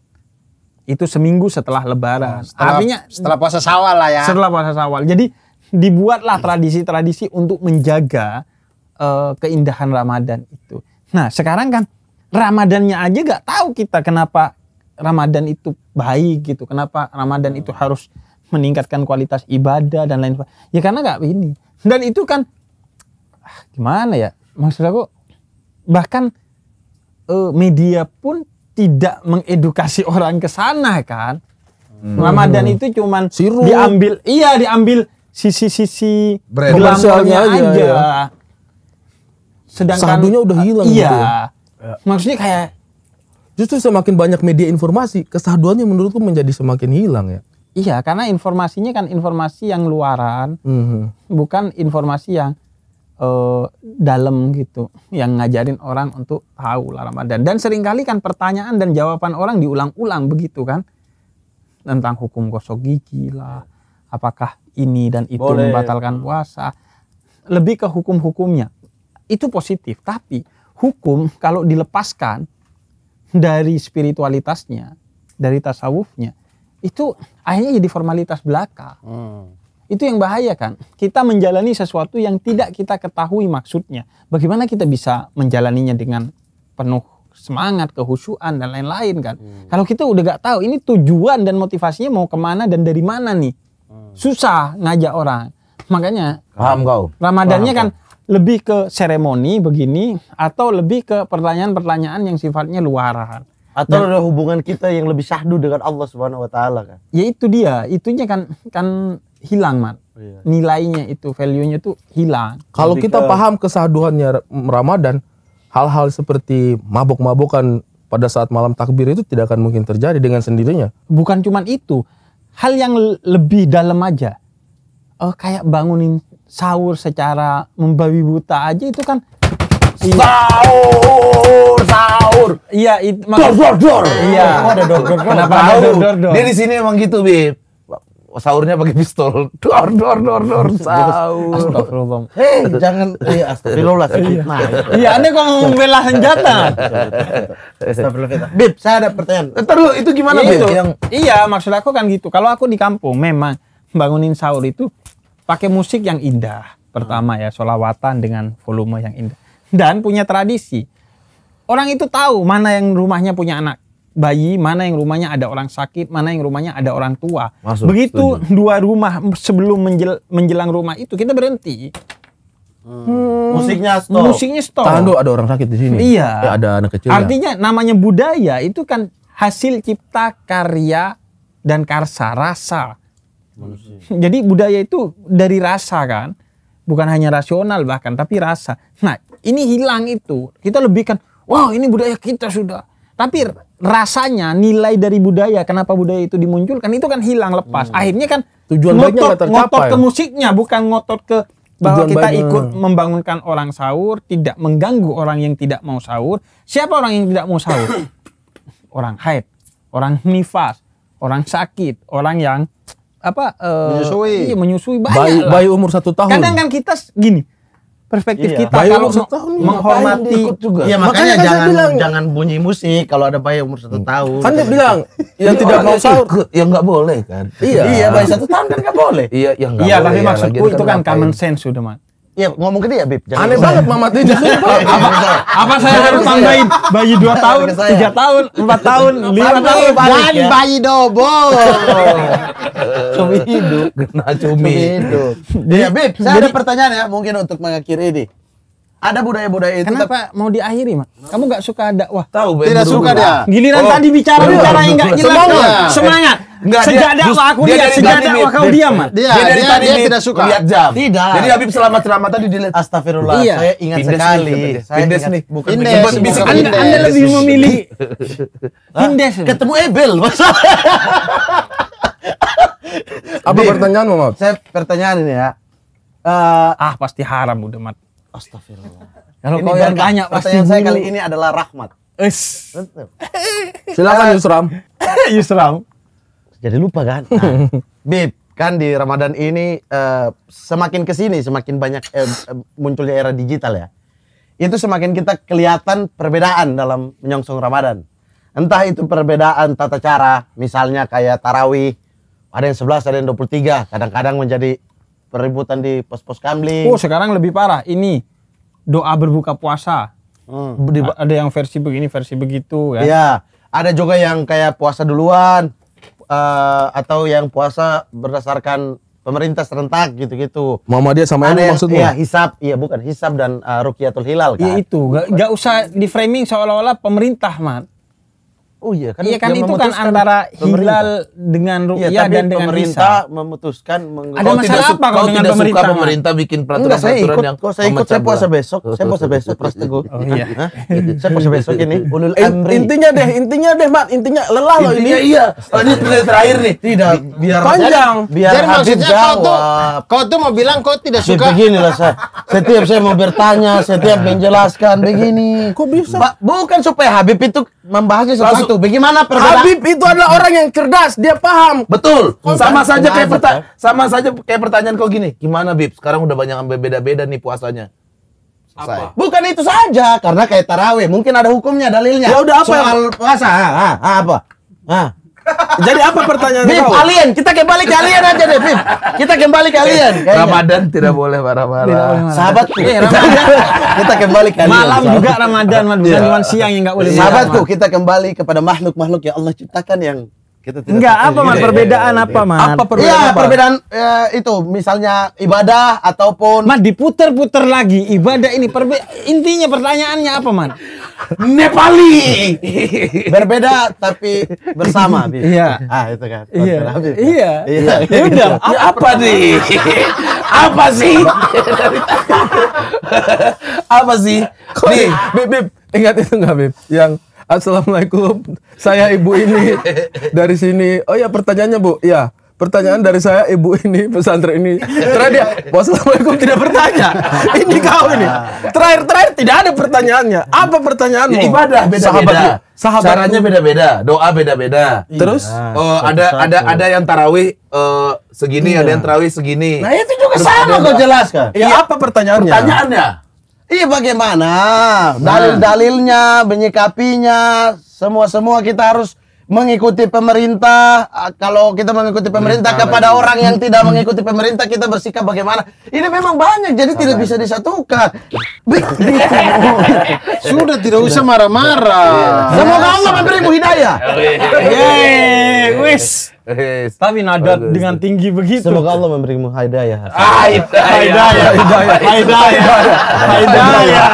itu seminggu setelah lebaran oh, setelah, artinya setelah puasa sawal lah ya setelah puasa sawal jadi dibuatlah tradisi-tradisi untuk menjaga e, keindahan Ramadan itu. Nah, sekarang kan Ramadannya aja gak tahu kita kenapa Ramadan itu baik gitu, kenapa Ramadan itu hmm. harus meningkatkan kualitas ibadah dan lain sebagainya. Ya karena nggak ini. Dan itu kan ah, gimana ya? Maksud aku bahkan uh, media pun tidak mengedukasi orang ke sana kan. Hmm. Ramadan itu cuman Siru. diambil iya diambil sisi-sisi glamornya aja. aja. Ya. Sedangkan sadunya udah hilang eh, iya. gitu. Maksudnya kayak justru semakin banyak media informasi, kesaduannya menurutku menjadi semakin hilang ya. Iya, karena informasinya kan informasi yang luaran, mm-hmm. bukan informasi yang uh, dalam gitu, yang ngajarin orang untuk tahu lah Ramadan. Dan seringkali kan pertanyaan dan jawaban orang diulang-ulang begitu kan tentang hukum gosok gigi lah, apakah ini dan itu Boleh. membatalkan puasa. Lebih ke hukum-hukumnya. Itu positif, tapi hukum kalau dilepaskan dari spiritualitasnya, dari tasawufnya, itu akhirnya jadi formalitas belaka. Hmm. Itu yang bahaya kan. Kita menjalani sesuatu yang tidak kita ketahui maksudnya. Bagaimana kita bisa menjalaninya dengan penuh semangat, kehusuan dan lain-lain kan. Hmm. Kalau kita udah gak tahu ini tujuan dan motivasinya mau kemana dan dari mana nih. Hmm. Susah ngajak orang. Makanya paham kau. Ramadannya paham, kan lebih ke seremoni begini atau lebih ke pertanyaan-pertanyaan yang sifatnya luaran atau dan, ada hubungan kita yang lebih syahdu dengan Allah Subhanahu wa taala kan. Ya itu dia, itunya kan kan hilang, Mat. Iya. Nilainya itu, value-nya tuh hilang. Kalau kita paham kesahduannya Ramadan, hal-hal seperti mabuk-mabukan pada saat malam takbir itu tidak akan mungkin terjadi dengan sendirinya. Bukan cuman itu, hal yang lebih dalam aja. Oh, kayak bangunin sahur secara membabi buta aja itu kan Saur, Sahur, sahur. Iya, itu dor dor dor. Iya. ada dor dor. Kenapa ada dor dor dor? Dia di sini emang gitu, Bib. Sahurnya pakai pistol. Dor dor dor dor sahur. Astagfirullah. Hei, jangan iya, astagfirullah nah. Iya, ini iya, kok membela senjata. Astagfirullah. Bib, saya ada pertanyaan. Entar eh, lu itu gimana, Bib? Iya, yang Iya, maksud aku kan gitu. Kalau aku di kampung memang bangunin sahur itu pakai musik yang indah pertama ya solawatan dengan volume yang indah dan punya tradisi. Orang itu tahu mana yang rumahnya punya anak bayi, mana yang rumahnya ada orang sakit, mana yang rumahnya ada orang tua. Masuk, Begitu setuju. dua rumah sebelum menjel, menjelang rumah itu kita berhenti. Hmm. Musiknya stop. Musiknya stop. Tahan dulu ada orang sakit di sini. Iya. Ya, ada anak kecil. Ya. Artinya ya. namanya budaya itu kan hasil cipta karya dan karsa rasa. Manusia. Jadi budaya itu dari rasa kan, bukan hanya rasional bahkan tapi rasa. Nah ini hilang itu. Kita lebihkan, wow ini budaya kita sudah. Tapi rasanya nilai dari budaya, kenapa budaya itu dimunculkan itu kan hilang lepas. Hmm. Akhirnya kan tujuan ngotot, ngotot ke musiknya bukan ngotot ke bahwa Tujuan kita baiknya. ikut membangunkan orang sahur, tidak mengganggu orang yang tidak mau sahur. Siapa orang yang tidak mau sahur? orang haid, orang nifas, orang sakit, orang yang apa uh, menyusui, iya, menyusui banyak bayi, bayi umur satu tahun. Kadang kan kita gini, perspektif iya. kita kalau menghormati juga. Ya, makanya, makanya jangan bilang, jangan bunyi musik kalau ada bayi umur satu hmm. tahun. Kan dia iya. bilang yang iya, tidak iya, mau sahur ya nggak boleh kan. Iya, iya bayi satu tahun kan nggak boleh. Iya, yang nggak iya, tapi ya, maksudku itu kan common sense sudah, mas. Ya ngomong ke ya Bib. Jangan Aneh banget Mamat ini. apa, apa saya harus tambahin bayi dua tahun, 3 tahun, empat tahun, lima tahun dan ya? bayi dobo. cumi hidup. Nah, cumi. hidup. Ya Bib, saya ada pertanyaan ya mungkin untuk mengakhiri ini ada budaya-budaya itu kenapa tapi... mau diakhiri Mak? kamu gak suka dakwah tahu tidak berdua. suka dia giliran oh. tadi bicara bicara yang gak jelas semangat, iya. eh, semangat. Enggak, sejak dia, dakwah aku dia lihat, sejak dakwah kau diam, Mat. Dia, dia, dari dia, tadi dia tidak suka. Lihat jam. Tidak. Jadi Habib selamat-selamat tadi dilihat. Astagfirullah, iya. saya ingat Pindes sekali. saya Pindes nih, bukan Pindes. Bisa Anda, Anda lebih memilih Pindes. Ketemu Ebel, masa? Apa pertanyaanmu, Mak? Saya pertanyaan ini ya. Uh, ah pasti haram udah mat Astagfirullah. Kalau kau yang tanya pasti saya kali ini adalah rahmat. Es. Silakan Yusram. Yusram. Jadi lupa kan? Nah, Bib, kan di Ramadan ini uh, semakin kesini semakin banyak uh, munculnya era digital ya. Itu semakin kita kelihatan perbedaan dalam menyongsong Ramadan. Entah itu perbedaan tata cara, misalnya kayak tarawih, ada yang 11, ada yang 23, kadang-kadang menjadi Perebutan di pos-pos kambing. Oh, sekarang lebih parah. Ini doa berbuka puasa. Hmm. ada yang versi begini, versi begitu kan. Iya. Ada juga yang kayak puasa duluan uh, atau yang puasa berdasarkan pemerintah serentak gitu-gitu. Mama dia sama ini maksudnya? Iya, ya? hisap, iya bukan hisap dan uh, eh, rukyatul hilal iya kan. Iya itu, gak, gak usah di framing seolah-olah pemerintah, man. Oh iya kan. Iya kan itu kan antara hilal dengan ru'yah iya, ya, dan dengan pemerintah risa. memutuskan Ada masalah apa kalau dengan pemerintah? Suka pemerintah bikin peraturan Enggak, saya ikut, yang kok saya ikut saya puasa besok, saya puasa besok terus teguh. Oh, iya. saya puasa besok ini. Ulul amri. Intinya deh, intinya deh, Mat, intinya lelah loh ini. Iya. Oh, ini terakhir nih. Tidak biar panjang. Biar habis jawab. kau tuh mau bilang kau tidak suka. Begini lah saya. Setiap saya mau bertanya, setiap menjelaskan begini. Kok bisa? Bukan supaya Habib itu membahasnya sesuatu itu? Bagaimana perbedaan? Habib itu adalah orang yang cerdas, dia paham. Betul. sama saja kayak pertanyaan, sama saja kayak pertanyaan kau gini, gimana Bib? Sekarang udah banyak yang beda-beda nih puasanya. Apa? Bukan itu saja, karena kayak taraweh mungkin ada hukumnya, dalilnya. Ya udah apa? Soal puasa, ah, ah apa? Ah. Jadi apa pertanyaan Bip, kau? alien, kita kembali ke alien aja deh, Bip. Kita kembali ke alien. Kayaknya. Ramadan tidak boleh marah-marah. Sahabatku, eh, kita kembali ke alien. Malam juga Ramadan, bukan iya. cuma siang yang nggak boleh. Sahabatku, kita kembali kepada makhluk-makhluk yang Allah ciptakan yang kita tidak Enggak, apa man perbedaan apa man? Apa perbedaan? Ya, apa? Ya. perbedaan ya, itu misalnya ibadah ataupun mah diputer-puter lagi ibadah ini perbe intinya pertanyaannya apa man? Nepali. Berbeda tapi bersama. Iya. Ah, itu kan. Iya. Kan? Iya. Iya. Ya iya udah, iya. apa nih? apa sih? apa sih? Nih, ya? Bib, Bib, ingat itu enggak, Bib? Yang Assalamualaikum, saya ibu ini dari sini. Oh ya pertanyaannya bu, ya pertanyaan dari saya ibu ini pesantren ini terakhir dia wassalamualaikum tidak bertanya ini kau ini terakhir terakhir tidak ada pertanyaannya apa pertanyaanmu ibadah beda beda sahabat caranya beda beda doa beda beda iya. terus iya, uh, ada ada ada yang tarawih uh, segini iya. ada yang tarawih segini nah itu juga terus sama kau jelaskan ya, iya. apa pertanyaannya pertanyaannya Iya bagaimana? Dalil-dalilnya, nah. menyikapinya, semua-semua kita harus mengikuti pemerintah. Kalau kita mengikuti pemerintah Mereka kepada lagi. orang yang tidak mengikuti pemerintah, kita bersikap bagaimana? Ini memang banyak, jadi Sampai. tidak bisa disatukan. Sudah tidak usah marah-marah. Iya. Semoga Allah memberimu hidayah. Yeay, wis. Tapi nada oh, dengan tinggi begitu. Semoga Allah memberimu hidayah. Ah, hidayah. Hidayah. Hidayah. Hidayah. Hidayah.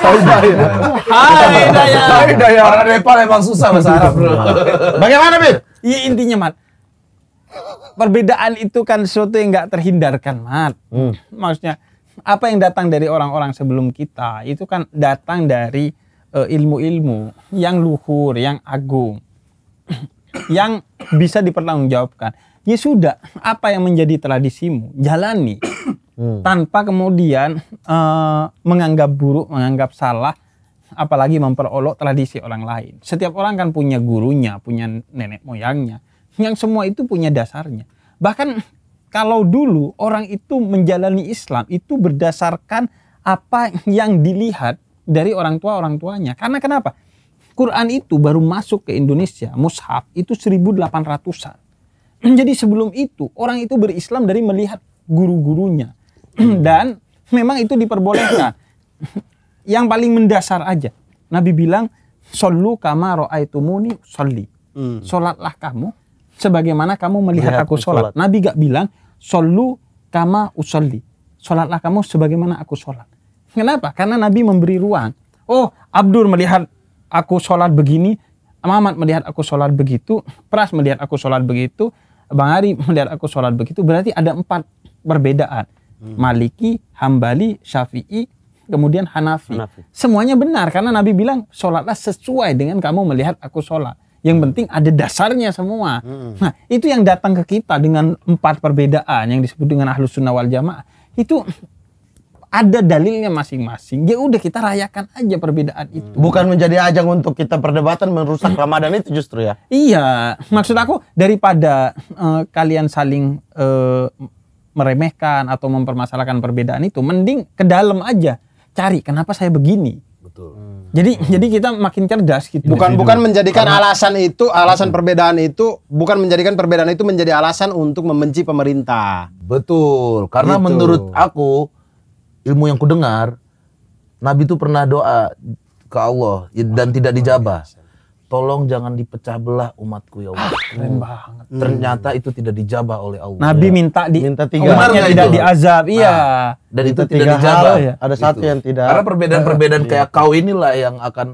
Hidayah. Hidayah. Hidayah. Orang Nepal emang susah bahasa Arab, Bro. Bagaimana, Bib? Iya intinya, Mat. Perbedaan itu kan sesuatu yang nggak terhindarkan, Mat. Hmm. Maksudnya apa yang datang dari orang-orang sebelum kita itu kan datang dari eh, ilmu-ilmu uh, yang luhur, yang agung yang bisa dipertanggungjawabkan. Ya sudah, apa yang menjadi tradisimu, jalani. Hmm. Tanpa kemudian uh, menganggap buruk, menganggap salah, apalagi memperolok tradisi orang lain. Setiap orang kan punya gurunya, punya nenek moyangnya. Yang semua itu punya dasarnya. Bahkan kalau dulu orang itu menjalani Islam itu berdasarkan apa yang dilihat dari orang tua orang tuanya. Karena kenapa? Quran itu baru masuk ke Indonesia, mushaf itu 1800-an. Jadi sebelum itu orang itu berislam dari melihat guru-gurunya dan memang itu diperbolehkan. Yang paling mendasar aja. Nabi bilang, "Shallu kama raaitumuni sholli." Hmm. Salatlah kamu sebagaimana kamu melihat aku sholat. Nabi gak bilang, "Shallu kama usolli." Sholatlah kamu sebagaimana aku sholat. Kenapa? Karena Nabi memberi ruang. Oh, Abdur melihat aku sholat begini, Mamat melihat aku sholat begitu, Pras melihat aku sholat begitu, Bang Ari melihat aku sholat begitu, berarti ada empat perbedaan. Hmm. Maliki, Hambali, Syafi'i, kemudian Hanafi. Hanafi. Semuanya benar karena Nabi bilang sholatlah sesuai dengan kamu melihat aku sholat. Yang penting ada dasarnya semua. Hmm. Nah itu yang datang ke kita dengan empat perbedaan yang disebut dengan ahlus sunnah wal jamaah. Itu ada dalilnya masing-masing. Ya udah kita rayakan aja perbedaan itu. Hmm. Bukan menjadi ajang untuk kita perdebatan merusak hmm. Ramadan itu justru ya. Iya, maksud aku daripada uh, kalian saling uh, meremehkan atau mempermasalahkan perbedaan itu, mending ke dalam aja. Cari kenapa saya begini. Betul. Hmm. Jadi hmm. jadi kita makin cerdas gitu. Bukan bukan menjadikan Karena, alasan itu alasan perbedaan itu bukan menjadikan perbedaan itu menjadi alasan untuk membenci pemerintah. Betul. Karena gitu. menurut aku ilmu yang kudengar Nabi itu pernah doa ke Allah dan tidak dijabah. Tolong jangan dipecah belah umatku ya Allah. Ah, keren banget. Hmm. Ternyata itu tidak dijabah oleh Allah. Nabi ya. minta di minta tiga umatnya tidak itu. diazab. Nah, iya. Ah, dan itu, itu tidak dijabah. ya. Ada satu gitu. yang tidak. Karena perbedaan-perbedaan ah, kayak iya. kau inilah yang akan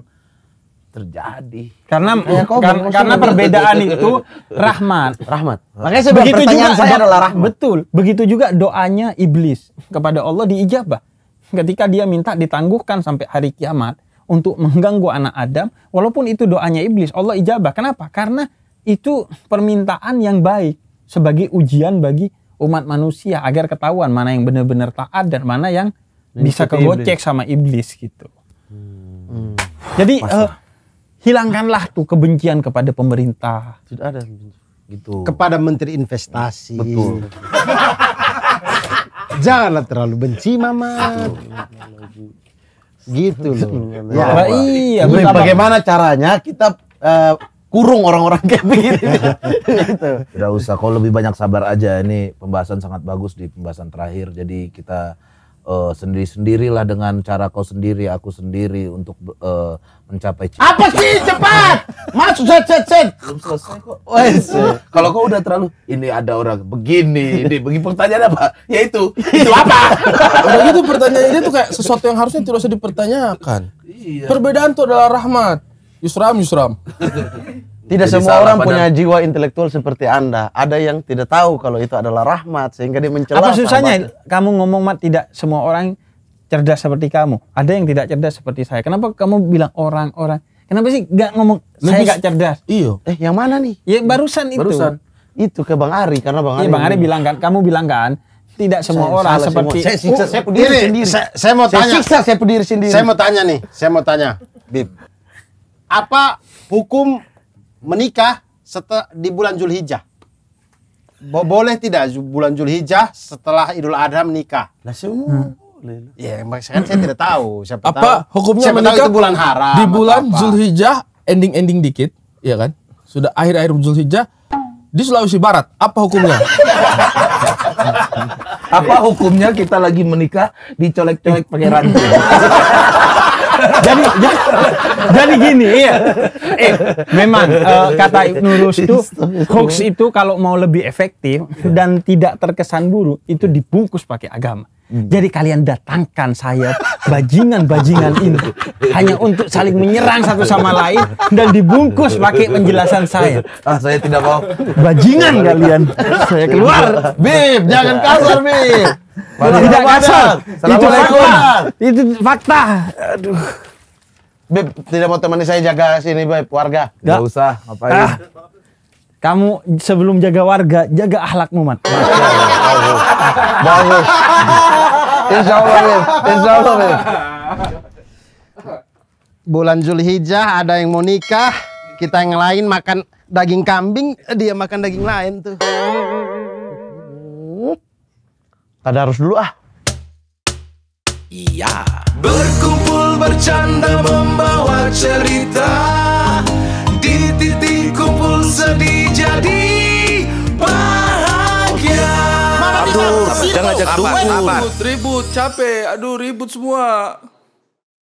terjadi. Karena ya, kok, kan, karena perbedaan itu rahmat. Rahmat. Makanya saya begitu juga saya adalah rahmat. Betul. Begitu juga doanya iblis kepada Allah diijabah. Ketika dia minta ditangguhkan sampai hari kiamat untuk mengganggu anak Adam, walaupun itu doanya iblis, Allah ijabah. Kenapa? Karena itu permintaan yang baik sebagai ujian bagi umat manusia agar ketahuan mana yang benar-benar taat dan mana yang bisa kegocek sama iblis gitu. Hmm. Jadi uh, hilangkanlah tuh kebencian kepada pemerintah. Tidak ada gitu. Kepada menteri investasi. Betul. Janganlah terlalu benci mama. gitu loh. Ya, ya, iya, iya betul. bagaimana caranya kita uh, kurung orang-orang kayak begini. gitu. Tidak usah, kau lebih banyak sabar aja. Ini pembahasan sangat bagus di pembahasan terakhir. Jadi kita uh, sendiri-sendirilah dengan cara kau sendiri, aku sendiri untuk uh, mencapai cita. Apa sih cepat? Masuk set set set. Kalau kau udah terlalu ini ada orang begini, ini begini pertanyaan apa? Ya itu. Itu apa? udah gitu pertanyaannya itu kayak sesuatu yang harusnya tidak usah dipertanyakan. Iya. Perbedaan itu adalah rahmat. Yusram Yusram. Tidak Jadi semua orang punya dan... jiwa intelektual seperti Anda. Ada yang tidak tahu kalau itu adalah rahmat sehingga dia mencela. Apa susahnya sahabat. kamu ngomong mat tidak semua orang cerdas seperti kamu. Ada yang tidak cerdas seperti saya. Kenapa kamu bilang orang-orang? Kenapa sih nggak ngomong Lebih, saya nggak cerdas? Iya. Eh yang mana nih? Ya barusan itu. Barusan. Itu ke Bang Ari karena Bang ya, Ari. Ya, Bang Ari bilang kan, kamu bilang kan, tidak semua saya, orang seperti saya siksa saya oh, pendiri ini, sendiri. Saya, saya mau tanya. siksa saya sendiri. Saya mau tanya nih, saya mau tanya, Bib. Apa hukum menikah setelah di bulan Zulhijjah. Bo boleh tidak bulan Zulhijjah setelah Idul Adha menikah? Lah semua. Hmm. Hmm. Ya, maksudnya kan, saya tidak tahu. Siapa apa tahu, hukumnya siapa menikah tahu bulan haram. Di bulan Julhijjah ending-ending dikit, ya kan? Sudah akhir-akhir Zulhijjah di Sulawesi Barat, apa hukumnya? apa hukumnya kita lagi menikah dicolek-colek pakai ranting? jadi, jadi gini iya eh memang uh, kata Nurus itu iya. hoax itu kalau mau lebih efektif iya. dan tidak terkesan buruk itu iya. dibungkus pakai agama Hmm. Jadi kalian datangkan saya bajingan-bajingan ini hanya untuk saling menyerang satu sama lain dan dibungkus pakai penjelasan saya. Ah, saya tidak mau. Bajingan kalian. Saya keluar. Bib, jangan kasar, Bib. Malah tidak kasar. Itu fakta. Itu fakta. Aduh. Beb, tidak mau temani saya jaga sini, Beb, warga. Enggak Gak usah, ngapain. Ah. Kamu sebelum jaga warga, jaga ahlakmu, Mat. Bagus. Insya Allah, Beb. Insya Allah, Beb. Bulan Zulhijjah ada yang mau nikah, kita yang lain makan daging kambing, eh, dia makan daging lain tuh tadarus dulu ah. Iya. Berkumpul bercanda membawa cerita di titik kumpul sedih jadi bahagia. Aduh, jangan ajak Ribut, ribut, capek. Aduh, ribut semua.